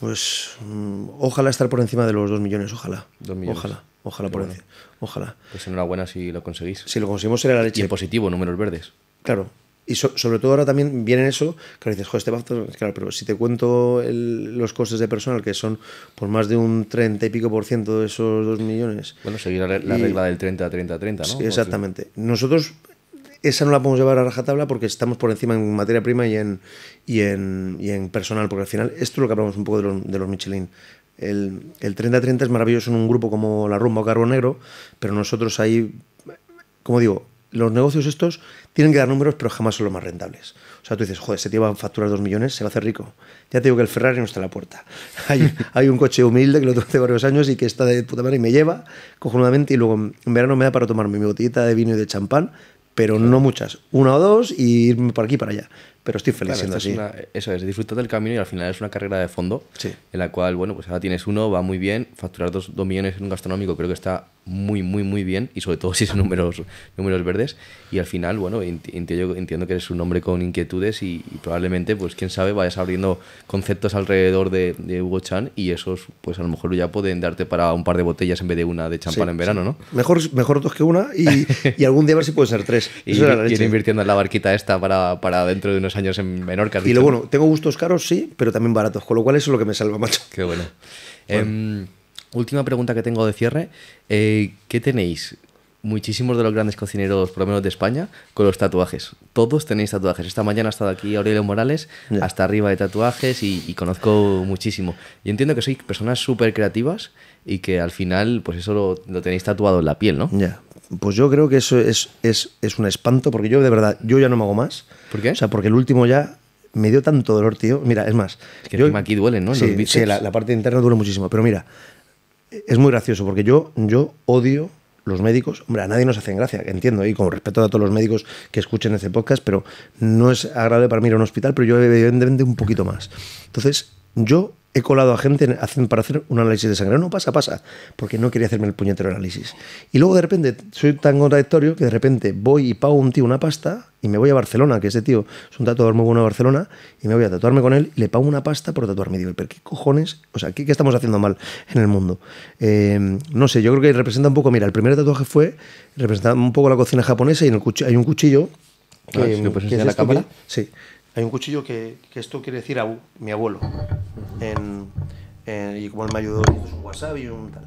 Pues mm, ojalá estar por encima de los 2 millones, ojalá. Dos millones. Ojalá, ojalá por encima. Ojalá. Pues enhorabuena si lo conseguís. Si lo conseguimos será la leche. Y en positivo, números verdes claro, y sobre todo ahora también viene eso, que dices, joder, este claro, pero si te cuento los costes de personal, que son por más de un 30 y pico por ciento de esos dos millones. Bueno, seguir la, la regla del 30-30-30, ¿no? Sí, exactamente. Nosotros esa no la podemos llevar a rajatabla porque estamos por encima en materia prima y en, y en, y en personal, porque al final esto es lo que hablamos un poco de los, de los Michelin. El, el 30-30 es maravilloso en un grupo como la Rumba o Carro Negro, pero nosotros ahí, como digo, los negocios estos tienen que dar números, pero jamás son los más rentables. O sea, tú dices, joder, se este te a facturar dos millones, se va a hacer rico. Ya te digo que el Ferrari no está en la puerta. (laughs) Hay, un coche humilde que lo tuve hace varios años y que está de puta madre y me lleva cojonudamente y luego en verano me da para tomarme mi botellita de vino y de champán, pero no muchas. Una o dos y irme por aquí para allá pero estoy feliz así. eso es, disfrutar del camino y al final es una carrera de fondo en la cual, bueno, pues ahora tienes uno, va muy bien, facturar dos, dos, millones en un gastronómico creo que está muy, muy, muy bien y sobre todo (laughs) si son números, números verdes y al final, bueno, entiendo, entiendo que eres un hombre con inquietudes y, probablemente, pues quién sabe, vayas abriendo conceptos alrededor de, Hugo Chan y esos, pues a lo mejor ya pueden darte para un par de botellas en vez de una de champán en verano, ¿no? Mejor, mejor dos que una y, (laughs) y algún día a ver si pueden ser tres. y, ir invirtiendo en la barquita esta para, para dentro de unos años en Menorca. Y lo bueno, tengo gustos caros, sí, pero también baratos, con lo cual eso es lo que me salva, macho. Qué bueno. Em, última pregunta que tengo de cierre. Eh, ¿Qué tenéis? muchísimos de los grandes cocineros, por lo menos de España, con los tatuajes. Todos tenéis tatuajes. Esta mañana ha estado aquí Aurelio Morales, hasta arriba de tatuajes y, conozco muchísimo. Y entiendo que sois personas súper creativas y que al final, pues eso lo, lo tenéis tatuado en la piel, ¿no? Ya. Pues yo creo que eso es, es, es, un espanto, porque yo de verdad, yo ya no me hago más. ¿Por qué? O sea, porque el último ya me dio tanto dolor, tío. Mira, es más. Es que aquí duele, ¿no? Sí, la, parte interna duele muchísimo. Pero mira, es muy gracioso porque yo, yo odio los médicos. Hombre, a nadie nos hacen gracia, entiendo, y con respeto a todos los médicos que escuchen este podcast, pero no es agradable para mí ir a un hospital, pero yo evidentemente un poquito más. Entonces, yo he colado a gente para hacer un análisis de sangre. No, pasa, pasa, porque no quería hacerme el puñetero análisis. Y luego de repente soy tan contradictorio que de repente voy y pago un tío una pasta y me voy a Barcelona, que ese tío es un tatuador muy bueno de Barcelona, y me voy a tatuarme con él y le pago una pasta por tatuarme. Y digo, pero ¿qué cojones? O sea, ¿qué, estamos haciendo mal en el mundo? Em, no sé, yo creo que representa un poco, mira, el primer tatuaje fue representa un poco la cocina japonesa y hay un cuchillo. Ah, que, ah, la cámara? sí hay un cuchillo que, que esto quiere decir a mi abuelo. En, y como él me ayudó, es un WhatsApp y un tal.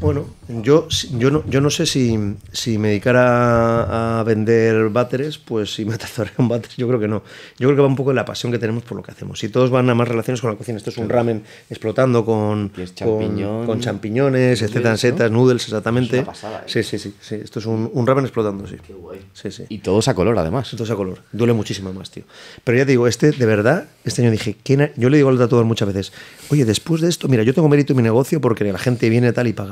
Bueno, yo, yo, no, yo no sé si, me dedicara a vender váteres, pues si me (laughs) atazaría un váter, yo creo que no. Yo creo que va un poco en la pasión que tenemos por lo que hacemos. Si todos van a más relaciones con la cocina, esto es un ramen explotando con, con, champiñones, etcétera, setas, noodles, exactamente. ¿eh? Sí, sí, sí, sí. Esto es un, ramen explotando, sí. Qué guay. Sí, sí. Y todos a color, además. Todos a color. Duele muchísimo más, tío. Pero ya te digo, este, de verdad, este año dije, yo le digo al tatuador muchas veces, oye, después de esto, mira, yo tengo mérito en mi negocio porque la gente viene tal y paga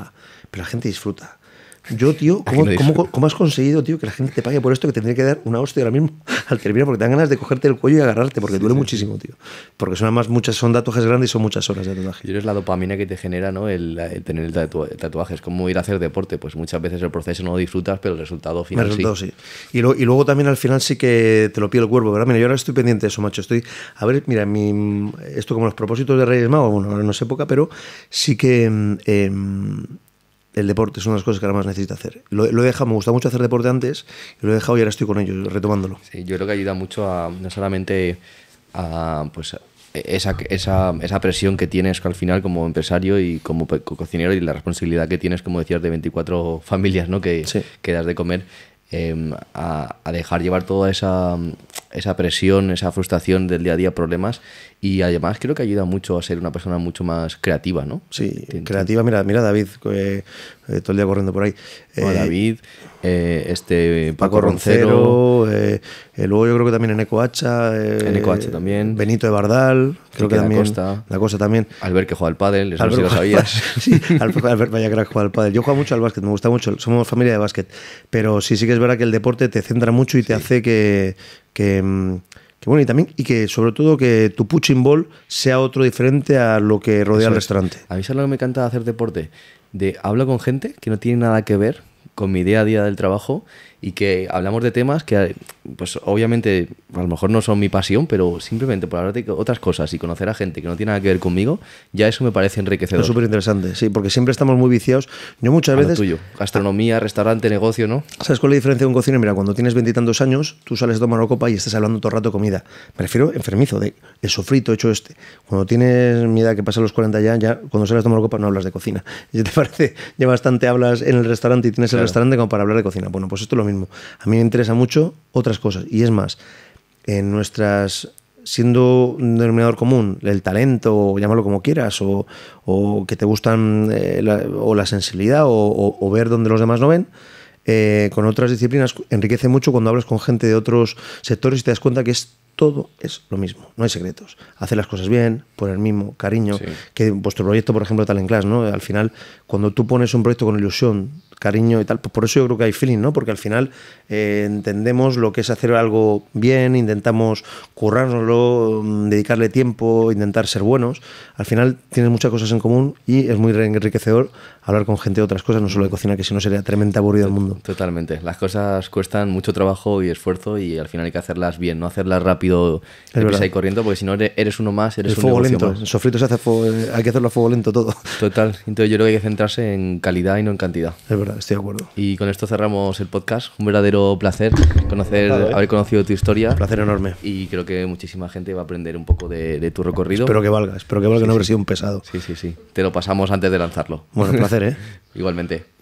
pero la gente disfruta. Yo, tío, ¿cómo, has conseguido, tío, que la gente te pague por esto que tendría que dar una hostia ahora mismo al terminar? Porque te dan ganas de cogerte el cuello y agarrarte, porque duele muchísimo, tío. Porque son además muchas, son tatuajes grandes y son muchas horas de tatuaje. Y eres la dopamina que te genera, ¿no? El, tener el tatuaje, Es como ir a hacer deporte. Pues muchas veces el proceso no lo disfrutas, pero el resultado final. sí. Y, luego también al final sí que te lo pide el cuerpo, Mira, yo ahora estoy pendiente de eso, macho. Estoy. A ver, mira, mi, esto como los propósitos de Reyes Magos, bueno, ahora no sé época, pero sí que. Em, em, el deporte es una de las cosas que ahora más necesito hacer. Lo, he dejado, me gusta mucho hacer deporte antes, y lo he dejado y ahora estoy con ellos, retomándolo. yo creo que ayuda mucho a no solamente a pues esa, presión que tienes al final como empresario y como cocinero y la responsabilidad que tienes, como decías, de 24 (laughs) familias ¿no? que, das de comer, em, a, dejar llevar toda esa, esa presión, esa frustración del día a día, problemas y además creo que ayuda mucho a ser una persona mucho más creativa, ¿no? Sí, creativa. Mira, mira David, eh, todo el día corriendo por ahí. Eh, David, eh, este Paco, Roncero. luego yo creo que también en Ecoacha. en Ecoacha también. Benito de Bardal. Creo que, también. La Costa. La Costa también. Albert que juega al pádel, eso Albert, lo sabías. (laughs) sí, Albert, vaya que juega al pádel. Yo juego mucho al básquet, me gusta mucho. Somos familia de básquet. Pero sí, sí que es verdad que el deporte te centra mucho y te hace que mm, que bueno, y también, y que sobre todo que tu punching ball sea otro diferente a lo que rodea el restaurante. A mí es que me encanta hacer deporte, de hablo con gente que no tiene nada que ver con mi día a día del trabajo y que hablamos de temas que, pues obviamente, a lo mejor no son mi pasión, pero simplemente por hablar de otras cosas y conocer a gente que no tiene nada que ver conmigo, ya eso me parece enriquecedor. Es súper interesante, sí, porque siempre estamos muy viciados. Yo muchas veces. gastronomía, restaurante, negocio, ¿no? ¿Sabes cuál es la diferencia de un cocinero? Mira, cuando tienes veintitantos años, tú sales a tomar una copa y estás hablando todo el rato de comida. Me refiero enfermizo, de el sofrito hecho este. Cuando tienes mi edad que pasa los 40 ya, ya cuando sales a tomar una copa no hablas de cocina. (laughs) ¿Y te parece? Ya bastante hablas en el restaurante y tienes el restaurante como para hablar de cocina. Bueno, pues esto es lo a mí me interesa mucho otras cosas. Y es más, en nuestras siendo un denominador común el talento, o llámalo como quieras, o, que te gustan, eh, o la sensibilidad, o, ver donde los demás no ven, eh, con otras disciplinas enriquece mucho cuando hablas con gente de otros sectores y te das cuenta que es todo es lo mismo, no hay secretos. Hacer las cosas bien, el mismo cariño, que vuestro proyecto, por ejemplo, Talent Class, ¿no? Al final, cuando tú pones un proyecto con ilusión, cariño y tal. Pues por eso yo creo que hay feeling, ¿no? Porque al final eh, entendemos lo que es hacer algo bien, intentamos currárnoslo, mm, dedicarle tiempo, intentar ser buenos. Al final tienes muchas cosas en común y es muy enriquecedor hablar con gente de otras cosas, no solo de mm. cocina, que si no sería tremenda aburrido el mundo. Totalmente. Las cosas cuestan mucho trabajo y esfuerzo y al final hay que hacerlas bien, no hacerlas rápido y y corriendo, porque si no eres uno más, eres un fuego lento. Más. El sofrito se hace eh, hay que hacerlo a fuego lento todo. Total. Entonces yo creo que hay que centrarse en calidad y no en cantidad. Es verdad estoy de acuerdo. Y con esto cerramos el podcast. Un verdadero placer conocer, ¿eh? haber conocido tu historia. Un placer enorme. Y creo que muchísima gente va a aprender un poco de, tu recorrido. Espero que valga, espero que valga no haber sido un pesado. Sí, sí, sí. Te lo pasamos antes de lanzarlo. Bueno, un placer, ¿eh? (laughs) Igualmente.